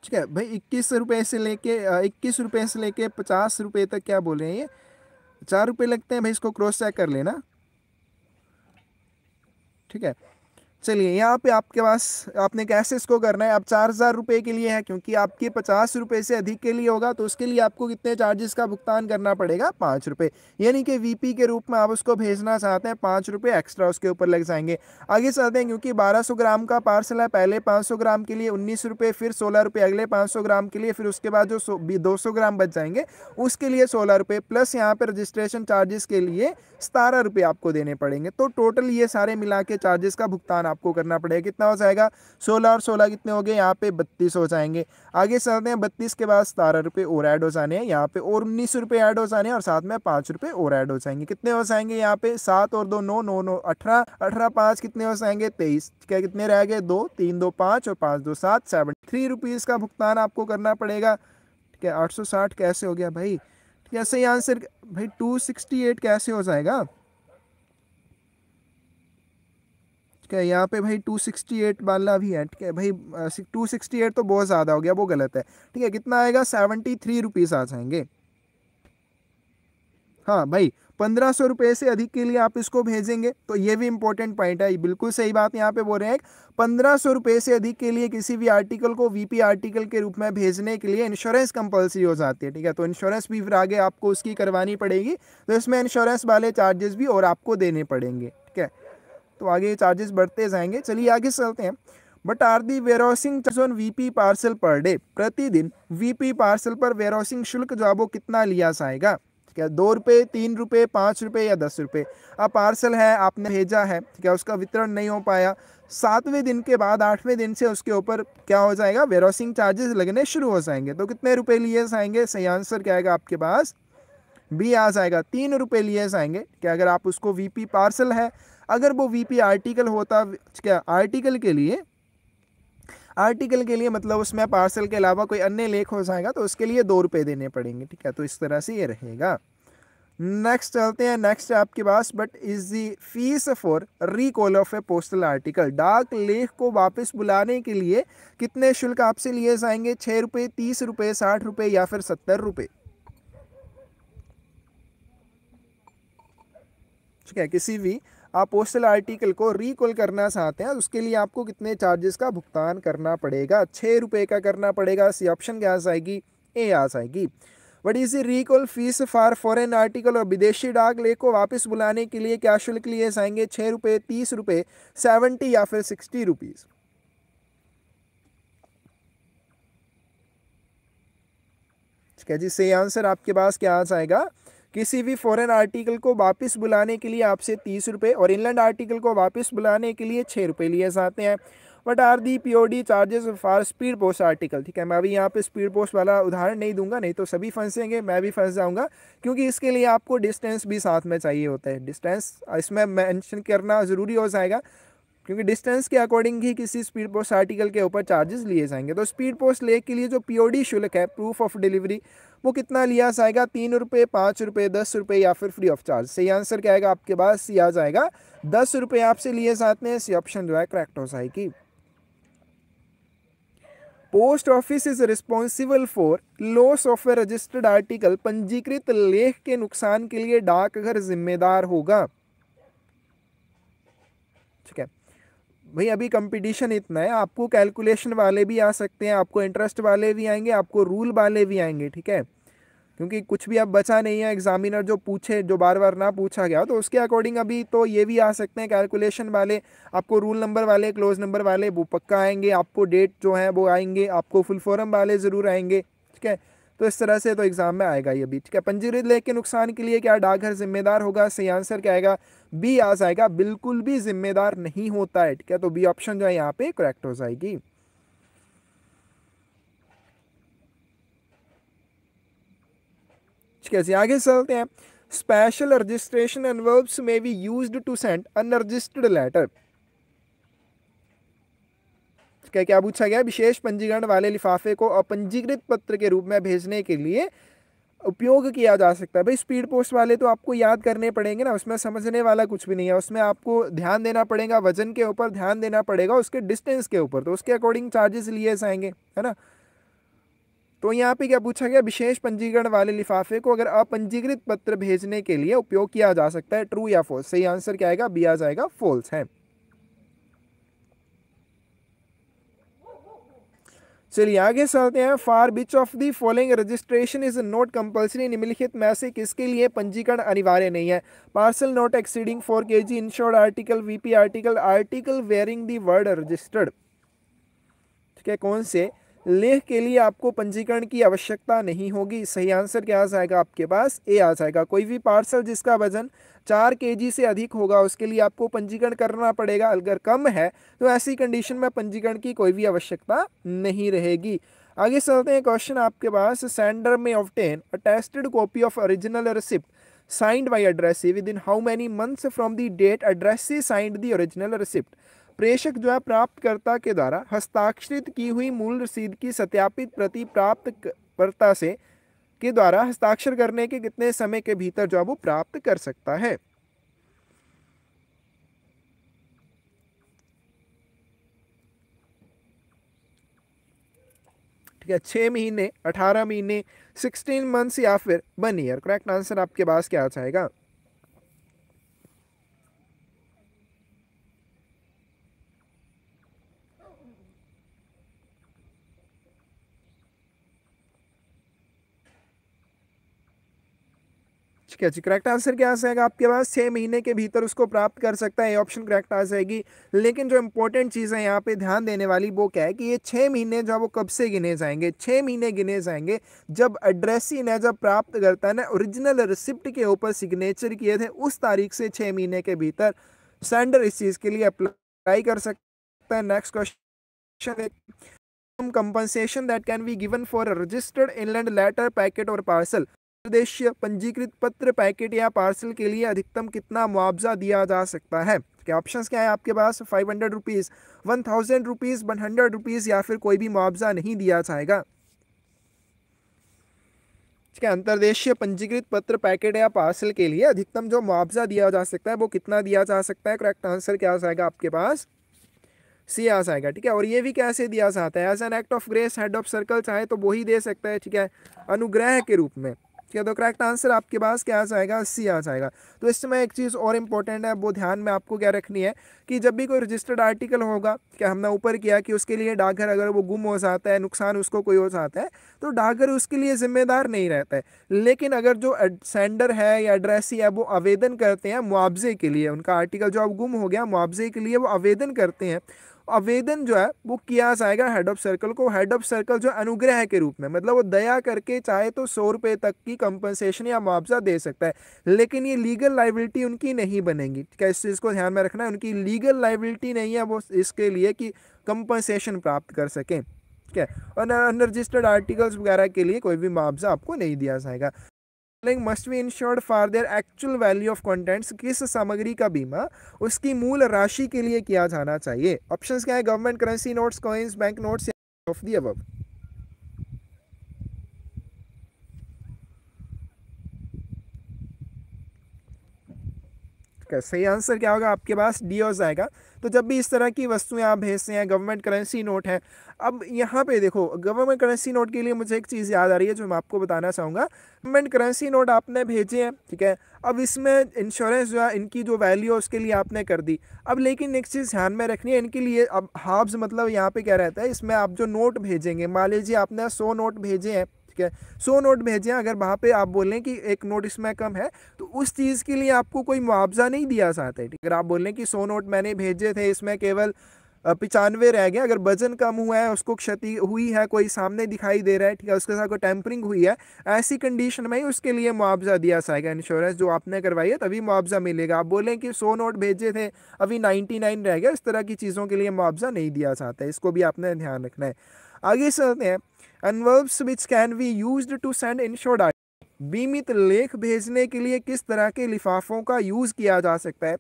ठीक है भाई इक्कीस रुपये से लेके इक्कीस रुपये से लेके पचास रुपये तक क्या बोल रहे हैं ये चार रुपये लगते हैं भाई इसको क्रॉस चेक कर लेना ठीक है चलिए यहाँ पे आपके पास आपने कैसे इसको करना है आप चार हज़ार रुपये के लिए है क्योंकि आपके पचास रुपये से अधिक के लिए होगा तो उसके लिए आपको कितने चार्जेस का भुगतान करना पड़ेगा पाँच रुपये यानी कि वीपी के रूप में आप उसको भेजना चाहते हैं पाँच रुपये एक्स्ट्रा उसके ऊपर लग जाएंगे आगे चलते हैं क्योंकि बारह ग्राम का पार्सल है पहले पाँच ग्राम के लिए उन्नीस फिर सोलह अगले पाँच ग्राम के लिए फिर उसके बाद जो दो ग्राम बच जाएंगे उसके लिए सोलह प्लस यहाँ पर रजिस्ट्रेशन चार्जेस के लिए सतारह आपको देने पड़ेंगे तो टोटल ये सारे मिला के चार्जेस का भुगतान आपको करना पड़ेगा कितना हो जाएगा सोलह और सोलह कितने हो गए यहाँ पे बत्तीस हो जाएंगे आगे चलते हैं बत्तीस के बाद सतारह रुपये और ऐड हो जाने हैं यहाँ पे और उन्नीस रुपये ऐड हो जाने हैं और साथ में पाँच रुपये और ऐड हो जाएंगे कितने हो जाएंगे यहाँ पे सात और दो नौ नौ नौ अठारह अठारह पाँच कितने हो जाएंगे तेईस क्या कितने रह गए दो तीन दो पाँच और पाँच दो सात सेवन थ्री रुपीज़ का भुगतान आपको करना पड़ेगा ठीक है आठ सौ साठ कैसे हो गया भाई ठीक है सही आंसर भाई टू सिक्सटी एट कैसे हो जाएगा ठीक है यहाँ पे भाई 268 वाला भी है ठीक है भाई 268 तो बहुत ज़्यादा हो गया वो गलत है ठीक है कितना आएगा सेवेंटी थ्री रुपीज़ आ जाएंगे हाँ भाई पंद्रह सौ रुपये से अधिक के लिए आप इसको भेजेंगे तो ये भी इंपॉर्टेंट पॉइंट है बिल्कुल सही बात यहाँ पे बोल रहे हैं पंद्रह सौ रुपये से अधिक के लिए किसी भी आर्टिकल को वीपी आर्टिकल के रूप में भेजने के लिए इंश्योरेंस कंपलसरी हो जाती है ठीक है तो इंश्योरेंस भी फिर आगे आपको उसकी करवानी पड़ेगी तो इसमें इंश्योरेंस वाले चार्जेस भी और आपको देने पड़ेंगे ठीक है तो आगे चार्जेस बढ़ते जाएंगे चलिए आगे चलते हैं what are the warehousing charge on VP parcel per day प्रतिदिन वीपी पार्सल पर वेरोसिंग शुल्क जो है वो कितना लिया जाएगा ठीक है दो रुपये तीन रुपये पाँच रुपये या दस रुपये अब पार्सल है आपने भेजा है ठीक है उसका वितरण नहीं हो पाया सातवें दिन के बाद आठवें दिन से उसके ऊपर क्या हो जाएगा वेरोसिंग चार्जेस लगने शुरू हो जाएंगे तो कितने रुपये लिए जाएंगे सही आंसर क्या आएगा आपके पास बी आ जाएगा तीन रुपये लिए जाएंगे कि अगर आप उसको वीपी पार्सल है अगर वो वीपी आर्टिकल होता क्या आर्टिकल के लिए आर्टिकल के लिए मतलब उसमें पार्सल के अलावा कोई अन्य लेख हो जाएगा तो उसके लिए दो रुपये देने पड़ेंगे ठीक है तो इस तरह से ये रहेगा नेक्स्ट चलते हैं नेक्स्ट आपके पास what is the fees for recall of a postal article डाक लेख को वापस बुलाने के लिए कितने शुल्क आपसे लिए जाएंगे छः रुपये तीस रुपये साठ रुपये या फिर सत्तर रुपये ठीक है किसी भी आप पोस्टल आर्टिकल को रिकॉल करना चाहते हैं तो उसके लिए आपको कितने चार्जेस का भुगतान करना पड़ेगा छः रुपये का करना पड़ेगा सी ऑप्शन क्या आएगी ए आ जाएगी what is recall fees for foreign article और विदेशी डाक ले को वापस बुलाने के लिए क्या शुल्क लिए जाएंगे छः रुपये तीस रुपये सेवेंटी या फिर सिक्सटी रुपीज़ क्या जी सही आंसर आपके पास क्या आ जाएगा किसी भी फॉरेन आर्टिकल को वापस बुलाने के लिए आपसे तीस रुपये और इनलैंड आर्टिकल को वापस बुलाने के लिए छः रुपये लिए जाते हैं what are the P O D charges for speed post article ठीक है मैं अभी यहाँ पे स्पीड पोस्ट वाला उदाहरण नहीं दूंगा नहीं तो सभी फंसेंगे मैं भी फंस जाऊँगा क्योंकि इसके लिए आपको डिस्टेंस भी साथ में चाहिए होता है डिस्टेंस इसमें मैंशन करना ज़रूरी हो जाएगा क्योंकि डिस्टेंस के अकॉर्डिंग ही किसी स्पीड पोस्ट आर्टिकल के ऊपर चार्जेस लिए जाएंगे तो स्पीड पोस्ट लेख के लिए जो पीओडी शुल्क है प्रूफ ऑफ डिलीवरी वो कितना लिया जाएगा तीन रुपये पाँच रुपये दस रुपये या फिर फ्री ऑफ चार्ज सही आंसर क्या आएगा आपके पास सी आ जाएगा दस रुपये आपसे लिए जाते हैं सी ऑप्शन जो है करेक्ट हो जाएगी post office is responsible for loss of a registered article पंजीकृत लेख के नुकसान के लिए डाकघर जिम्मेदार होगा ठीक है भाई अभी कंपटीशन इतना है आपको कैलकुलेशन वाले भी आ सकते हैं आपको इंटरेस्ट वाले भी आएंगे आपको रूल वाले भी आएंगे ठीक है क्योंकि कुछ भी अब बचा नहीं है एग्जामिनर जो पूछे जो बार बार ना पूछा गया तो उसके अकॉर्डिंग अभी तो ये भी आ सकते हैं कैलकुलेशन वाले आपको रूल नंबर वाले क्लोज नंबर वाले वो पक्का आएंगे आपको डेट जो है वो आएंगे आपको फुल फॉरम वाले ज़रूर आएंगे ठीक है तो इस तरह से तो एग्ज़ाम में आएगा ये भी ठीक है पंजीकृत लेख के नुकसान के लिए क्या डाकघर जिम्मेदार होगा सही आंसर क्या आएगा बी आ जाएगा बिल्कुल भी जिम्मेदार नहीं होता है ठीक है तो बी ऑप्शन जो है यहाँ पे करेक्ट हो जाएगी कैसे आगे चलते हैं स्पेशल रजिस्ट्रेशन एनवर्ब्स में be use to send unregistered letter क्या क्या पूछा गया विशेष पंजीकरण वाले लिफाफे को अपंजीकृत पत्र के रूप में भेजने के लिए उपयोग किया जा सकता है भाई स्पीड पोस्ट वाले तो आपको याद करने पड़ेंगे ना उसमें समझने वाला कुछ भी नहीं है उसमें आपको ध्यान देना पड़ेगा वजन के ऊपर ध्यान देना पड़ेगा उसके डिस्टेंस के ऊपर तो उसके अकॉर्डिंग चार्जेस लिए जाएंगे है ना तो यहाँ पे क्या पूछा गया विशेष पंजीकरण वाले लिफाफे को अगर अपंजीकृत पत्र भेजने के लिए उपयोग किया जा सकता है ट्रू या फॉल्स सही आंसर क्या आएगा बी आ जाएगा फॉल्स है चलिए आगे चलते हैं for which of the following registration is not compulsory निम्नलिखित में से किसके लिए पंजीकरण अनिवार्य नहीं है parcel not exceeding four K G insured article VP article article bearing the word registered ठीक है कौन से लेह के लिए आपको पंजीकरण की आवश्यकता नहीं होगी सही आंसर क्या आ जाएगा आपके पास ए आ जाएगा कोई भी पार्सल जिसका वजन चार के से अधिक होगा उसके लिए आपको पंजीकरण करना पड़ेगा अगर कम है तो ऐसी कंडीशन में पंजीकरण की कोई भी आवश्यकता नहीं रहेगी आगे चलते हैं क्वेश्चन आपके पास सेंडर में obtain attested copy of original receipt signed by by within how many months from the date addressee signed the original receipt प्रेषक जो है प्राप्तकर्ता के द्वारा हस्ताक्षरित की हुई मूल रसीद की सत्यापित प्रति प्राप्तकर्ता से के द्वारा हस्ताक्षर करने के कितने समय के भीतर जो है वो प्राप्त कर सकता है ठीक है छह महीने अठारह महीने सिक्सटीन मंथ्स या फिर वन ईयर करेक्ट आंसर आपके पास क्या आ जाएगा ठीक है जी करेक्ट आंसर क्या आ जाएगा आपके पास छः महीने के भीतर उसको प्राप्त कर सकता है ये ऑप्शन करेक्ट आ जाएगी लेकिन जो इंपॉर्टेंट चीज़ है यहाँ पे ध्यान देने वाली वो क्या है कि ये छः महीने जो वो कब से गिने जाएंगे छः महीने गिने जाएंगे जब एड्रेसी ने जब प्राप्त करता है ना ओरिजिनल रिसिप्ट के ऊपर सिग्नेचर किए थे उस तारीख से छः महीने के भीतर सेंडर इस चीज़ के लिए अप्लाई कर सकता है next question compensation that can be given for registered inland letter packet और पार्सल उद्देश्य पंजीकृत पत्र पैकेट या पार्सल के लिए अधिकतम कितना मुआवजा दिया जा सकता है के ऑप्शन क्या है आपके पास five hundred rupees one thousand rupees one hundred rupees या फिर कोई भी मुआवजा नहीं दिया जाएगा ठीक है अंतर्देशीय पंजीकृत पत्र पैकेट या पार्सल के लिए अधिकतम जो मुआवजा दिया जा सकता है वो कितना दिया जा सकता है करेक्ट आंसर क्या आ जाएगा आपके पास सी आ जाएगा ठीक है और ये भी कैसे दिया जाता है as an act of grace head of circle चाहे तो वही दे सकता है ठीक है अनुग्रह के रूप में ठीक है तो करेक्ट आंसर आपके पास क्या आ जाएगा सी आ जाएगा तो इसमें एक चीज़ और इम्पोर्टेंट है वो ध्यान में आपको क्या रखनी है कि जब भी कोई रजिस्टर्ड आर्टिकल होगा क्या हमने ऊपर किया कि उसके लिए डाकघर अगर वो गुम हो जाता है नुकसान उसको कोई हो जाता है तो डाकघर उसके लिए जिम्मेदार नहीं रहता है लेकिन अगर जो सेंडर है या एड्रेस है वो आवेदन करते हैं मुआवजे के लिए उनका आर्टिकल जो अब गुम हो गया मुआवजे के लिए वो आवेदन करते हैं आवेदन जो है वो किया जाएगा हेड ऑफ सर्कल को हेड ऑफ सर्कल जो अनुग्रह के रूप में मतलब वो दया करके चाहे तो सौ रुपये तक की कंपनसेशन या मुआवजा दे सकता है लेकिन ये लीगल लाइबिलिटी उनकी नहीं बनेगी क्या इस चीज़ को ध्यान में रखना है उनकी लीगल लाइबिलिटी नहीं है वो इसके लिए कि कंपनसेशन प्राप्त कर सकें ठीक है और अनरजिस्टर्ड आर्टिकल्स वगैरह के लिए कोई भी मुआवजा आपको नहीं दिया जाएगा selling must be insured for their actual value of contents किस सामग्री का बीमा उसकी मूल राशि के लिए किया जाना चाहिए ऑप्शंस क्या है government currency notes coins bank notes of the above सही आंसर क्या होगा आपके पास डी ओ जाएगा तो जब भी इस तरह की वस्तुएं आप भेजते हैं गवर्नमेंट करेंसी नोट है अब यहाँ पे देखो गवर्नमेंट करेंसी नोट के लिए मुझे एक चीज़ याद आ रही है जो मैं आपको बताना चाहूँगा गवर्नमेंट करेंसी नोट आपने भेजे हैं ठीक है अब इसमें इंश्योरेंस जो है इनकी जो वैल्यू है उसके लिए आपने कर दी अब लेकिन एक चीज़ ध्यान में रखनी है इनके लिए अब हाब्स मतलब यहाँ पे क्या रहता है इसमें आप जो नोट भेजेंगे मान लीजिए आपने सौ नोट भेजे हैं ठीक है सौ नोट भेजें अगर वहाँ पे आप बोलें कि एक नोट इसमें कम है तो उस चीज़ के लिए आपको कोई मुआवजा नहीं दिया जाता है ठीक अगर आप बोलें कि सौ नोट मैंने भेजे थे इसमें केवल पचानवे रह गए अगर वजन कम हुआ है उसको क्षति हुई है कोई सामने दिखाई दे रहा है ठीक है उसके साथ कोई टेम्परिंग हुई है ऐसी कंडीशन में ही उसके लिए मुआवजा दिया जाएगा इंश्योरेंस जो आपने करवाई है तभी मुआवजा मिलेगा आप बोलें कि सौ नोट भेजे थे अभी नाइन्टी नाइन रह गया इस तरह की चीज़ों के लिए मुआवजा नहीं दिया जाता है इसको भी आपने ध्यान रखना है आगे चलते हैं envelopes which can be use to send insured item बीमित लेख भेजने के लिए किस तरह के लिफाफों का यूज़ किया जा सकता है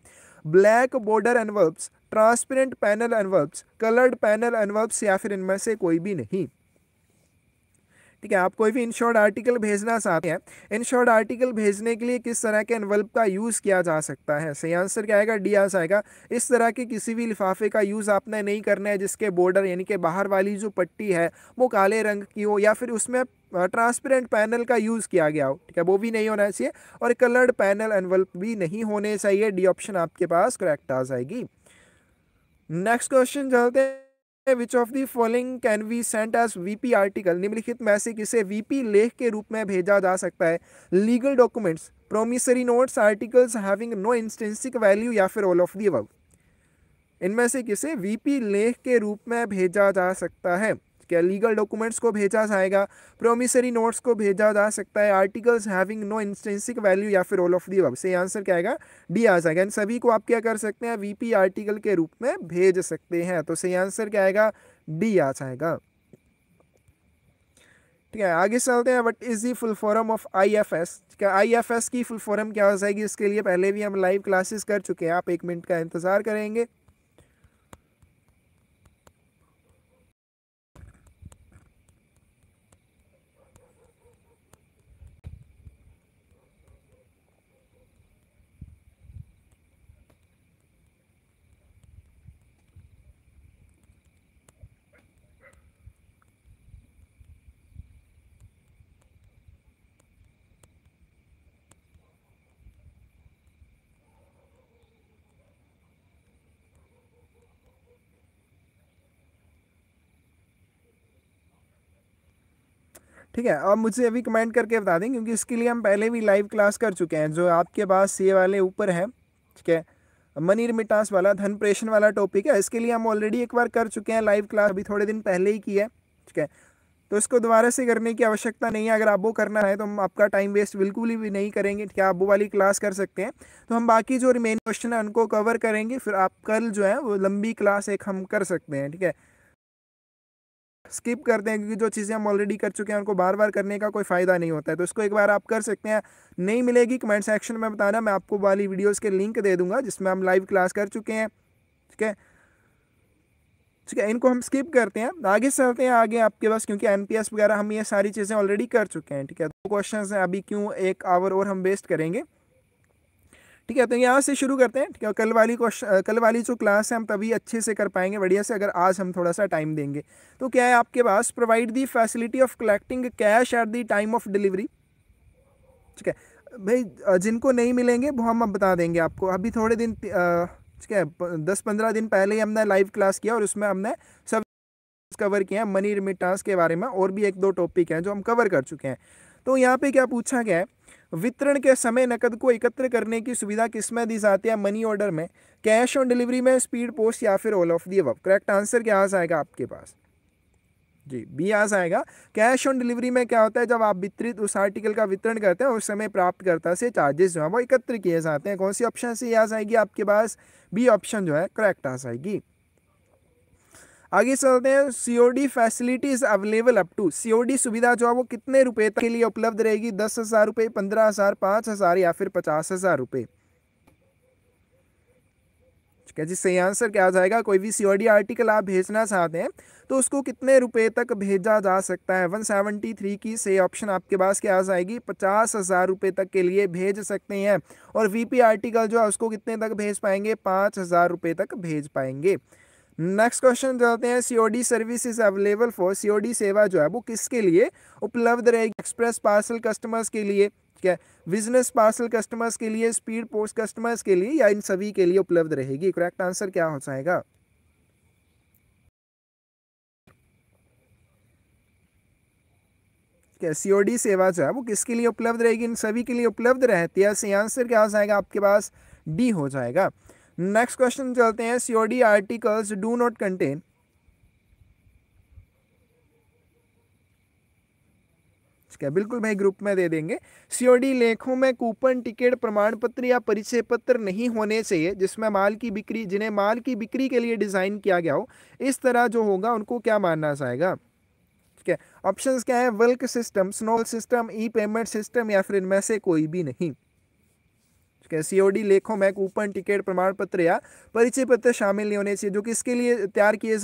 black border envelopes transparent panel envelopes coloured panel envelopes या फिर इनमें से कोई भी नहीं ठीक है आप कोई भी इंश्योर्ड आर्टिकल भेजना चाहते हैं इंश्योर्ड आर्टिकल भेजने के लिए किस तरह के एनवल्प का यूज़ किया जा सकता है सही आंसर क्या आएगा डी आंसर आएगा इस तरह के किसी भी लिफाफे का यूज़ आपने नहीं करना है जिसके बॉर्डर यानी कि बाहर वाली जो पट्टी है वो काले रंग की हो या फिर उसमें ट्रांसपेरेंट पैनल का यूज़ किया गया हो ठीक है वो भी नहीं होना चाहिए और कलर्ड पैनल एनवल्प भी नहीं होने चाहिए डी ऑप्शन आपके पास करेक्ट आ जाएगी नेक्स्ट क्वेश्चन चलते हैं which of the following can be sent as VP article निम्नलिखित में से किसे वीपी लेख के रूप में भेजा जा सकता है legal documents promissory notes articles having no intrinsic value या फिर ऑल ऑफ दी अब इनमें से किसे वीपी लेख के रूप में भेजा जा सकता है क्या लीगल डॉक्यूमेंट्स को भेजा जाएगा प्रोमिसरी नोट्स को भेजा जा सकता है articles having no intrinsic value या फिर ऑल ऑफ दी अब से आंसर क्या आएगा डी आ जाएगा इन सभी को आप क्या कर सकते हैं वीपी आर्टिकल के रूप में भेज सकते हैं तो सही आंसर क्या आएगा डी आ जाएगा ठीक है आगे चलते हैं what is the full form of I F S ठीक है आई एफ एस की फुल फॉरम क्या हो जाएगी इसके लिए पहले भी हम लाइव क्लासेस कर चुके हैं आप एक मिनट का इंतज़ार करेंगे ठीक है आप मुझे अभी कमेंट करके बता दें क्योंकि इसके लिए हम पहले भी लाइव क्लास कर चुके हैं जो आपके पास ये वाले ऊपर है ठीक है मनी रिमिटांस वाला धन प्रेषण वाला टॉपिक है इसके लिए हम ऑलरेडी एक बार कर चुके हैं लाइव क्लास अभी थोड़े दिन पहले ही की है ठीक है तो इसको दोबारा से करने की आवश्यकता नहीं है अगर आप वो करना है तो हम आपका टाइम वेस्ट बिल्कुल ही भी नहीं करेंगे ठीक है आप वो वाली क्लास कर सकते हैं तो हम बाकी जो रिमेन क्वेश्चन है उनको कवर करेंगे फिर आप कल जो है वो लंबी क्लास एक हम कर सकते हैं ठीक है स्किप करते हैं क्योंकि जो चीज़ें हम ऑलरेडी कर चुके हैं उनको बार बार करने का कोई फ़ायदा नहीं होता है तो इसको एक बार आप कर सकते हैं नहीं मिलेगी कमेंट सेक्शन में बताना मैं आपको वाली वीडियोज़ के लिंक दे दूँगा जिसमें हम लाइव क्लास कर चुके हैं ठीक है ठीक है इनको हम स्किप करते हैं आगे चलते हैं आगे आपके पास क्योंकि एन वगैरह हम ये सारी चीज़ें ऑलरेडी कर चुके हैं ठीक है दो क्वेश्चन हैं अभी क्यों एक आवर और हम वेस्ट करेंगे ठीक है तो यहाँ से शुरू करते हैं ठीक है कल वाली क्वेश्चन कल वाली जो क्लास है हम तभी अच्छे से कर पाएंगे बढ़िया से अगर आज हम थोड़ा सा टाइम देंगे तो क्या है आपके पास provide the facility of collecting cash at the time of delivery ठीक है भाई जिनको नहीं मिलेंगे वो हम बता देंगे आपको अभी थोड़े दिन ठीक है दस पंद्रह दिन पहले ही हमने लाइव क्लास किया और उसमें हमने सब कवर किया है मनी रिमिटांस के बारे में और भी एक दो टॉपिक हैं जो हम कवर कर चुके हैं तो यहाँ पे क्या पूछा गया है वितरण के समय नकद को एकत्र करने की सुविधा किसमें दी जाती है मनी ऑर्डर में कैश ऑन डिलीवरी में स्पीड पोस्ट या फिर ऑल ऑफ दी अब करेक्ट आंसर क्या आ जाएगा आपके पास जी बी आ जाएगा कैश ऑन डिलीवरी में क्या होता है जब आप वितरित उस आर्टिकल का वितरण करते हैं उस समय प्राप्तकर्ता से चार्जेस जो है वो एकत्र किए जाते हैं कौन सी ऑप्शन से आ जाएगी आपके पास बी ऑप्शन जो है करेक्ट आ जाएगी आगे चलते हैं COD facility facilities available up to COD सुविधा जो है वो कितने रुपए तक के लिए उपलब्ध रहेगी दस हज़ार रुपये पंद्रह हज़ार पाँच हज़ार या फिर पचास हज़ार रुपये ठीक है जी सही आंसर क्या आ जाएगा कोई भी डी आर्टिकल आप भेजना चाहते हैं तो उसको कितने रुपए तक भेजा जा सकता है वन थ्री की सही ऑप्शन आपके पास क्या आ जाएगी पचास हज़ार रुपये तक के लिए भेज सकते हैं और वीपी आर्टिकल जो है उसको कितने तक भेज पाएंगे पाँच हज़ार रुपये तक भेज पाएंगे नेक्स्ट क्वेश्चन जो होते हैं COD is available for COD सेवा जो है वो किसके लिए उपलब्ध रहेगी एक्सप्रेस पार्सल कस्टमर्स के लिए क्या बिजनेस पार्सल कस्टमर्स के लिए स्पीड पोस्ट कस्टमर्स के लिए या इन सभी के लिए उपलब्ध रहेगी करेक्ट आंसर क्या हो जाएगा सीओडी सेवा जो है वो किसके लिए उपलब्ध रहेगी इन सभी के लिए उपलब्ध रहती है सही आंसर क्या हो जाएगा आपके पास डी हो जाएगा नेक्स्ट क्वेश्चन चलते हैं COD articles do not contain ठीक है बिल्कुल भाई ग्रुप में दे देंगे सीओडी लेखों में कूपन टिकट प्रमाण पत्र या परिचय पत्र नहीं होने चाहिए जिसमें माल की बिक्री जिन्हें माल की बिक्री के लिए डिज़ाइन किया गया हो इस तरह जो होगा उनको क्या मानना चाहेगा ठीक है ऑप्शंस क्या है work system snail system e payment system या फिर इनमें से कोई भी नहीं सी ओ डी लेखों में कूपन टिकट प्रमाण पत्र या परिचय पत्र शामिल नहीं होने चाहिए जो कि इसके लिए तैयार किए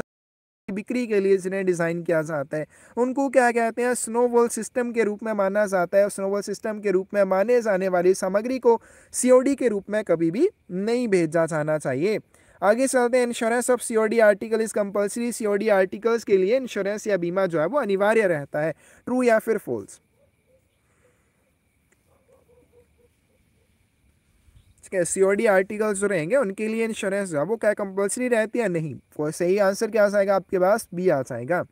बिक्री के लिए जिन्हें डिज़ाइन किया जाता है उनको क्या कहते हैं स्नोबॉल सिस्टम के रूप में माना जाता है स्नोबॉल सिस्टम के रूप में माने जाने वाली सामग्री को सीओडी के रूप में कभी भी नहीं भेजा जाना चाहिए आगे चलते हैं insurance of COD article is compulsory COD articles के लिए इंश्योरेंस या बीमा जो है वो अनिवार्य रहता है ट्रू या फिर फॉल्स सीओडी आर्टिकल्स जो रहेंगे उनके लिए इंश्योरेंस जो है वो क्या कंपलसरी रहती है नहीं कोई सही आंसर क्या आ जाएगा आपके पास बी आ जाएगा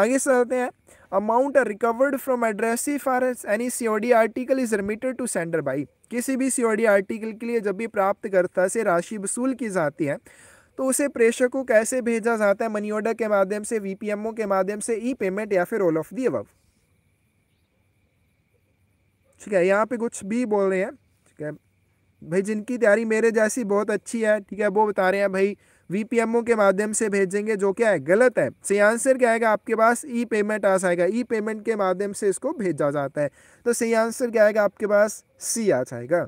आगे चलते हैं amount recovered from addressee for any COD article is remitted to sender by किसी भी सीओडी आर्टिकल के लिए जब भी प्राप्तकर्ता से राशि वसूल की जाती है तो उसे प्रेषक को कैसे भेजा जाता है मनी ऑर्डर के माध्यम से वीपीएमओ के माध्यम से ई पेमेंट या फिर ऑल ऑफ दी अबव ठीक है यहाँ पे कुछ भी बोल रहे हैं ठीक है भाई जिनकी तैयारी मेरे जैसी बहुत अच्छी है ठीक है वो बता रहे हैं भाई वी के माध्यम से भेजेंगे जो क्या है गलत है सही आंसर क्या आएगा आपके पास ई पेमेंट आ जाएगा ई पेमेंट के माध्यम से इसको भेजा जाता है तो सही आंसर क्या आएगा आपके पास सी आ जाएगा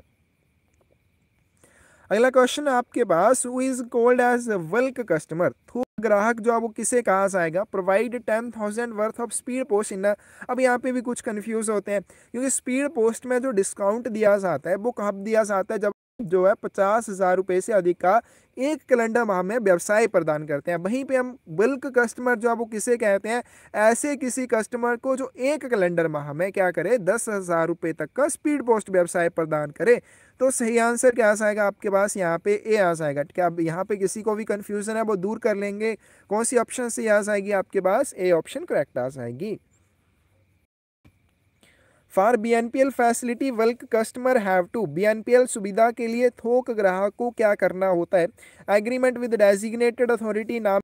अगला क्वेश्चन है आपके पास who is called as bulk customer थोक ग्राहक जो आपको किसे कहा जाएगा provide ten thousand worth of speed post in अब यहाँ पे भी कुछ कन्फ्यूज होते हैं क्योंकि स्पीड पोस्ट में जो डिस्काउंट दिया जाता है वो कब दिया जाता है जब जो है पचास हज़ार रुपए से अधिक का एक कैलेंडर माह में व्यवसाय प्रदान करते हैं वहीं पे हम बल्क कस्टमर जो आप वो किसे कहते हैं ऐसे किसी कस्टमर को जो एक कैलेंडर माह में क्या करे दस हज़ार रुपए तक का स्पीड पोस्ट व्यवसाय प्रदान करे तो सही आंसर क्या आ जाएगा आपके पास यहाँ पे ए आ जाएगा ठीक है अब यहाँ पे किसी को भी कन्फ्यूज़न है वो दूर कर लेंगे कौन सी ऑप्शन से आ जाएगी आपके पास ए ऑप्शन करेक्ट आ जाएगी for B N P L facility bulk customer have to be N P L सुविधा के लिए थोक ग्राहक को क्या करना होता है एग्रीमेंट विद डेजिग्नेटेड अथॉरिटी नाम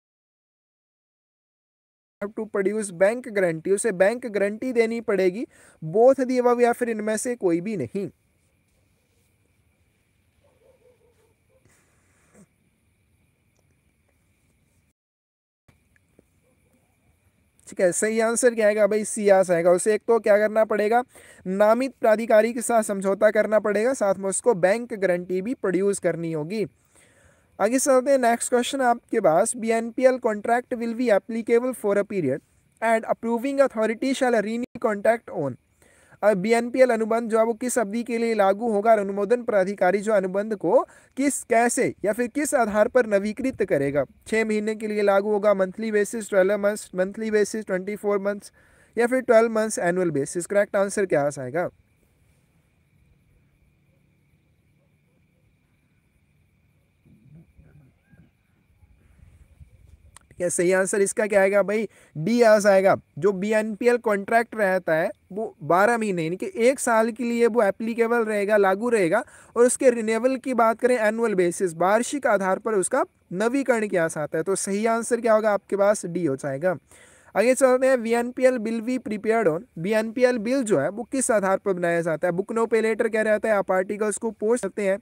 टू प्रोड्यूस बैंक गारंटी उसे बैंक गारंटी देनी पड़ेगी बोथ दी अब या फिर इनमें से कोई भी नहीं ठीक है सही आंसर क्या आएगा भाई सी आस आएगा उसे एक तो क्या करना पड़ेगा नामित प्राधिकारी के साथ समझौता करना पड़ेगा साथ में उसको बैंक गारंटी भी प्रोड्यूस करनी होगी आगे चलते हैं नेक्स्ट क्वेश्चन आपके पास B N P L contract will be applicable for a period and approving authority shall renew contract on BNPL अनुबंध जो है वो किस अवधि के लिए लागू होगा और अनुमोदन प्राधिकारी जो अनुबंध को किस कैसे या फिर किस आधार पर नवीकृत करेगा छः महीने के लिए लागू होगा monthly basis twelve months monthly basis twenty four months या फिर twelve months annual basis correct answer क्या आएगा क्या सही आंसर इसका क्या आएगा भाई डी आस आएगा जो बी कॉन्ट्रैक्ट रहता है वो बारह महीने यानी कि एक साल के लिए वो एप्लीकेबल रहेगा लागू रहेगा और उसके रिनेवल की बात करें एनुअल बेसिस वार्षिक आधार पर उसका नवीकरण किया जाता है तो सही आंसर क्या होगा आपके पास डी हो जाएगा आगे चलते हैं V N P L bill we prepared on V N P L bill जो है वो किस आधार पर बनाया जाता है बुक नो पे लेटर क्या रहता है आप आर्टिकल्स को पोस्ट करते हैं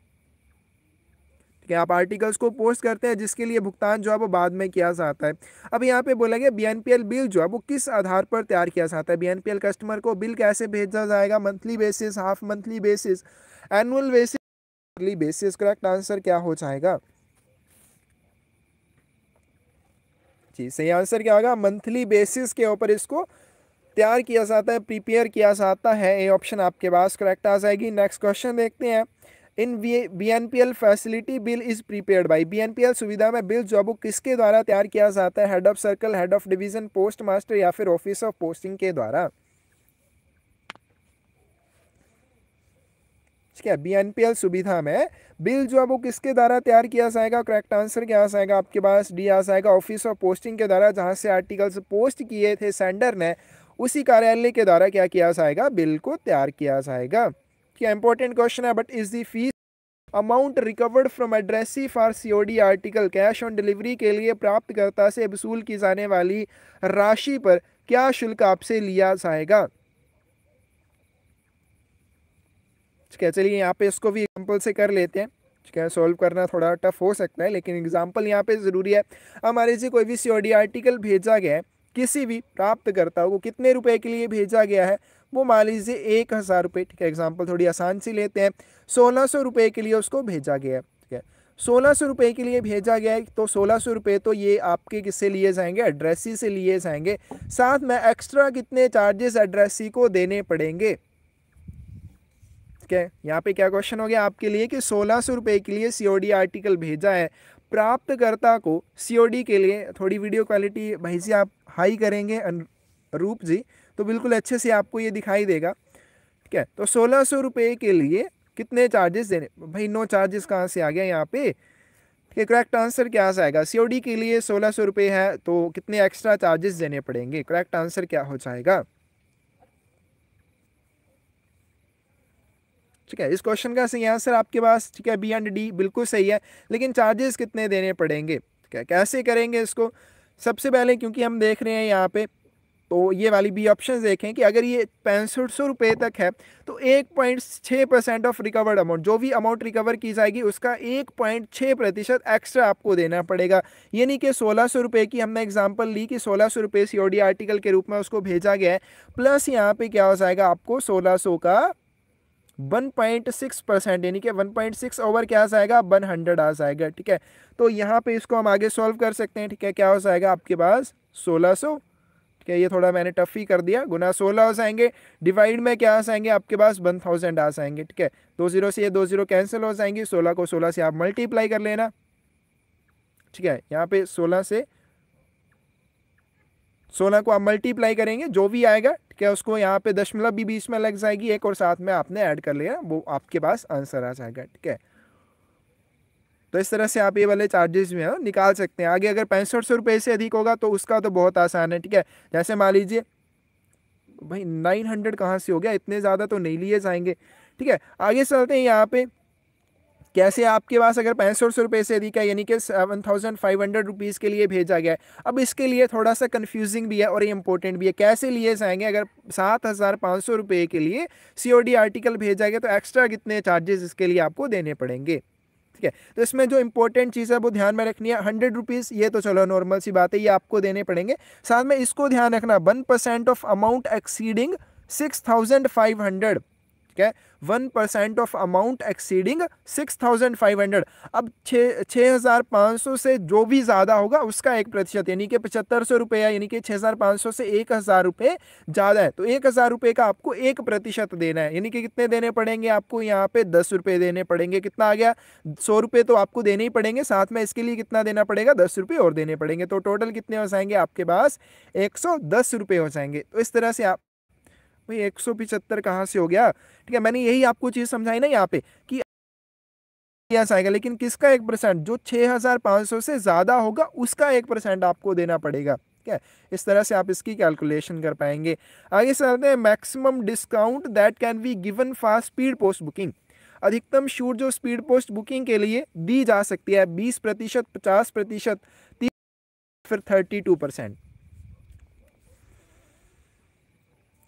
ठीक है आप आर्टिकल्स को पोस्ट करते हैं जिसके लिए भुगतान जो है वो बाद में किया जाता है अब यहाँ पे बोलेंगे बी बिल जो है वो किस आधार पर तैयार किया जाता है बी कस्टमर को बिल कैसे भेजा जाएगा monthly basis half monthly basis annual basis basis correct answer क्या हो जाएगा जी सही आंसर क्या होगा मंथली बेसिस के ऊपर इसको तैयार किया जाता है प्रिपेयर किया जाता है ये ऑप्शन आपके पास करेक्ट आ जाएगी नेक्स्ट क्वेश्चन देखते हैं in B N P L facility bill is prepaid by B N P L सुविधा में बिल जॉब किसके द्वारा तैयार किया जाता है head of circle head of division post master या फिर ऑफिस ऑफ पोस्टिंग के द्वारा ठीक बीएनपीएल सुविधा में बिल जो है वो किसके द्वारा तैयार किया जाएगा करेक्ट आंसर क्या आ जाएगा आपके पास डी आ जाएगा ऑफिस ऑफ पोस्टिंग के द्वारा जहां से आर्टिकल्स पोस्ट किए थे सेंडर ने उसी कार्यालय के द्वारा क्या किया जाएगा बिल को तैयार किया जाएगा क्या इंपॉर्टेंट क्वेश्चन है what is the fees amount recovered from addressee for COD article cash on delivery के लिए प्राप्तकर्ता से वसूल की जाने वाली राशि पर क्या शुल्क आपसे लिया जाएगा ठीक है चलिए यहाँ पे इसको भी एग्जाम्पल से कर लेते हैं ठीक है सॉल्व करना थोड़ा टफ हो सकता है लेकिन एग्जाम्पल यहाँ पे ज़रूरी है हमारे जी कोई भी सीओडी आर्टिकल भेजा गया है किसी भी प्राप्तकर्ता को कितने रुपए के लिए भेजा गया है वो मान लीजिए एक हज़ार रुपये ठीक है एग्जाम्पल थोड़ी आसान सी लेते हैं सोलह सौ रुपये के लिए उसको भेजा गया ठीक है सोलह सौ रुपये के लिए भेजा गया है तो सोलह सौ रुपये तो ये आपके किससे लिए जाएंगे एड्रेसी से लिए जाएंगे साथ में एक्स्ट्रा कितने चार्जेस एड्रेसी को देने पड़ेंगे ठीक है यहाँ पे क्या क्वेश्चन हो गया आपके लिए कि सोलह सौ रुपये के लिए सीओडी आर्टिकल भेजा है प्राप्तकर्ता को सीओडी के लिए थोड़ी वीडियो क्वालिटी भाई जी आप हाई करेंगे रूप जी तो बिल्कुल अच्छे से आपको ये दिखाई देगा ठीक है तो सोलह सौ रुपये के लिए कितने चार्जेस देने भाई नो चार्जेस कहाँ से आ गया यहाँ पे ठीक है करेक्ट आंसर क्या से आएगा सी के लिए सोलह सौ रुपये है तो कितने एक्स्ट्रा चार्जेस देने पड़ेंगे करेक्ट आंसर क्या हो जाएगा ठीक है इस क्वेश्चन का सही आंसर आपके पास ठीक है बी एंड डी बिल्कुल सही है लेकिन चार्जेस कितने देने पड़ेंगे ठीक है कैसे करेंगे इसको सबसे पहले क्योंकि हम देख रहे हैं यहाँ पे तो ये वाली भी ऑप्शन देखें कि अगर ये पैंसठ सौ रुपये तक है तो एक पॉइंट छः परसेंट ऑफ रिकवर्ड अमाउंट जो भी अमाउंट रिकवर की जाएगी उसका एक पॉइंट छः प्रतिशत एक्स्ट्रा आपको देना पड़ेगा यानी कि सोलह सौ रुपये की हमने एग्जांपल ली कि सोलह सौ रुपये सी आर्टिकल के रूप में उसको भेजा गया है प्लस यहाँ पे क्या हो जाएगा आपको सोलह सौ का वन पॉइंट सिक्स परसेंट यानी कि वन पॉइंट सिक्स ओवर क्या आ जाएगा वन हंड्रेड आ जाएगा ठीक है तो यहाँ पे इसको हम आगे सॉल्व कर सकते हैं ठीक है क्या हो जाएगा आपके पास सोलह सौ है ये थोड़ा मैंने टफ ही कर दिया गुना सोलह हो जाएंगे डिवाइड में क्या आ आएंगे आपके पास वन थाउजेंड आ जाएंगे ठीक है दो जीरो से ये दो जीरो कैंसिल हो जाएंगी सोलह को सोलह से आप मल्टीप्लाई कर लेना ठीक है यहाँ पे सोलह से सोलह को आप मल्टीप्लाई करेंगे जो भी आएगा ठीक है उसको यहाँ पे दशमलव भी बीच में लग जाएगी एक और साथ में आपने ऐड कर लिया वो आपके पास आंसर आ जाएगा ठीक है तो इस तरह से आप ये वाले चार्जेस भी हैं निकाल सकते हैं आगे अगर पैंसठ सौ रुपये से अधिक होगा तो उसका तो बहुत आसान है ठीक है जैसे मान लीजिए भाई नाइन हंड्रेड कहाँ से हो गया इतने ज़्यादा तो नहीं लिए जाएंगे ठीक है आगे चलते हैं यहाँ पे कैसे आपके पास अगर पैंसठ सौ रुपये से अधिक है यानी कि seven thousand five hundred rupees के लिए भेजा गया है अब इसके लिए थोड़ा सा कन्फ्यूजिंग भी है और ये इंपॉर्टेंट भी है कैसे लिए जाएंगे अगर सात हज़ार पाँच सौ रुपये के लिए सी आर्टिकल भेजा गया तो एक्स्ट्रा कितने चार्जेस इसके लिए आपको देने पड़ेंगे ठीक है तो इसमें जो इंपॉर्टेंट चीज़ है वो ध्यान में रखनी है हंड्रेड रुपीज़ ये तो चलो नॉर्मल सी बात है ये आपको देने पड़ेंगे साथ में इसको ध्यान रखना one percent of amount exceeding six thousand five hundred क्या है one percent of amount exceeding six thousand five hundred अब छः छः हज़ार पाँच सौ से जो भी ज़्यादा होगा उसका एक प्रतिशत यानी कि पचहत्तर सौ रुपया यानी कि छः हज़ार पाँच सौ से एक हज़ार रुपये ज़्यादा है तो एक हज़ार रुपये का आपको एक प्रतिशत देना है यानी कि कितने देने पड़ेंगे आपको यहाँ पे दस रुपये देने पड़ेंगे कितना आ गया सौ रुपये तो आपको देने ही पड़ेंगे साथ में इसके लिए कितना देना पड़ेगा दस रुपये और देने पड़ेंगे तो टोटल कितने हो जाएंगे आपके पास एक सौ दस रुपये हो जाएंगे तो इस तरह से आप भाई एक सौ पिछहत्तर कहाँ से हो गया ठीक है मैंने यही आपको चीज़ समझाई ना यहाँ पे कि यस आएगा लेकिन किसका एक परसेंट जो छः हजार पाँच सौ से ज़्यादा होगा उसका एक परसेंट आपको देना पड़ेगा ठीक है इस तरह से आप इसकी कैलकुलेशन कर पाएंगे आगे चलते हैं maximum discount that can be given for speed post booking अधिकतम छूट जो स्पीड पोस्ट बुकिंग के लिए दी जा सकती है बीस प्रतिशत पचास प्रतिशत फिर थर्टी टू परसेंट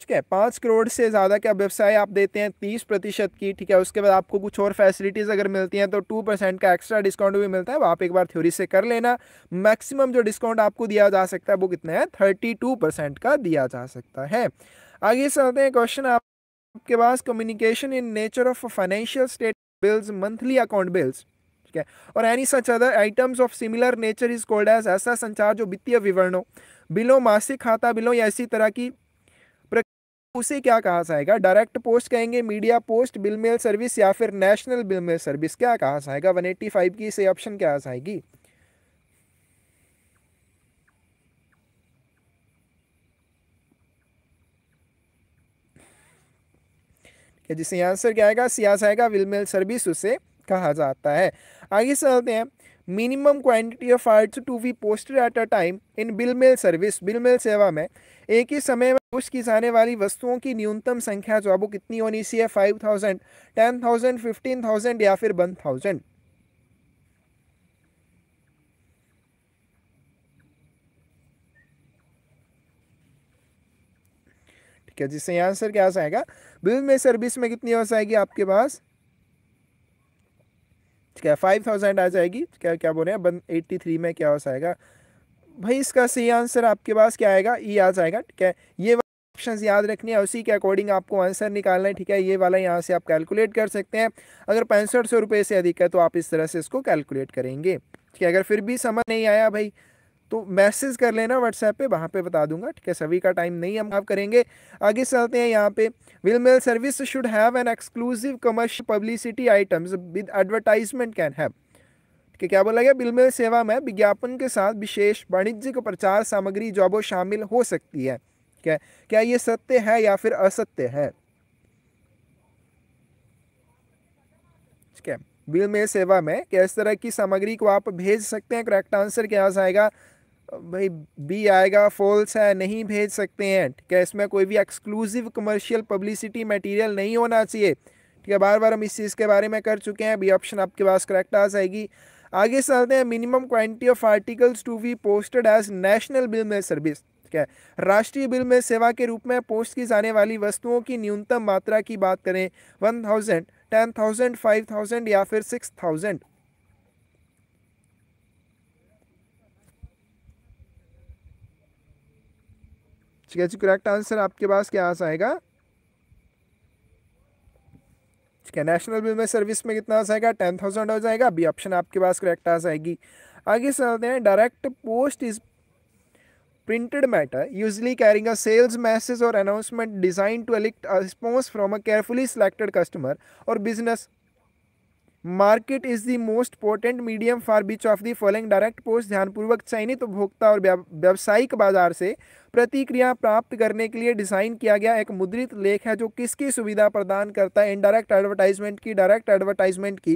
ठीक है पाँच करोड़ से ज़्यादा का व्यवसाय आप देते हैं तीस प्रतिशत की ठीक है उसके बाद आपको कुछ और फैसिलिटीज़ अगर मिलती हैं तो टू परसेंट का एक्स्ट्रा डिस्काउंट भी मिलता है वो आप एक बार थ्योरी से कर लेना मैक्सिमम जो डिस्काउंट आपको दिया जा सकता है वो कितना है थर्टी टू परसेंट का दिया जा सकता है आगे चलते हैं क्वेश्चन आपके पास communication in nature of financial state bills monthly account bills ठीक है और any such other items of similar nature is called as ऐसा संचार जो वित्तीय विवरणों बिलों मासिक खाता बिलों या इसी तरह की उसे क्या कहा जाएगा डायरेक्ट पोस्ट कहेंगे media post bill mail service या फिर नेशनल बिल मेल सर्विस क्या कहा जाएगा 185 की से ऑप्शन क्या आ जाएगी जिसे आंसर क्या आएगा सी जाएगा विल मेल सर्विस उसे कहा जाता है आगे चलते हैं minimum quantity of arts to be posted at a time in bill mail service bill mail सेवा में एक ही समय में पोस्ट की जाने वाली वस्तुओं की न्यूनतम संख्या जो है वो कितनी होनी चाहिए five thousand ten thousand fifteen thousand या फिर वन थाउजेंड ठीक है जिससे आंसर क्या आएगा बिल में सर्विस में कितनी हो जाएगी आपके पास ठीक है फाइव थाउजेंड आ जाएगी क्या क्या बोल रहे हैं एट्टी थ्री में क्या हो जाएगा भाई इसका सही आंसर आपके पास क्या आएगा ई आ जाएगा ठीक है ये ऑप्शन याद रखने है उसी के अकॉर्डिंग आपको आंसर निकालना है ठीक है ये वाला यहाँ से आप कैलकुलेट कर सकते हैं अगर पैंसठ सौ रुपये से अधिक है तो आप इस तरह से इसको कैलकुलेट करेंगे ठीक है अगर फिर भी समझ नहीं आया भाई तो मैसेज कर लेना व्हाट्सएप पे वहाँ पे बता दूंगा ठीक है सभी का टाइम नहीं हम आप करेंगे आगे चलते हैं यहाँ पे bill mail service should have an exclusive commercial publicity items with advertisement can have कि क्या बोला गया बिल में सेवा में विज्ञापन के साथ विशेष वाणिज्यिक प्रचार सामग्री जॉबो शामिल हो सकती है क्या क्या ये सत्य है या फिर असत्य है बिल में सेवा में क्या इस तरह की सामग्री को आप भेज सकते हैं करेक्ट आंसर क्या आएगा भाई बी आएगा फॉल्स है नहीं भेज सकते हैं ठीक है इसमें कोई भी एक्सक्लूसिव कमर्शियल पब्लिसिटी मटेरियल नहीं होना चाहिए ठीक है बार बार हम इस चीज़ के बारे में कर चुके हैं बी ऑप्शन आपके पास करेक्ट आ जाएगी आगे से आते हैं minimum quantity of articles to be posted as national bill mail service क्या राष्ट्रीय बिल में सेवा के रूप में पोस्ट की जाने वाली वस्तुओं की न्यूनतम मात्रा की बात करें one thousand ten thousand five thousand या फिर सिक्स थाउजेंड ठीक है जी करेक्ट आंसर आपके पास क्या आंसर आएगा ठीक है नेशनल बिल में सर्विस में कितना आ जाएगा टेन थाउजेंड हो जाएगा अभी ऑप्शन आपके पास करेक्ट आ जाएगी आगे चलते हैं direct post is printed matter usually carrying a sales message or announcement designed to elicit response from a carefully selected customer or business market is the most potent medium for which of the following direct post ध्यानपूर्वक चयनित उपभोक्ता और व्यावसायिक बाजार से प्रतिक्रिया प्राप्त करने के लिए डिज़ाइन किया गया एक मुद्रित लेख है जो किसकी सुविधा प्रदान करता है इनडायरेक्ट एडवर्टाइजमेंट की डायरेक्ट एडवर्टाइजमेंट की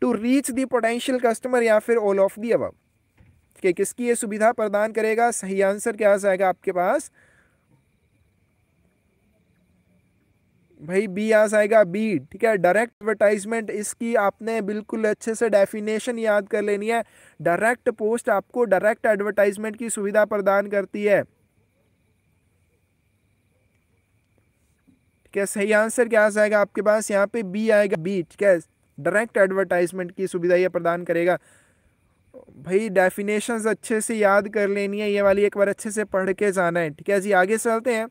to reach the potential customer या फिर ऑल ऑफ दी अब किसकी ये सुविधा प्रदान करेगा सही आंसर क्या आ जाएगा आपके पास भाई बी यहाँ से आएगा बी ठीक है डायरेक्ट एडवर्टाइजमेंट इसकी आपने बिल्कुल अच्छे से डेफिनेशन याद कर लेनी है डायरेक्ट पोस्ट आपको डायरेक्ट एडवर्टाइजमेंट की सुविधा प्रदान करती है ठीक है सही आंसर क्या आ जाएगा आपके पास यहाँ पे बी आएगा बी ठीक है डायरेक्ट एडवर्टाइजमेंट की सुविधा यह प्रदान करेगा भाई डेफिनेशंस अच्छे से याद कर लेनी है ये वाली एक बार अच्छे से पढ़ के जाना है ठीक है जी आगे चलते हैं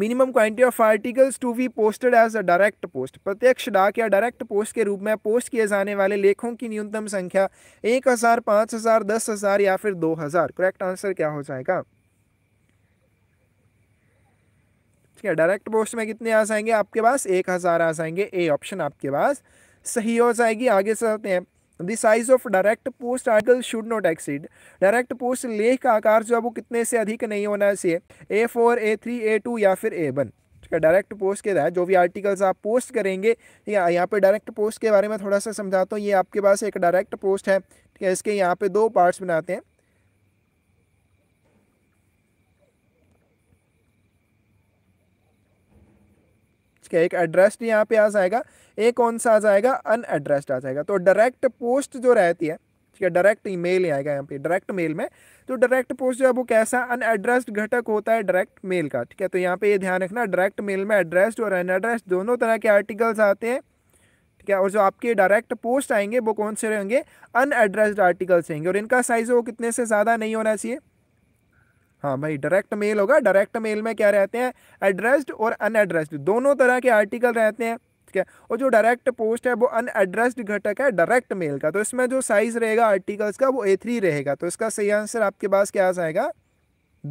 minimum quantity of articles to be posted as a direct post प्रत्यक्ष डाक या डायरेक्ट पोस्ट के रूप में पोस्ट किए जाने वाले लेखों की न्यूनतम संख्या एक हज़ार पाँच हज़ार दस हज़ार या फिर दो हज़ार करेक्ट आंसर क्या हो जाएगा ठीक है डायरेक्ट पोस्ट में कितने आ जाएंगे आपके पास एक हज़ार आ जाएंगे ए ऑप्शन आपके पास सही हो जाएगी आगे से आते हैं the size of direct post article should not exceed direct post लेख का आकार जो है वो कितने से अधिक नहीं होना चाहिए A four A three A two या फिर ए वन ठीक है डायरेक्ट पोस्ट के तहत जो भी आर्टिकल्स आप पोस्ट करेंगे ठीक है यहाँ पे डायरेक्ट पोस्ट के बारे में थोड़ा सा समझाता हूँ ये आपके पास एक डायरेक्ट पोस्ट है ठीक है इसके यहाँ पे दो पार्ट्स बनाते हैं क्या एक एड्रेस्ड यहाँ पे आ जाएगा एक कौन सा आ जाएगा अनएड्रेस्ड आ जाएगा तो डायरेक्ट पोस्ट जो रहती है ठीक है डायरेक्ट ईमेल मेल आएगा यहाँ पे डायरेक्ट मेल में तो डायरेक्ट पोस्ट जो है वो कैसा अनएड्रेस्ड घटक होता है डायरेक्ट मेल का ठीक है तो यहाँ पे ये ध्यान रखना डायरेक्ट मेल में एड्रेस्ड और अनएड्रेस्ड दोनों तरह के आर्टिकल्स आते हैं ठीक है और जो आपके डायरेक्ट पोस्ट आएंगे वो कौन से रहेंगे अनएड्रेस्ड आर्टिकल्स रहेंगे और इनका साइज़ वो कितने से ज़्यादा नहीं होना चाहिए हाँ भाई डायरेक्ट मेल होगा डायरेक्ट मेल में क्या रहते हैं एड्रेस्ड और अनएड्रेस्ड दोनों तरह के आर्टिकल रहते हैं ठीक है और जो डायरेक्ट पोस्ट है वो अनएड्रेस्ड घटक है डायरेक्ट मेल का तो इसमें जो साइज रहेगा आर्टिकल्स का वो ए थ्री रहेगा तो इसका सही आंसर आपके पास क्या आ जाएगा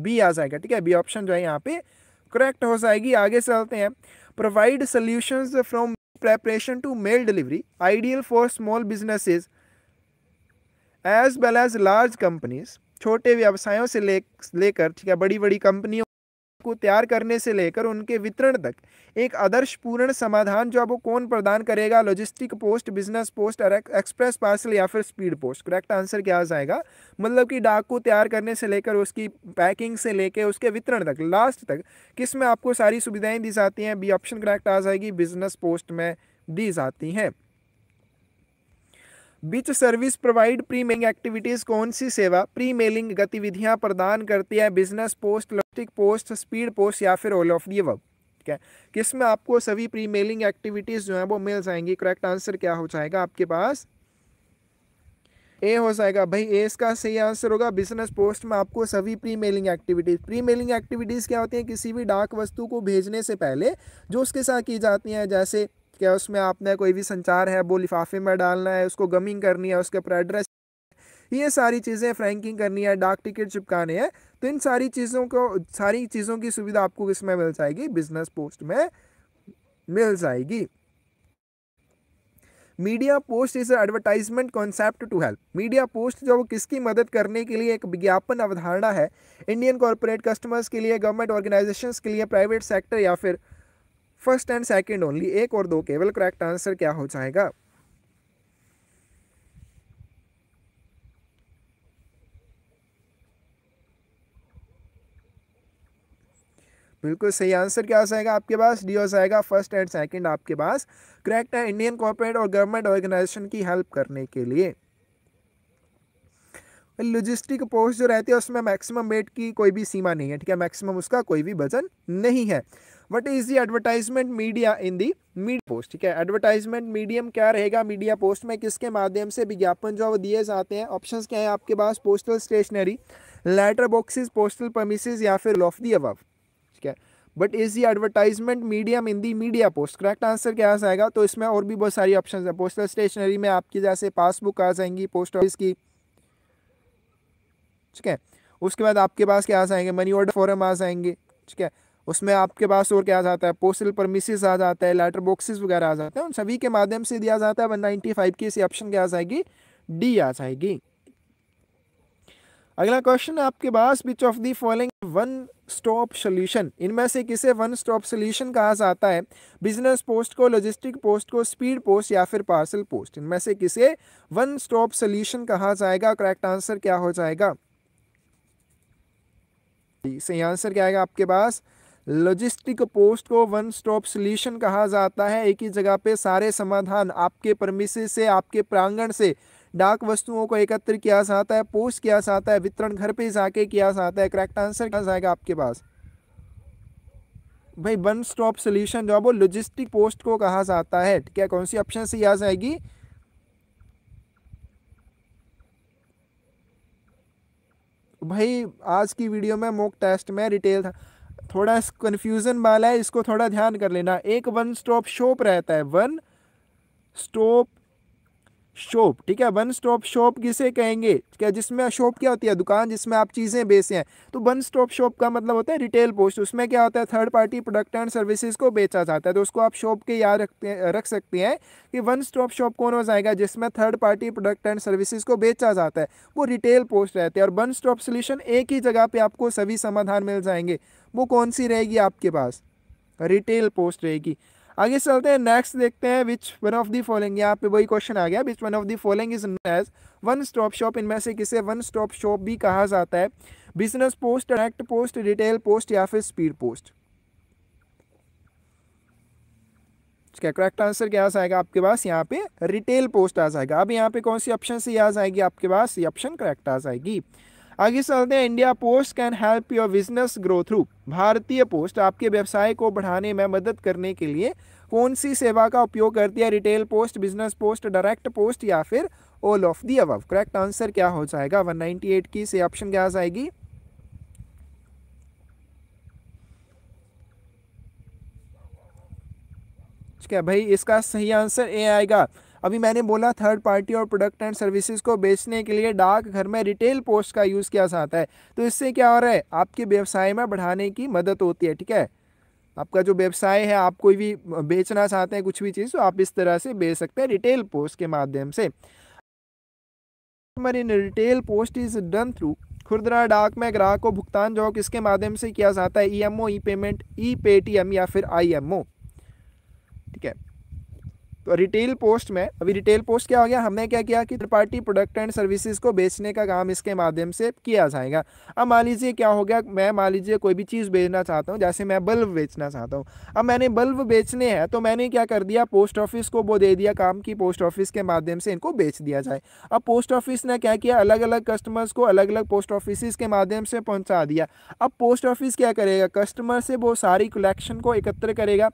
बी आ जाएगा ठीक है बी ऑप्शन जो है यहाँ पे करेक्ट हो जाएगी आगे चलते हैं provide solution from preparation to mail delivery ideal for small businesses as well as large companies छोटे व्यवसायों से ले लेकर ठीक है बड़ी बड़ी कंपनियों को तैयार करने से लेकर उनके वितरण तक एक आदर्श पूर्ण समाधान जो आपको कौन प्रदान करेगा लॉजिस्टिक पोस्ट बिजनेस पोस्ट और एक्सप्रेस पार्सल या फिर स्पीड पोस्ट करेक्ट आंसर क्या आ जाएगा मतलब कि डाक को तैयार करने से लेकर उसकी पैकिंग से लेकर उसके वितरण तक लास्ट तक किस में आपको सारी सुविधाएँ दी जाती हैं बी ऑप्शन करेक्ट आ जाएगी बिजनेस पोस्ट में दी जाती हैं which service provide pre mailing activities कौन सी सेवा प्री मेलिंग गतिविधियां प्रदान करती है business post logistic post speed post या फिर ऑल ऑफ दी वर्ब ठीक है किसमें आपको सभी प्री मेलिंग एक्टिविटीज़ जो हैं वो मिल जाएंगी करेक्ट आंसर क्या हो जाएगा आपके पास ए हो जाएगा भाई ए इसका सही आंसर होगा बिजनेस पोस्ट में आपको सभी pre mailing activities pre mailing activities क्या होती हैं किसी भी डाक वस्तु को भेजने से पहले जो उसके साथ की जाती हैं जैसे क्या है उसमें आपने कोई भी संचार है वो लिफाफे में डालना है उसको गमिंग करनी है उसके ऊपर एड्रेस ये सारी चीज़ें फ्रैंकिंग करनी है डाक टिकट चिपकाने हैं तो इन सारी चीज़ों को सारी चीज़ों की सुविधा आपको किसमें मिल जाएगी बिजनेस पोस्ट में मिल जाएगी media post is advertisement concept to help media post जो वो किसकी मदद करने के लिए एक विज्ञापन अवधारणा है इंडियन कॉरपोरेट कस्टमर्स के लिए गवर्नमेंट ऑर्गेनाइजेशंस के लिए प्राइवेट सेक्टर या फिर फर्स्ट एंड सेकंड ओनली एक और दो केवल करेक्ट आंसर क्या हो जाएगा बिल्कुल सही आंसर क्या हो जाएगा आपके पास डी हो जाएगा फर्स्ट एंड सेकंड आपके पास करेक्ट है इंडियन कॉर्पोरेट और गवर्नमेंट ऑर्गेनाइजेशन की हेल्प करने के लिए लॉजिस्टिक पोस्ट जो रहती है उसमें मैक्सिमम वेट की कोई भी सीमा नहीं है ठीक है मैक्सिमम उसका कोई भी वजन नहीं है what is the advertisement media in the media post ठीक है एडवर्टाइजमेंट मीडियम क्या रहेगा मीडिया पोस्ट में किसके माध्यम से विज्ञापन जो है वो दिए जाते हैं ऑप्शंस क्या है आपके पास postal stationery letter boxes postal premises या फिर ऑफ दी अब ठीक है what is the advertisement medium in the media post correct answer क्या आ जाएगा तो इसमें और भी बहुत सारी ऑप्शन है पोस्टल स्टेशनरी में आपकी जैसे पासबुक आ जाएंगी पोस्ट ऑफिस की ठीक है उसके बाद आपके पास क्या आ जाएंगे मनी ऑर्डर फॉरम आ जाएंगे ठीक है उसमें आपके पास और क्या आ जाता है पोस्टल परमिसेस आ जाता है लेटर बॉक्सेस वगैरह आ जाते हैं उन सभी के माध्यम से दिया जाता है वन नाइन्टी फाइव की इसी ऑप्शन क्या आ जाएगी डी आ जाएगी अगला क्वेश्चन आपके पास which of the following one stop solution इनमें से किसे वन स्टॉप सोल्यूशन कहा जाता है बिजनेस पोस्ट को लॉजिस्टिक पोस्ट को स्पीड पोस्ट या फिर पार्सल पोस्ट इनमें से किसे वन स्टॉप सोल्यूशन कहा जाएगा करेक्ट आंसर क्या हो जाएगा सही आंसर क्या आएगा आपके पास लॉजिस्टिक पोस्ट को वन स्टॉप सॉल्यूशन कहा जाता है एक ही जगह पे सारे समाधान आपके परमिश से आपके प्रांगण से डाक वस्तुओं को एकत्र किया जाता है पोस्ट किया जाता है वितरण घर पे जाके किया जाता है करेक्ट आंसर क्या जाएगा आपके पास भाई वन स्टॉप सोल्यूशन जो है वो लॉजिस्टिक पोस्ट को कहा जाता है ठीक है कौन सी ऑप्शन से आ जाएगी भाई आज की वीडियो में मॉक टेस्ट में रिटेल था थोड़ा कन्फ्यूज़न वाला है इसको थोड़ा ध्यान कर लेना एक वन स्टॉप शॉप रहता है वन स्टॉप शॉप ठीक है वन स्टॉप शॉप किसे कहेंगे क्या जिसमें शॉप क्या होती है दुकान जिसमें आप चीज़ें बेचते हैं तो वन स्टॉप शॉप का मतलब होता है रिटेल पोस्ट उसमें क्या होता है third party product and services को बेचा जाता है तो उसको आप शॉप के याद रखते रख सकते हैं कि वन स्टॉप शॉप कौन हो जाएगा जिसमें third party product and services को बेचा जाता है वो रिटेल पोस्ट रहते हैं और वन स्टॉप सोल्यूशन एक ही जगह पर आपको सभी समाधान मिल जाएंगे वो कौन सी रहेगी आपके पास रिटेल पोस्ट रहेगी आगे चलते हैं नेक्स्ट देखते हैं which one of the following यहाँ पे वही क्वेश्चन आ गया which one of the following is as one stop shop इनमें से किसे वन स्टॉप शॉप भी कहा जाता है business post direct post retail post या फिर स्पीड पोस्ट क्या करेक्ट आंसर क्या आ जाएगा आपके पास यहाँ पे रिटेल पोस्ट आ जाएगा अब यहाँ पे कौन सी ऑप्शन से आ जाएगी आपके पास ये ऑप्शन करेक्ट आ जाएगी आगे चलते हैं India post can help your business grow through भारतीय पोस्ट आपके व्यवसाय को बढ़ाने में मदद करने के लिए कौन सी सेवा का उपयोग करती है retail post business post direct post या फिर ऑल ऑफ दी अव करेक्ट आंसर क्या हो जाएगा 198 की से ऑप्शन क्या आ जाएगी ठीक है भाई इसका सही आंसर ए आएगा अभी मैंने बोला थर्ड पार्टी और प्रोडक्ट एंड सर्विसेज को बेचने के लिए डाक घर में रिटेल पोस्ट का यूज़ किया जाता है तो इससे क्या हो रहा है आपके व्यवसाय में बढ़ाने की मदद होती है ठीक है आपका जो व्यवसाय है आप कोई भी बेचना चाहते हैं कुछ भी चीज़ तो आप इस तरह से बेच सकते हैं रिटेल पोस्ट के माध्यम से in retail post is done through खुदरा डाक में ग्राहक को भुगतान जो किसके माध्यम से किया जाता है E M O E payment E Paytm या फिर आई एम ओ ठीक है तो रिटेल पोस्ट में अभी रिटेल पोस्ट क्या हो गया हमने क्या किया कि third party product and services को बेचने का काम इसके माध्यम से किया जाएगा अब मान लीजिए क्या हो गया मैं मान लीजिए कोई भी चीज़ बेचना चाहता हूँ जैसे मैं बल्ब बेचना चाहता हूँ अब मैंने बल्ब बेचने हैं तो मैंने क्या कर दिया पोस्ट ऑफिस को वो दे दिया काम कि पोस्ट ऑफिस के माध्यम से इनको बेच दिया जाए अब पोस्ट ऑफिस ने क्या किया अलग अलग कस्टमर्स को अलग अलग पोस्ट ऑफिस के माध्यम से पहुँचा दिया अब पोस्ट ऑफिस क्या करेगा कस्टमर से वो सारी कलेक्शन को एकत्र करेगा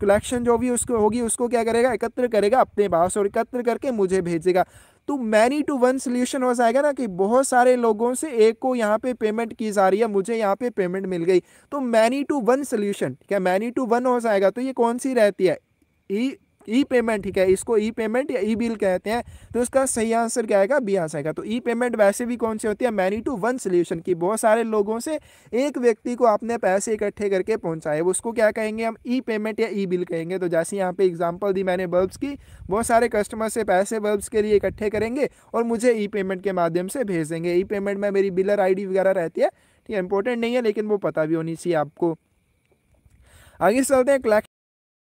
कलेक्शन जो भी उसको होगी उसको क्या करेगा एकत्र करेगा अपने से और एकत्र करके मुझे भेजेगा तो मैनी टू वन सोल्यूशन हो जाएगा ना कि बहुत सारे लोगों से एक को यहाँ पे पेमेंट की जा रही है मुझे यहाँ पे पेमेंट मिल गई तो मैनी टू वन सोल्यूशन क्या मैनी टू वन हो जाएगा तो ये कौन सी रहती है ई ई पेमेंट ठीक है इसको ई पेमेंट या ई बिल कहते हैं तो इसका सही आंसर क्या आएगा बी आंसर आएगा तो ई पेमेंट वैसे भी कौन सी होती है मैनी टू वन सोल्यूशन की बहुत सारे लोगों से एक व्यक्ति को आपने पैसे इकट्ठे करके पहुंचाए उसको क्या कहेंगे हम ई पेमेंट या ई बिल कहेंगे तो जैसे यहाँ पे एग्जाम्पल दी मैंने बल्ब्स की बहुत सारे कस्टमर से पैसे बल्ब्स के लिए इकट्ठे करेंगे और मुझे ई पेमेंट के माध्यम से भेज देंगे ई पेमेंट में मेरी बिलर आई वगैरह रहती है ठीक है इंपॉर्टेंट नहीं है लेकिन वो पता भी होनी चाहिए आपको आगे चलते हैं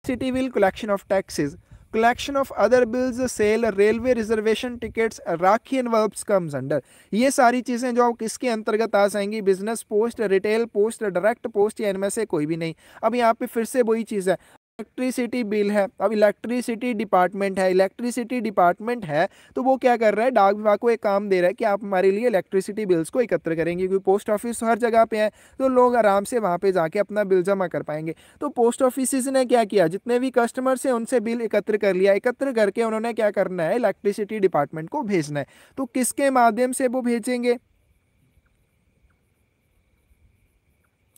city bill collection of taxes collection of other bills sale railway reservation tickets Rakhi and verbs comes under ये सारी चीज़ें जो किसके अंतर्गत आ जाएंगी business post retail post direct post या इनमें से कोई भी नहीं अब यहाँ पे फिर से वही चीज़ है इलेक्ट्रिसिटी बिल है अब इलेक्ट्रिसिटी डिपार्टमेंट है इलेक्ट्रिसिटी डिपार्टमेंट है तो वो क्या कर रहा है डाक विभाग को एक काम दे रहा है कि आप हमारे लिए इलेक्ट्रिसिटी बिल्स को एकत्र करेंगे क्योंकि पोस्ट ऑफिस हर जगह पे है तो लोग आराम से वहाँ पे जाके अपना बिल जमा कर पाएंगे तो पोस्ट ऑफिस ने क्या किया जितने भी कस्टमर्स हैं उनसे बिल एकत्र कर लिया एकत्र करके उन्होंने क्या करना है इलेक्ट्रिसिटी डिपार्टमेंट को भेजना है तो किसके माध्यम से वो भेजेंगे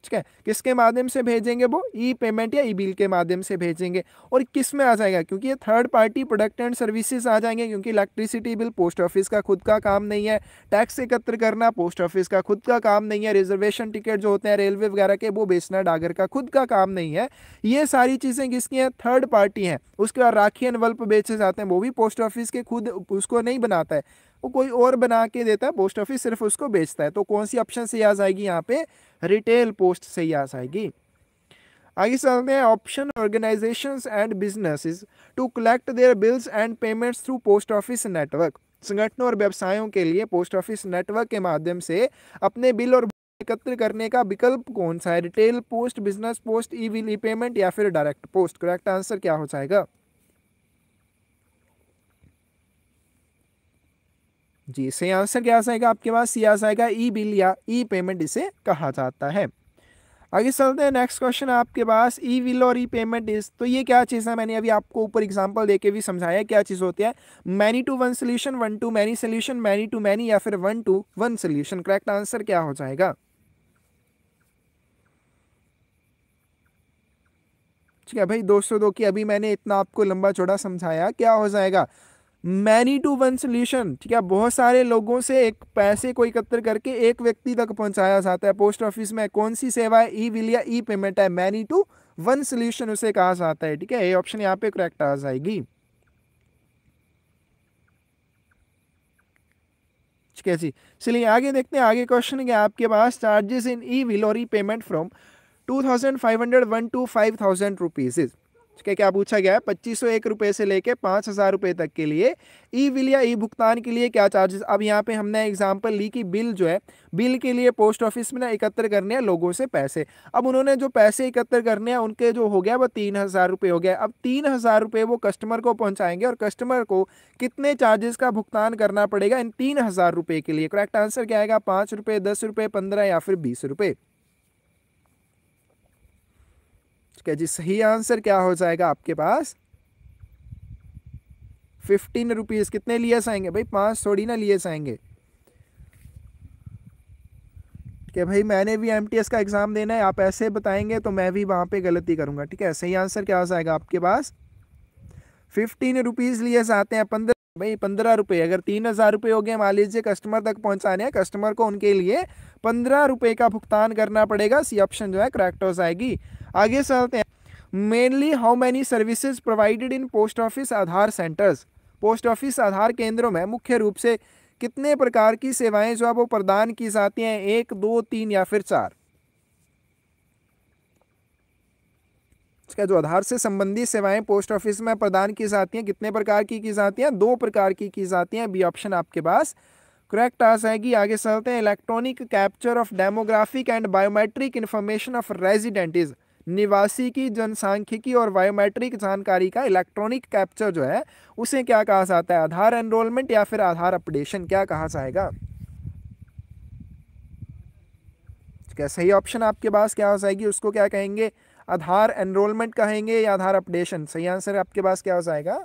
ठीक है किसके माध्यम से भेजेंगे वो ई पेमेंट या ई बिल के माध्यम से भेजेंगे और किस में आ जाएगा क्योंकि ये third party product and services आ जाएंगे क्योंकि इलेक्ट्रिसिटी बिल पोस्ट ऑफिस का खुद का काम नहीं है टैक्स एकत्र करना पोस्ट ऑफिस का खुद का काम नहीं है रिजर्वेशन टिकट जो होते हैं रेलवे वगैरह के वो बेचना डागर का खुद का काम नहीं है ये सारी चीज़ें किसकी हैं थर्ड पार्टी हैं उसके बाद राखी एनवल्प बेचे जाते हैं वो भी पोस्ट ऑफिस के खुद उसको नहीं बनाता है वो कोई और बना के देता है पोस्ट ऑफिस सिर्फ उसको बेचता है तो कौन सी ऑप्शन सही आ जाएगी यहाँ पे रिटेल पोस्ट सही आ जाएगी आगे चलते हैं option organisation and business to collect their bills and payments through post office network संगठनों और व्यवसायों के लिए पोस्ट ऑफिस नेटवर्क के माध्यम से अपने बिल और एकत्र करने का विकल्प कौन सा है retail post business post E bill E payment या फिर डायरेक्ट पोस्ट करेक्ट आंसर क्या हो जाएगा जी सही आंसर क्या आ जाएगा आपके पास सी आ जाएगा ई बिल या ई पेमेंट इसे कहा जाता है आगे चलते हैं नेक्स्ट क्वेश्चन आपके पास ई विल और ई पेमेंट इज तो ये क्या चीज़ है मैंने अभी आपको ऊपर एग्जांपल देके भी समझाया क्या चीज़ होती है many to one solution one to many solution many to many या फिर one to one solution correct answer क्या हो जाएगा ठीक है भाई दोस्तों दो की अभी मैंने इतना आपको लंबा चौड़ा समझाया क्या हो जाएगा मैनी टू वन सोल्यूशन ठीक है बहुत सारे लोगों से एक पैसे को एकत्र करके एक व्यक्ति तक पहुंचाया जाता है पोस्ट ऑफिस में कौन सी सेवा है ई बिल या ई पेमेंट है मैनी टू वन सोल्यूशन उसे कहा जाता है ठीक है ये ऑप्शन यहाँ पे करेक्ट आ जाएगी ठीक है जी चलिए आगे देखते हैं आगे क्वेश्चन क्या आपके पास चार्जेस इन ई बिल और E payment from two thousand five hundred one two five thousand rupees क्या क्या पूछा गया है पच्चीस सौ एक रुपये से लेके पाँच हज़ार रुपये तक के लिए ई बिल या ई भुगतान के लिए क्या चार्जेस अब यहाँ पे हमने एग्जांपल ली कि बिल जो है बिल के लिए पोस्ट ऑफिस में ना इकत्र करने हैं लोगों से पैसे अब उन्होंने जो पैसे इकत्र करने हैं उनके जो हो गया वो तीन हज़ार हो गया अब तीन हज़ार वो कस्टमर को पहुँचाएंगे और कस्टमर को कितने चार्जेस का भुगतान करना पड़ेगा इन तीन के लिए करेक्ट आंसर क्या आएगा पाँच रुपये दस या फिर बीस ठीक है जी सही आंसर क्या हो जाएगा आपके पास फिफ्टीन रुपीज़ कितने लिए जाएंगे भाई पांच थोड़ी ना लिए जाएंगे ठीक भाई मैंने भी एम का एग्ज़ाम देना है आप ऐसे बताएंगे तो मैं भी वहां पे गलती करूंगा ठीक है सही आंसर क्या हो जाएगा आपके पास फिफ्टीन रुपीज़ लिए जाते हैं पंद्रह भाई पंद्रह रुपये अगर तीन हज़ार रुपये हो गए मान लीजिए कस्टमर तक पहुंचाने हैं कस्टमर को उनके लिए पंद्रह रुपये का भुगतान करना पड़ेगा सी ऑप्शन जो है करेक्ट हो जाएगी आगे चलते हैं mainly how many services provided in post office Aadhaar centres post office Aadhaar केंद्रों में मुख्य रूप से कितने प्रकार की सेवाएं जो है वो प्रदान की जाती हैं एक दो तीन या फिर चार इसका जो आधार से संबंधित सेवाएं पोस्ट ऑफिस में प्रदान की जाती हैं कितने प्रकार की की जाती हैं दो प्रकार की की जाती हैं बी ऑप्शन आपके पास करेक्ट आ जाएगी आगे चलते हैं electronic capture of demographic and biometric information of resident is निवासी की जनसांख्यिकी और बायोमेट्रिक जानकारी का इलेक्ट्रॉनिक कैप्चर जो है उसे क्या कहा जाता है आधार एनरोलमेंट या फिर आधार अपडेशन क्या कहा जाएगा क्या सही ऑप्शन आपके पास क्या हो जाएगी उसको क्या कहेंगे आधार एनरोलमेंट कहेंगे या आधार अपडेशन सही आंसर आपके पास क्या हो जाएगा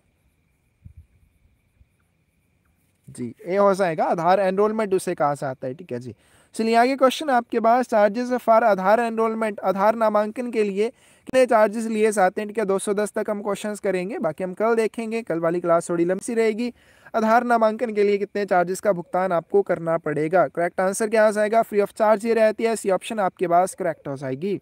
जी ए हो जाएगा आधार एनरोलमेंट उसे कहा जाता है ठीक है जी चलिए आगे क्वेश्चन आपके पास charges for Aadhaar enrolment Aadhaar नामांकन के लिए कितने चार्जेस लिए जाते हैं क्या दस तक हम क्वेश्चंस करेंगे बाकी हम कल देखेंगे कल वाली क्लास थोड़ी लंबी रहेगी आधार नामांकन के लिए कितने चार्जेस का भुगतान आपको करना पड़ेगा करेक्ट आंसर क्या हो जाएगा फ्री ऑफ चार्ज ये रहती है सी ऑप्शन आपके पास करेक्ट हो जाएगी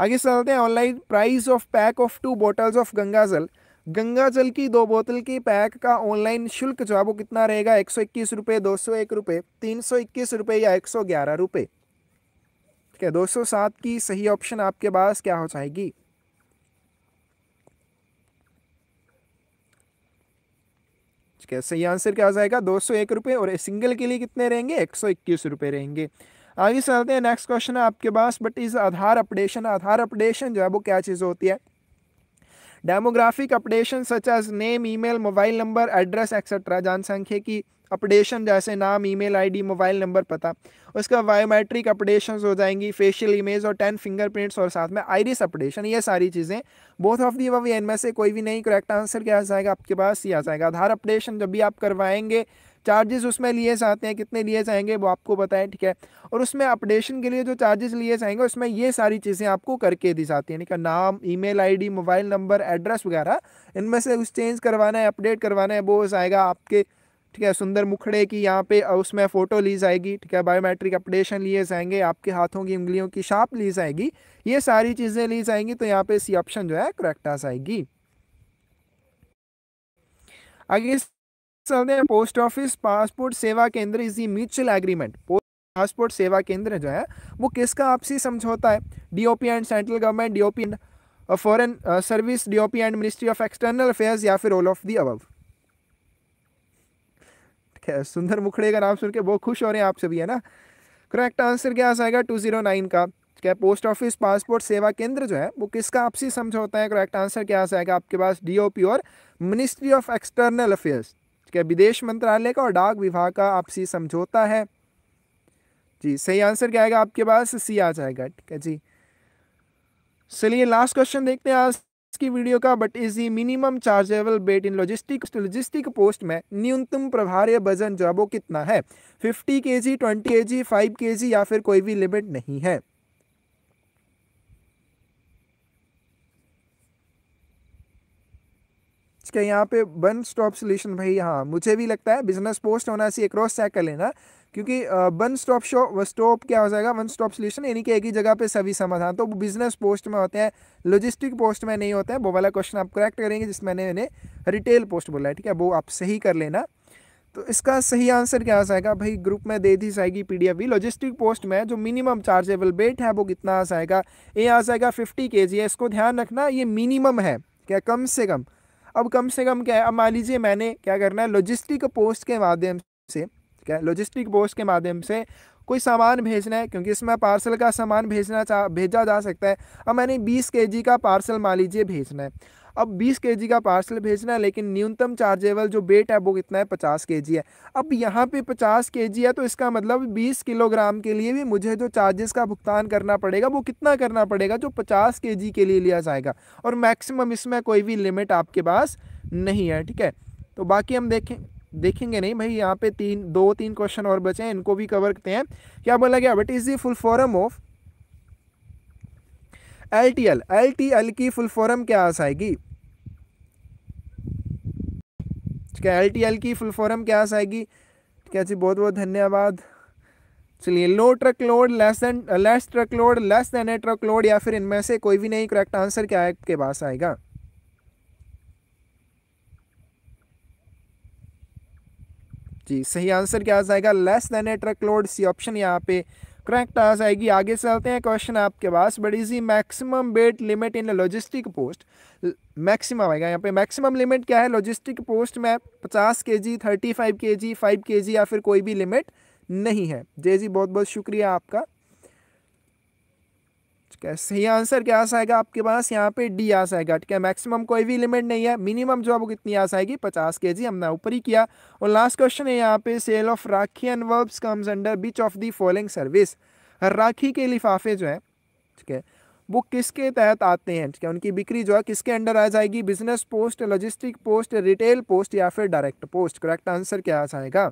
आगे चलते हैं online price of pack of two bottles of Ganga jal Ganga जल की दो बोतल की पैक का ऑनलाइन शुल्क जो है वो कितना रहेगा एक सौ इक्कीस रुपये दो सौ एक रुपये तीन सौ इक्कीस रुपये या एक सौ ग्यारह रुपये ठीक है दो सौ सात की सही ऑप्शन आपके पास क्या हो जाएगी ठीक है सही आंसर क्या हो जाएगा दो सौ एक रुपये और सिंगल के लिए कितने रहेंगे एक सौ इक्कीस रुपये रहेंगे आगे चलते हैं नेक्स्ट क्वेश्चन है आपके पास बट इस आधार अपडेशन आधार अपडेशन जो है वो क्या चीज़ होती है demographic updation such as name email mobile number address etcetera जनसंख्या की अपडेशन जैसे नाम ईमेल आईडी मोबाइल नंबर पता उसका बायोमेट्रिक अपडेशन हो जाएंगी फेशियल इमेज और टेन फिंगरप्रिंट्स और साथ में आइरिस अपडेशन ये सारी चीज़ें बोथ ऑफ दी वी एन में से कोई भी नहीं करेक्ट आंसर क्या आ जाएगा आपके पास ये आ जाएगा आधार अपडेशन जब भी आप करवाएंगे चार्जेस उसमें लिए जाते हैं कितने लिए जाएंगे वो आपको बताएं ठीक है और उसमें अपडेशन के लिए जो चार्जेस लिए जाएंगे उसमें ये सारी चीज़ें आपको करके दी जाती हैं ठीक है नाम email ID mobile number address वगैरह इनमें से उस चेंज करवाना है अपडेट करवाना है वो हो जाएगा आपके ठीक है सुंदर मुखड़े की यहाँ पे उसमें फ़ोटो ली जाएगी ठीक है बायोमेट्रिक अपडेशन लिए जाएंगे आपके हाथों की उंगलियों की शाप ली जाएगी ये सारी चीज़ें ली जाएंगी तो यहाँ पे सी ऑप्शन जो है करेक्ट आ जाएगी आगे चलते हैं post office passport Seva Kendra is the mutual agreement passport Seva Kendra जो है वो किसका आपसी समझौता है DOP and central government DOP and foreign service DOP and ministry of external affairs या फिर ऑल ऑफ दी अबव सुंदर मुखड़े का नाम सुन के बहुत खुश हो रहे हैं आप सभी है ना करेक्ट आंसर क्या आएगा टू जीरो नाइन का क्या post office passport Seva Kendra जो है वो किसका आपसी समझौता है करेक्ट आंसर क्या आएगा आपके पास डीओपी और मिनिस्ट्री ऑफ एक्सटर्नल अफेयर्स ठीक है विदेश मंत्रालय का और डाक विभाग का आपसी समझौता है जी सही आंसर क्या आएगा आपके पास सी आ जाएगा ठीक है जी चलिए लास्ट क्वेश्चन देखते हैं आज की वीडियो का what is the minimum chargeable weight in logistic logistic post में न्यूनतम प्रभार्य वजन जो है वो कितना है फिफ्टी के जी ट्वेंटी के जी फाइव के जी या फिर कोई भी लिमिट नहीं है इसके यहाँ पे वन स्टॉप सोल्यूशन भाई हाँ मुझे भी लगता है बिजनेस पोस्ट होना चाहिए क्रॉस चेक कर लेना क्योंकि वन स्टॉप शो स्टॉप क्या हो जाएगा वन स्टॉप सोल्यूशन यानी कि एक ही जगह पे सभी समाधान तो बिजनेस पोस्ट में होते हैं लॉजिस्टिक पोस्ट में नहीं होते हैं वो वाला क्वेश्चन आप करेक्ट करेंगे जिसमें मैंने इन्हें रिटेल पोस्ट बोला है ठीक है वो आप सही कर लेना तो इसका सही आंसर क्या हो जाएगा भाई ग्रुप में दे दी जाएगी पी डी लॉजिस्टिक पोस्ट में जो मिनिमम चार्जेबल वेट है वो कितना आ जाएगा ये आ जाएगा फिफ्टी के जी है इसको ध्यान रखना ये मिनिमम है क्या कम से कम अब कम से कम क्या है अब मान लीजिए मैंने क्या करना है लॉजिस्टिक पोस्ट के माध्यम से क्या है लॉजिस्टिक पोस्ट के माध्यम से कोई सामान भेजना है क्योंकि इसमें पार्सल का सामान भेजना चाह भेजा जा सकता है अब मैंने 20 के जी का पार्सल मान लीजिए भेजना है अब बीस के का पार्सल भेजना है लेकिन न्यूनतम चार्जेबल जो वेट है वो कितना है पचास के है अब यहाँ पे पचास के है तो इसका मतलब बीस किलोग्राम के लिए भी मुझे जो चार्जेस का भुगतान करना पड़ेगा वो कितना करना पड़ेगा जो पचास के के लिए लिया जाएगा और मैक्सिमम इसमें कोई भी लिमिट आपके पास नहीं है ठीक है तो बाकी हम देखें देखेंगे नहीं भाई यहाँ पे तीन दो तीन क्वेश्चन और बचे हैं इनको भी कवर करते हैं क्या बोला गया what is the full form of L T L L T L की फुल फॉर्म क्या आस आएगी ठीक है एल टी एल की फुल फॉर्म क्या आस आएगी ठीक है जी बहुत बहुत धन्यवाद चलिए लो truck load less than less truck load less than a truck load या फिर इनमें से कोई भी नहीं करेक्ट आंसर क्या है आपके पास आएगा जी सही आंसर क्या आ जाएगा less than a truck load C option यहाँ पे करेक्ट आंसर आएगी आगे चलते हैं क्वेश्चन आपके पास what is maximum weight limit in logistic post maximum आएगा यहाँ पे मैक्सिमम लिमिट क्या है लॉजिस्टिक पोस्ट में पचास के जी थर्टी फाइव के जी फाइव के जी या फिर कोई भी लिमिट नहीं है जय जी बहुत बहुत शुक्रिया आपका ठीक है सही आंसर क्या आ जाएगा आपके पास यहाँ पे डी आ जाएगा ठीक है मैक्सिमम कोई भी लिमिट नहीं है मिनिमम जो आपको कितनी आ जाएगी पचास के जी हमने ऊपर ही किया और लास्ट क्वेश्चन है यहाँ पे sale of Rakhi and verbs comes under which of the following service Rakhi के लिफाफे जो है ठीक है वो किसके तहत आते हैं ठीक है उनकी बिक्री जो है किसके अंडर आ जाएगी business post logistic post retail post या फिर डायरेक्ट पोस्ट करेक्ट आंसर क्या आ जाएगा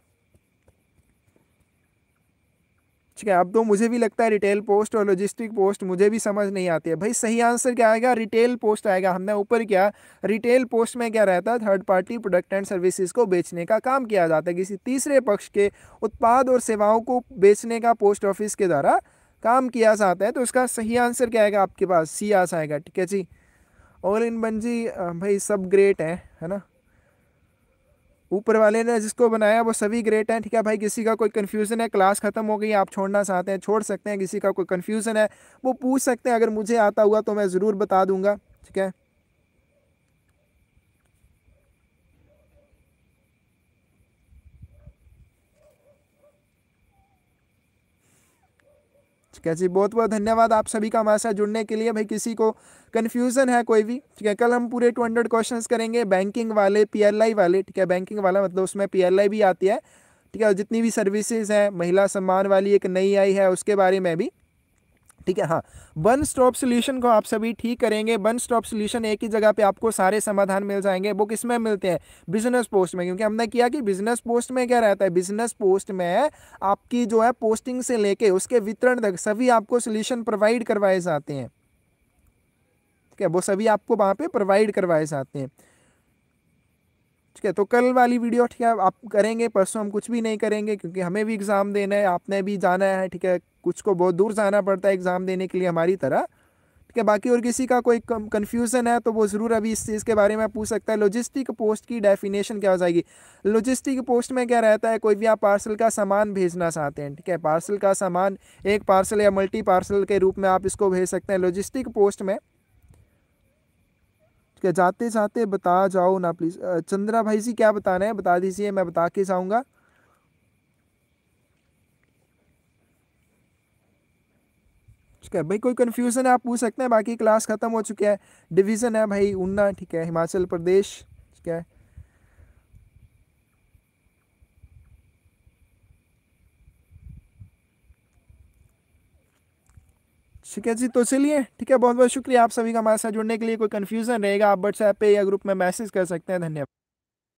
ठीक है अब तो मुझे भी लगता है रिटेल पोस्ट और लॉजिस्टिक पोस्ट मुझे भी समझ नहीं आती है भाई सही आंसर क्या आएगा रिटेल पोस्ट आएगा हमने ऊपर क्या रिटेल पोस्ट में क्या रहता है third party product and services को बेचने का काम किया जाता है किसी तीसरे पक्ष के उत्पाद और सेवाओं को बेचने का पोस्ट ऑफिस के द्वारा काम किया जाता है तो उसका सही आंसर क्या आएगा आपके पास सी आस आएगा ठीक है जी और इन बन जी भाई सब ग्रेट है है ना ऊपर वाले ने जिसको बनाया वो सभी ग्रेट हैं ठीक है भाई किसी का कोई कन्फ्यूज़न है क्लास ख़त्म हो गई आप छोड़ना चाहते हैं छोड़ सकते हैं किसी का कोई कन्फ्यूज़न है वो पूछ सकते हैं अगर मुझे आता हुआ तो मैं ज़रूर बता दूंगा ठीक है ठीक है जी बहुत बहुत धन्यवाद आप सभी का हमारे साथ जुड़ने के लिए भाई किसी को कन्फ्यूज़न है कोई भी ठीक है कल हम पूरे टू हंड्रेड क्वेश्चन करेंगे बैंकिंग वाले आई वाले ठीक है बैंकिंग वाला मतलब उसमें आई भी आती है ठीक है जितनी भी सर्विसेज हैं महिला सम्मान वाली एक नई आई है उसके बारे में भी ठीक है हाँ वन स्टॉप सोल्यूशन को आप सभी ठीक करेंगे वन स्टॉप सोल्यूशन एक ही जगह पे आपको सारे समाधान मिल जाएंगे वो किस में मिलते हैं बिजनेस पोस्ट में क्योंकि हमने किया कि बिजनेस पोस्ट में क्या रहता है बिजनेस पोस्ट में आपकी जो है पोस्टिंग से लेके उसके वितरण तक सभी आपको सोल्यूशन प्रोवाइड करवाए जाते हैं ठीक है वो सभी आपको वहाँ पर प्रोवाइड करवाए जाते हैं ठीक है तो कल वाली वीडियो ठीक है आप करेंगे परसों हम कुछ भी नहीं करेंगे क्योंकि हमें भी एग्ज़ाम देना है आपने भी जाना है ठीक है कुछ को बहुत दूर जाना पड़ता है एग्ज़ाम देने के लिए हमारी तरह ठीक है बाकी और किसी का कोई कन्फ्यूज़न है तो वो ज़रूर अभी इस चीज़ के बारे में पूछ सकता है लॉजिस्टिक पोस्ट की डेफिनेशन क्या हो जाएगी लॉजिस्टिक पोस्ट में क्या रहता है कोई भी आप पार्सल का सामान भेजना चाहते हैं ठीक है पार्सल का सामान एक पार्सल या मल्टी पार्सल के रूप में आप इसको भेज सकते हैं लॉजिस्टिक पोस्ट में ठीक है जाते जाते बता जाओ ना प्लीज़ चंद्रा भाई जी क्या बताना है बता दीजिए मैं बता के जाऊंगा ठीक है भाई कोई कन्फ्यूज़न है आप पूछ सकते हैं बाकी क्लास ख़त्म हो चुकी है डिवीज़न है भाई ऊना ठीक है हिमाचल प्रदेश ठीक है ठीक है जी तो चलिए ठीक है बहुत बहुत शुक्रिया आप सभी का हमारे साथ जुड़ने के लिए कोई कन्फ्यूज़न रहेगा आप व्हाट्सएप पे या ग्रुप में मैसेज कर सकते हैं धन्यवाद